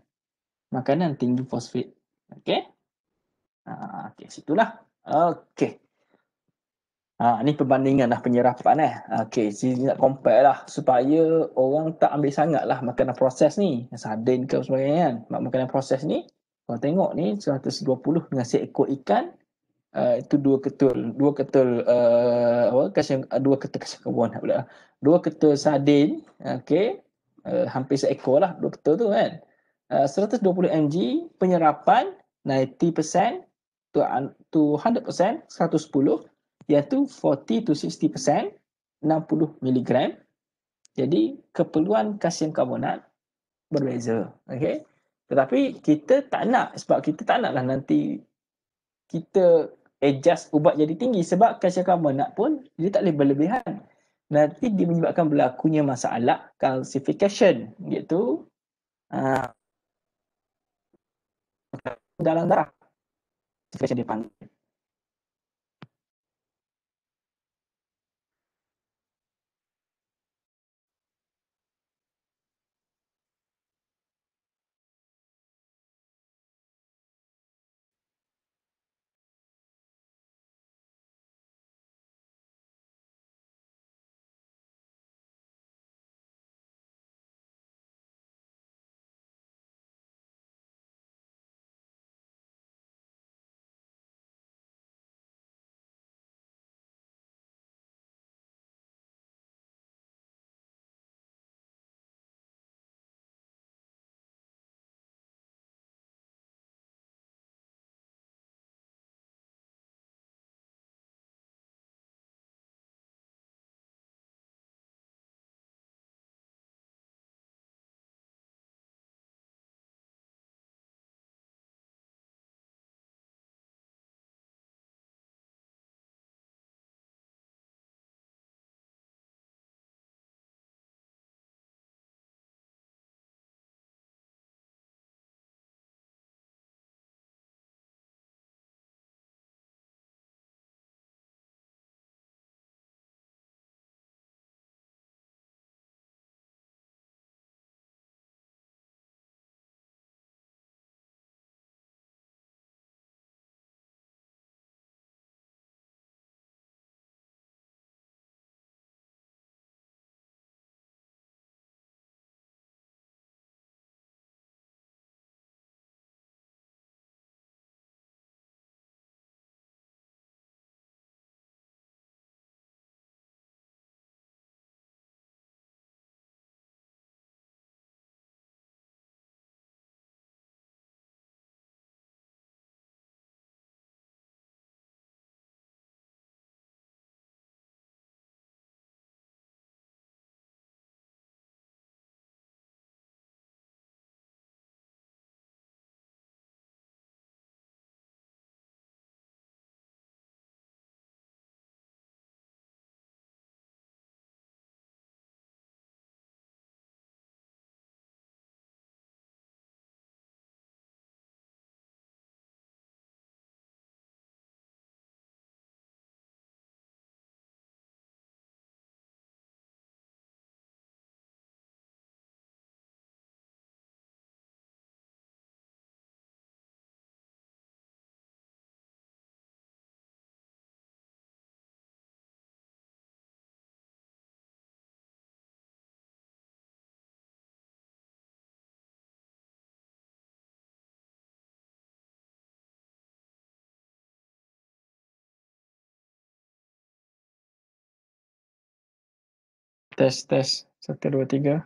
[SPEAKER 1] makanan tinggi fosfat. Okey. Ha, okey, situlah. Okey. Ha, ni perbandingan lah penyerapan eh. Okey, sini nak compare lah supaya orang tak ambil sangat lah makanan proses ni. Sardin ke sebagainya kan. Makanan proses ni, Kalau tengok ni 120 dengan seekor ikan, Ah, itu dua ketul dua ketul uh, apa kacang dua ketul kasih kebun pula dua ketul sardin okay? uh, ah, hampir seekor lah dua ketul tu kan uh, 120 mg penyerapan 90% tu tu 100% 110 iaitu 40 to 60% 60 mg jadi keperluan kalsium karbonat berbeza okey tetapi kita tak nak sebab kita tak naklah nanti kita adjust ubat jadi tinggi sebab kalsium karbonat pun dia tak boleh berlebihan. Nanti dia menyebabkan berlakunya masalah calcification gitu. Uh, ah, dalam darah. Calcification dia panggil. tes tes satu dua tiga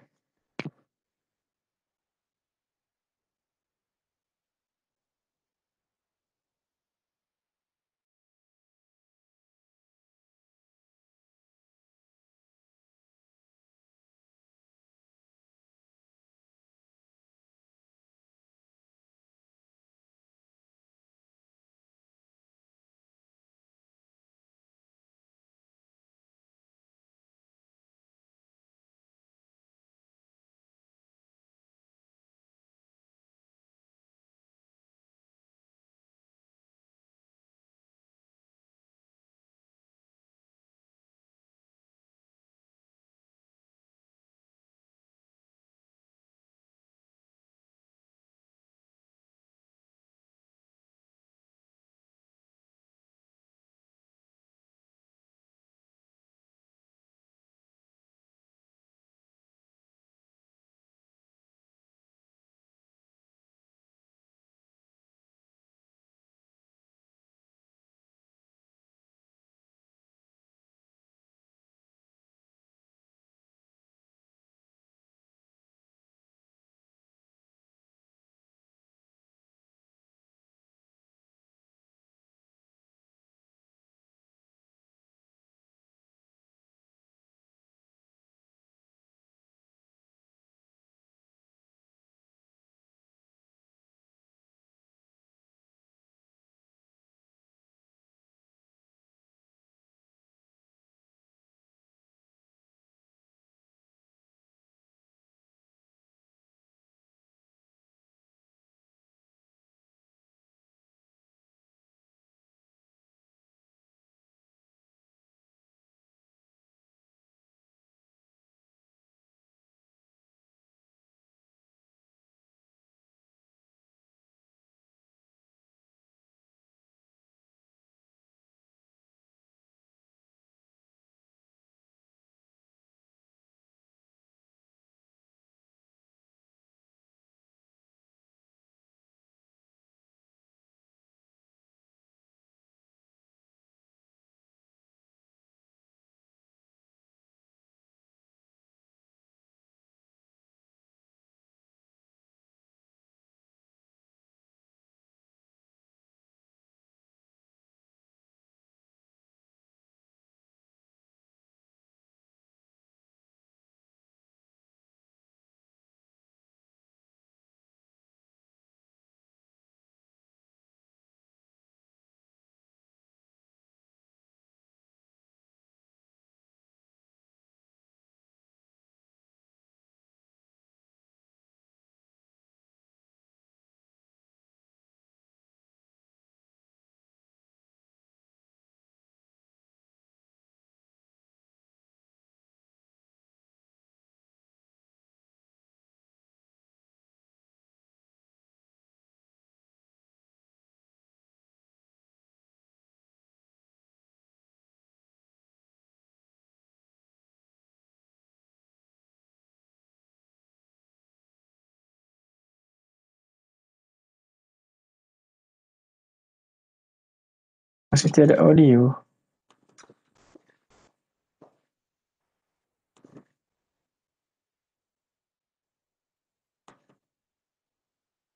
[SPEAKER 1] Masih tiada audio.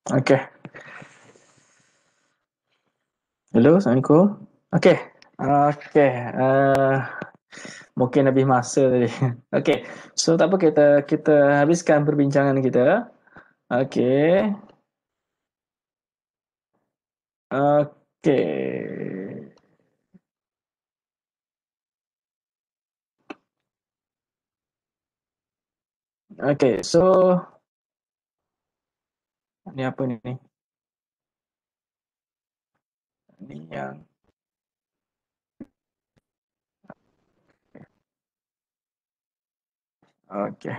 [SPEAKER 1] Okay. Hello, Assalamualaikum. Okay. Okay. Uh, eh, mungkin lebih masa tadi. Okay. So, tak apa kita kita habiskan perbincangan kita. Okay. Okay. Okay, so ni apa ni? Ni yang Okay.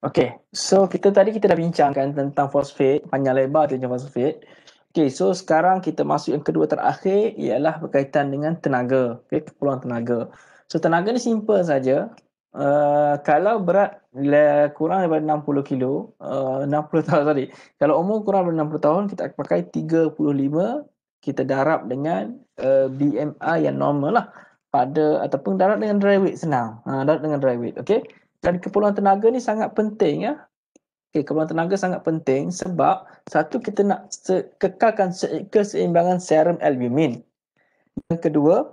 [SPEAKER 1] Okay, so kita tadi kita dah bincangkan tentang fosfat, panjang lebar tentang fosfat. Okay, so sekarang kita masuk yang kedua terakhir ialah berkaitan dengan tenaga, okay, peluang tenaga. So tenaga ni simple saja, Uh, kalau berat kurang daripada 60 kilo, uh, 60 tahun tadi. Kalau umur kurang daripada 60 tahun, kita akan pakai 35, kita darab dengan uh, BMI yang normal lah. Pada, ataupun darab dengan dry weight senang. Uh, darab dengan dry weight, okay? Dan keperluan tenaga ni sangat penting ya. Okay, keperluan tenaga sangat penting sebab satu kita nak se- kekalkan keseimbangan serum albumin. Yang kedua,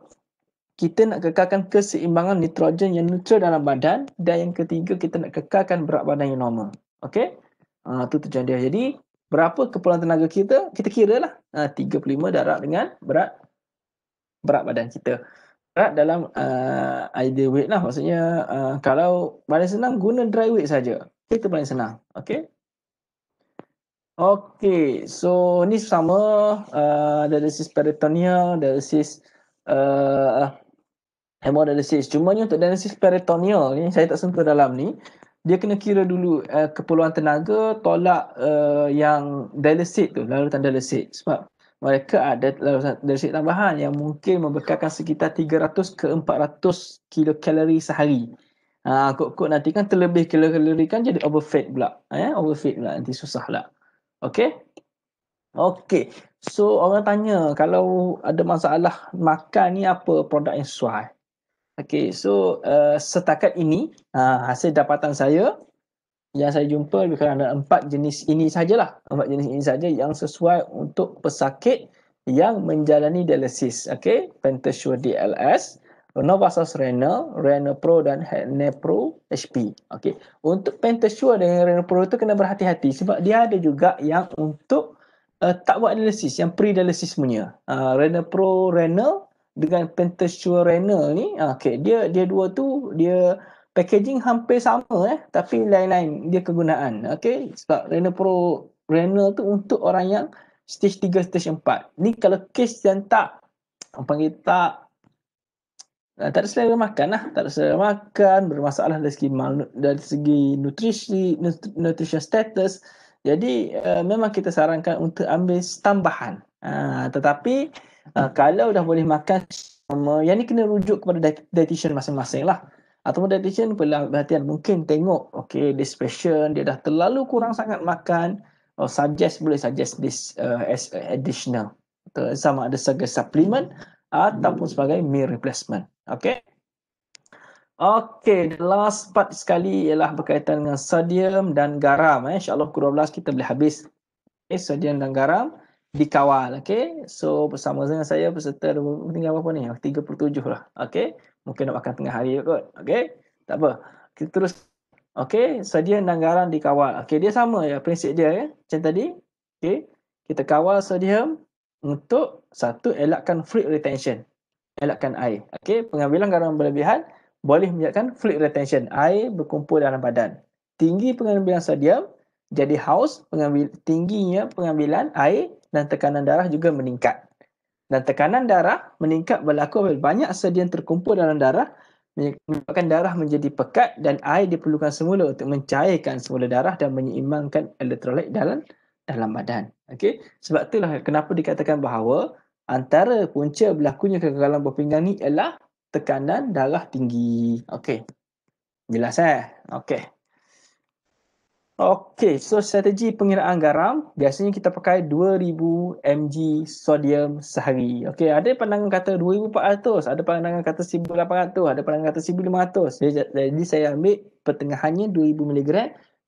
[SPEAKER 1] kita nak kekalkan keseimbangan nitrogen yang neutral dalam badan dan yang ketiga kita nak kekalkan berat badan yang normal. Okey? Ah uh, tu tujuan dia. Jadi berapa kepulan tenaga kita? Kita kiralah. Ah uh, 35 darab dengan berat berat badan kita. Berat dalam uh, ideal weight lah maksudnya uh, kalau paling senang guna dry weight saja. Itu paling senang. Okey? Okey, so ni sama uh, dialysis peritoneal, dialysis uh, hemodialisis. Cumanya untuk dialisis peritoneal ni saya tak sentuh dalam ni. Dia kena kira dulu uh, keperluan tenaga tolak uh, yang dialisis tu, larutan dialisis. Sebab mereka ada larutan dialisis tambahan yang mungkin membekalkan sekitar 300 ke 400 kilokalori sehari. Ha, kot-kot nanti kan terlebih kilokalori kan jadi overfed pula. Eh? Ha, ya, Overfeed pula nanti susah lah. Okay? Okay. So orang tanya kalau ada masalah makan ni apa produk yang sesuai? Okay, so uh, setakat ini uh, hasil dapatan saya yang saya jumpa lebih kurang dalam empat jenis ini sajalah. Empat jenis ini saja yang sesuai untuk pesakit yang menjalani dialisis. Okay, Pentasure DLS, Novasas Renal, Renal Pro dan Nepro HP. Okay, untuk Pentasure dengan Renal Pro itu kena berhati-hati sebab dia ada juga yang untuk uh, tak buat dialisis, yang pre-dialisis punya. Uh, Renal Pro, Renal, dengan Pentestual Renal ni ah, okay, dia dia dua tu dia packaging hampir sama eh tapi lain-lain dia kegunaan okay? sebab Renal Pro Renal tu untuk orang yang stage 3 stage 4 ni kalau kes yang tak orang panggil tak Nah, tak ada selera makan lah. Tak ada selera makan, bermasalah dari segi, mal, dari segi nutrisi, nutri, nutrition status. Jadi uh, memang kita sarankan untuk ambil tambahan. Ah, tetapi uh, kalau dah boleh makan sama, yang ni kena rujuk kepada dietitian masing-masing lah. Ataupun dietitian perhatian mungkin tengok, okay, this patient dia dah terlalu kurang sangat makan, uh, suggest boleh suggest this uh, as additional. Sama ada sebagai supplement ataupun sebagai meal replacement. Okay. Okay, the last part sekali ialah berkaitan dengan sodium dan garam. Eh. InsyaAllah ke-12 kita boleh habis eh, sodium dan garam dikawal. Okay. So bersama dengan saya peserta tinggal berapa ni? 37 lah. Okay. Mungkin nak makan tengah hari kot. Okay. Tak apa. Kita terus. Okay. Sedia nanggaran dikawal. Okay. Dia sama ya prinsip dia. Ya. Macam tadi. Okay. Kita kawal sedia untuk satu elakkan fluid retention. Elakkan air. Okay. Pengambilan garam berlebihan boleh menyebabkan fluid retention. Air berkumpul dalam badan. Tinggi pengambilan sodium jadi haus pengambil tingginya pengambilan air dan tekanan darah juga meningkat. Dan tekanan darah meningkat berlaku apabila banyak sedian terkumpul dalam darah menyebabkan darah menjadi pekat dan air diperlukan semula untuk mencairkan semula darah dan menyeimbangkan elektrolit dalam dalam badan. Okey, sebab itulah kenapa dikatakan bahawa antara punca berlakunya kegagalan berpinggang ni ialah tekanan darah tinggi. Okey. Jelas eh? Okey. Okey, so strategi pengiraan garam biasanya kita pakai 2000 mg sodium sehari. Okey, ada pandangan kata 2400, ada pandangan kata 1800, ada pandangan kata 1500. Jadi, jadi saya ambil pertengahannya 2000 mg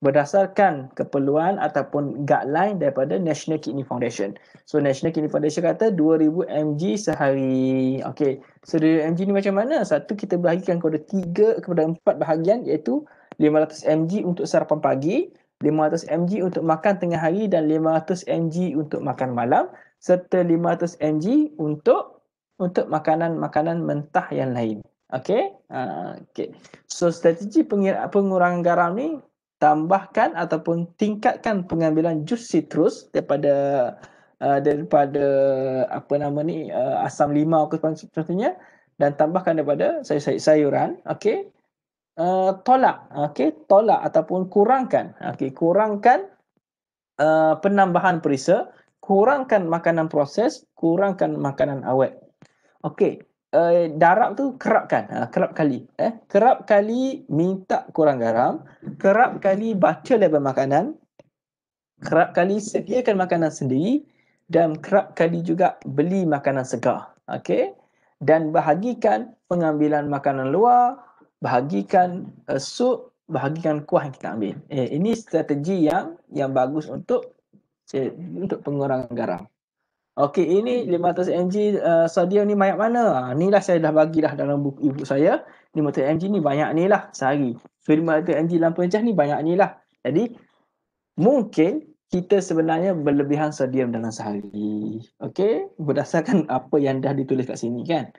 [SPEAKER 1] berdasarkan keperluan ataupun guideline daripada National Kidney Foundation. So National Kidney Foundation kata 2000 mg sehari. Okey. So 2000 mg ni macam mana? Satu kita bahagikan kepada tiga kepada empat bahagian iaitu 500 mg untuk sarapan pagi, 500mg untuk makan tengah hari dan 500mg untuk makan malam serta 500mg untuk untuk makanan-makanan mentah yang lain. Okay? Uh, ah, okay. So strategi pengurangan garam ni tambahkan ataupun tingkatkan pengambilan jus citrus daripada uh, daripada apa nama ni uh, asam limau ke contohnya dan tambahkan daripada sayur-sayuran. Okay? Eh, tolak okey tolak ataupun kurangkan okey kurangkan uh, penambahan perisa kurangkan makanan proses kurangkan makanan awet okey uh, darab tu kerapkan uh, kerap kali eh kerap kali minta kurang garam kerap kali baca label makanan kerap kali sediakan makanan sendiri dan kerap kali juga beli makanan segar okey dan bahagikan pengambilan makanan luar bahagikan uh, sup bahagikan kuah yang kita ambil. Eh, ini strategi yang yang bagus untuk eh, untuk pengurangan garam. Okey, ini 500 mg uh, sodium ni banyak mana? Ha, ah, ni lah saya dah bagi dah dalam buku ibu saya. 500 mg ni banyak ni lah sehari. So, 500 mg dalam pecah ni banyak ni lah. Jadi, mungkin kita sebenarnya berlebihan sodium dalam sehari. Okey, berdasarkan apa yang dah ditulis kat sini kan?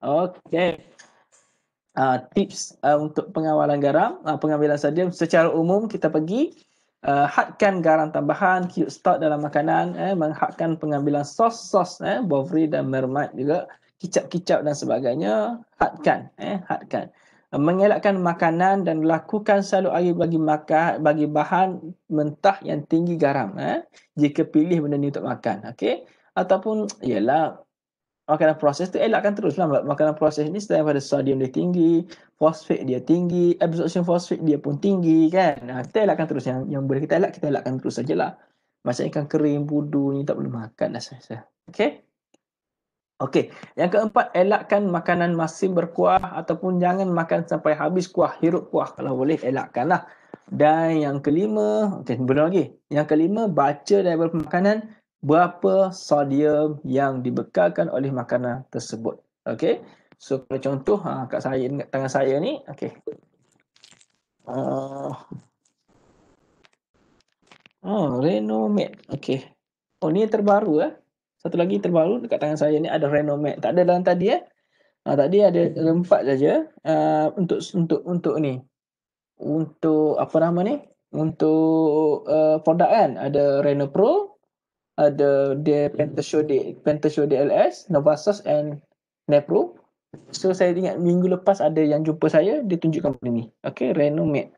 [SPEAKER 1] Okey uh, tips uh, untuk pengawalan garam, uh, pengambilan sodium. Secara umum kita pergi uh, hadkan garam tambahan, cute stock dalam makanan, eh, menghadkan pengambilan sos-sos, eh, bovary dan mermaid juga, kicap-kicap dan sebagainya, hadkan, eh, hadkan. mengelakkan makanan dan lakukan salur air bagi makan bagi bahan mentah yang tinggi garam eh, jika pilih benda ni untuk makan okay? ataupun ialah makanan proses tu elakkan terus lah makanan proses ni selain pada sodium dia tinggi fosfat dia tinggi absorption fosfat dia pun tinggi kan nah, ha, kita elakkan terus yang yang boleh kita elak kita elakkan terus sajalah macam ikan kering budu ni tak boleh makan lah saya okay Okey, yang keempat elakkan makanan masih berkuah ataupun jangan makan sampai habis kuah, hirup kuah kalau boleh elakkan lah. Dan yang kelima, okey, belum lagi. Yang kelima baca label pemakanan berapa sodium yang dibekalkan oleh makanan tersebut. Okey. So kalau contoh ha, kat saya, dekat tangan saya ni. Okay. Uh, ah. oh, ah, Renomed. Okay. Oh, ni yang terbaru. Eh. Satu lagi terbaru dekat tangan saya ni ada Renomed. Tak ada dalam tadi. Eh. Ha, tadi ada empat saja uh, untuk untuk untuk ni. Untuk apa nama ni? Untuk uh, produk kan ada Renopro ada the hmm. the pentasode pentasode LS Novasos and Nepro. So saya ingat minggu lepas ada yang jumpa saya dia tunjukkan benda ni. Okay, Renomed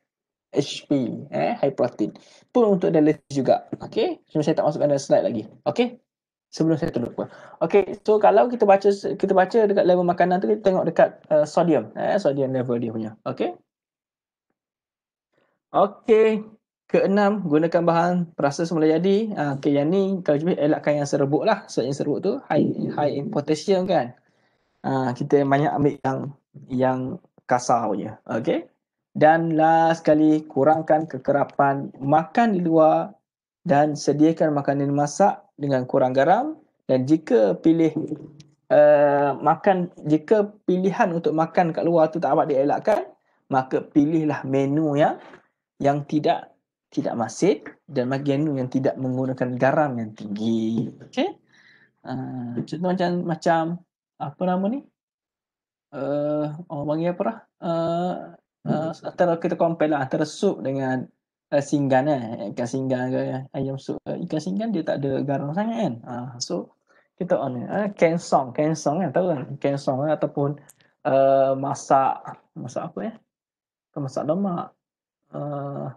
[SPEAKER 1] HP eh high protein. Pun untuk dialysis juga. Okay, sebelum saya tak masukkan dalam slide lagi. Okay, sebelum saya terlupa. Okay, so kalau kita baca kita baca dekat level makanan tu kita tengok dekat uh, sodium eh sodium level dia punya. Okay. Okay, Keenam, gunakan bahan perasa semula jadi. Uh, okay, yang ni kalau cuba elakkan yang serbuk lah. Sebab yang serbuk tu high, high in potassium kan. Uh, kita banyak ambil yang yang kasar punya. Okay. Dan last sekali, kurangkan kekerapan makan di luar dan sediakan makanan masak dengan kurang garam. Dan jika pilih uh, makan, jika pilihan untuk makan kat luar tu tak dapat dielakkan, maka pilihlah menu yang yang tidak tidak masin dan makanan yang tidak menggunakan garam yang tinggi. okay? Uh, ah, contoh macam macam apa nama ni? Eh uh, oh panggil apa lah? Uh, uh, antara kita compare lah antara sup dengan uh, singgan eh. Ikan singgan ke ayam sup. Uh, ikan singgan dia tak ada garam sangat kan. Uh, so kita on uh, kensong, kensong kan tahu kan? Kensong kan? ataupun uh, masak masak apa ya? Masak lemak. uh,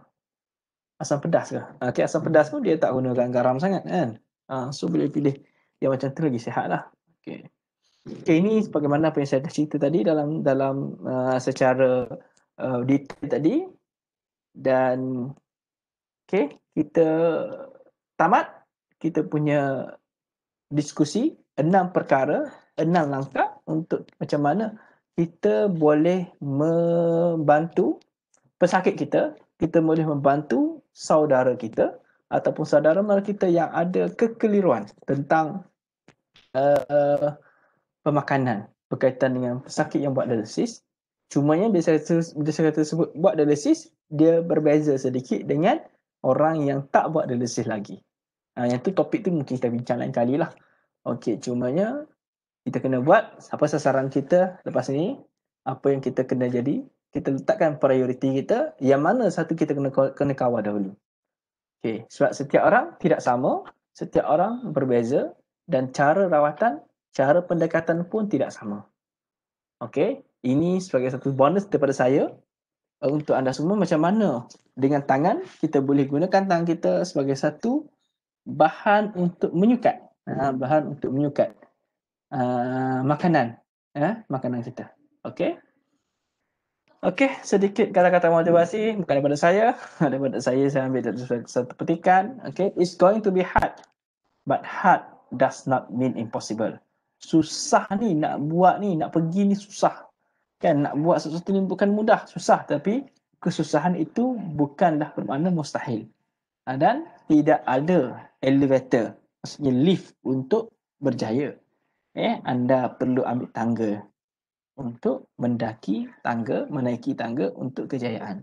[SPEAKER 1] asam pedas ke. Okey ah, asam pedas pun dia tak gunakan garam sangat kan. Ha, so boleh pilih yang macam tu lagi sihat lah. Okey. Okay, ini sebagaimana apa yang saya dah cerita tadi dalam dalam uh, secara uh, detail tadi dan okay, kita tamat kita punya diskusi enam perkara, enam langkah untuk macam mana kita boleh membantu pesakit kita, kita boleh membantu saudara kita ataupun saudara mara kita yang ada kekeliruan tentang uh, uh, pemakanan berkaitan dengan pesakit yang buat dialisis. cuma yang biasa bila saya tersebut buat dialisis, dia berbeza sedikit dengan orang yang tak buat dialisis lagi. Uh, yang tu topik tu mungkin kita bincang lain kali lah. Okey, cumanya kita kena buat apa sasaran kita lepas ni, apa yang kita kena jadi, kita letakkan prioriti kita yang mana satu kita kena kena kawal dahulu. Okay. sebab setiap orang tidak sama, setiap orang berbeza dan cara rawatan, cara pendekatan pun tidak sama. Okay. ini sebagai satu bonus daripada saya untuk anda semua macam mana dengan tangan kita boleh gunakan tangan kita sebagai satu bahan untuk menyukat. Hmm. bahan untuk menyukat uh, makanan, ya, makanan kita. Okay. Okey, sedikit kata-kata motivasi bukan daripada saya, daripada saya saya ambil satu petikan. Okey, it's going to be hard. But hard does not mean impossible. Susah ni nak buat ni, nak pergi ni susah. Kan nak buat sesuatu ni bukan mudah, susah tapi kesusahan itu bukanlah bermakna mustahil. Ah, dan tidak ada elevator, maksudnya lift untuk berjaya. Eh, anda perlu ambil tangga untuk mendaki tangga, menaiki tangga untuk kejayaan.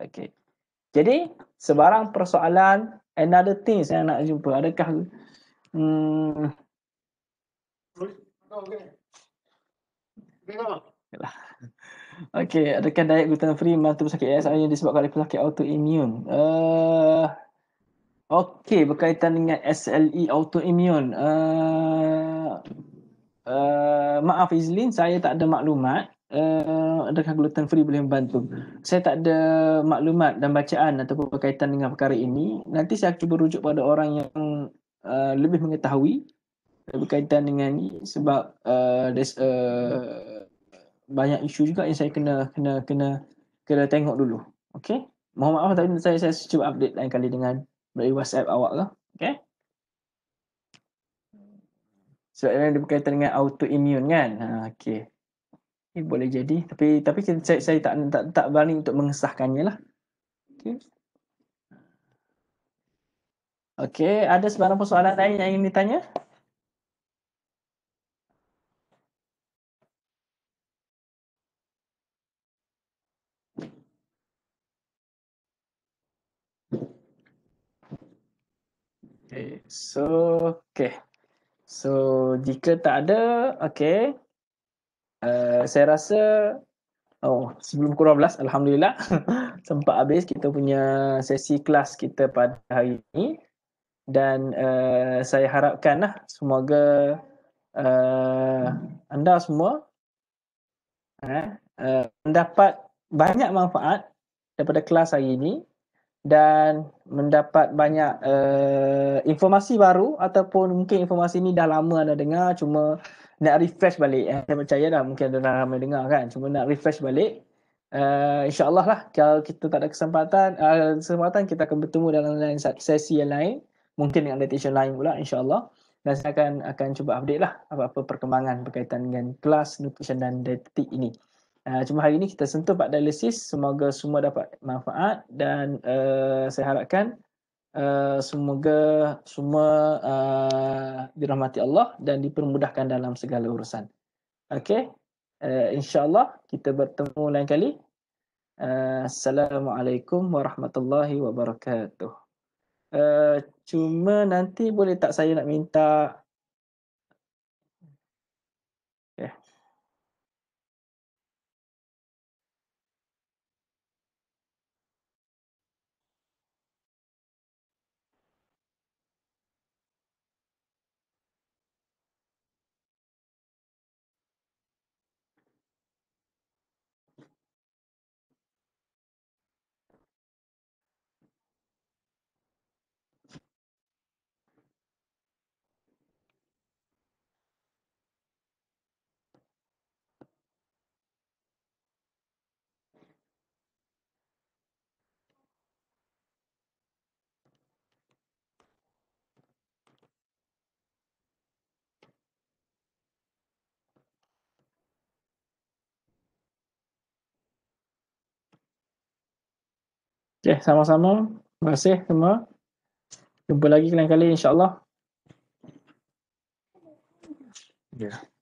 [SPEAKER 1] Okay. Jadi, sebarang persoalan, another thing saya nak jumpa. Adakah... Hmm, Okay, adakah diet gluten free membantu pesakit eh, ASI yang disebabkan oleh pelakit autoimmune? Uh, eh, okay, berkaitan dengan SLE autoimun. Uh, eh, Eh, maaf Izlin, saya tak ada maklumat uh, adakah gluten free boleh membantu. Saya tak ada maklumat dan bacaan ataupun berkaitan dengan perkara ini. Nanti saya cuba rujuk pada orang yang uh, lebih mengetahui berkaitan dengan ini sebab uh, there's a, banyak isu juga yang saya kena kena kena kena tengok dulu. Okey. Mohon maaf tadi saya saya cuba update lain kali dengan melalui WhatsApp awak lah. Okey soalan dia berkaitan dengan autoimmune kan. Ha okey. Okay, boleh jadi tapi tapi saya saya tak tak tak berani untuk mengesahkannya lah. Okay, Okey, ada sebarang persoalan lain yang ingin ditanya? Okay. So, okay. So jika tak ada, okay. Uh, saya rasa Oh, sebelum kurang belas, Alhamdulillah sempat habis kita punya sesi kelas kita pada hari ini. Dan uh, saya harapkanlah semoga uh, anda semua uh, uh, mendapat banyak manfaat daripada kelas hari ini dan mendapat banyak uh, informasi baru ataupun mungkin informasi ni dah lama anda dengar cuma nak refresh balik. Eh, saya percaya dah mungkin anda dah ramai dengar kan. Cuma nak refresh balik. Uh, InsyaAllah lah kalau kita tak ada kesempatan, uh, kesempatan kita akan bertemu dalam lain sesi yang lain. Mungkin dengan meditation lain pula insyaAllah. Dan saya akan, akan cuba update lah apa-apa perkembangan berkaitan dengan kelas nutrition dan dietetik ini. Uh, cuma hari ini kita sentuh pak dialisis. Semoga semua dapat manfaat dan uh, saya harapkan uh, semoga semua uh, dirahmati Allah dan dipermudahkan dalam segala urusan. Okay, uh, insya Allah kita bertemu lain kali. Uh, Assalamualaikum warahmatullahi wabarakatuh. Uh, cuma nanti boleh tak saya nak minta Okay, sama-sama. Terima kasih semua. Jumpa lagi lain kali Insyaallah. Yeah.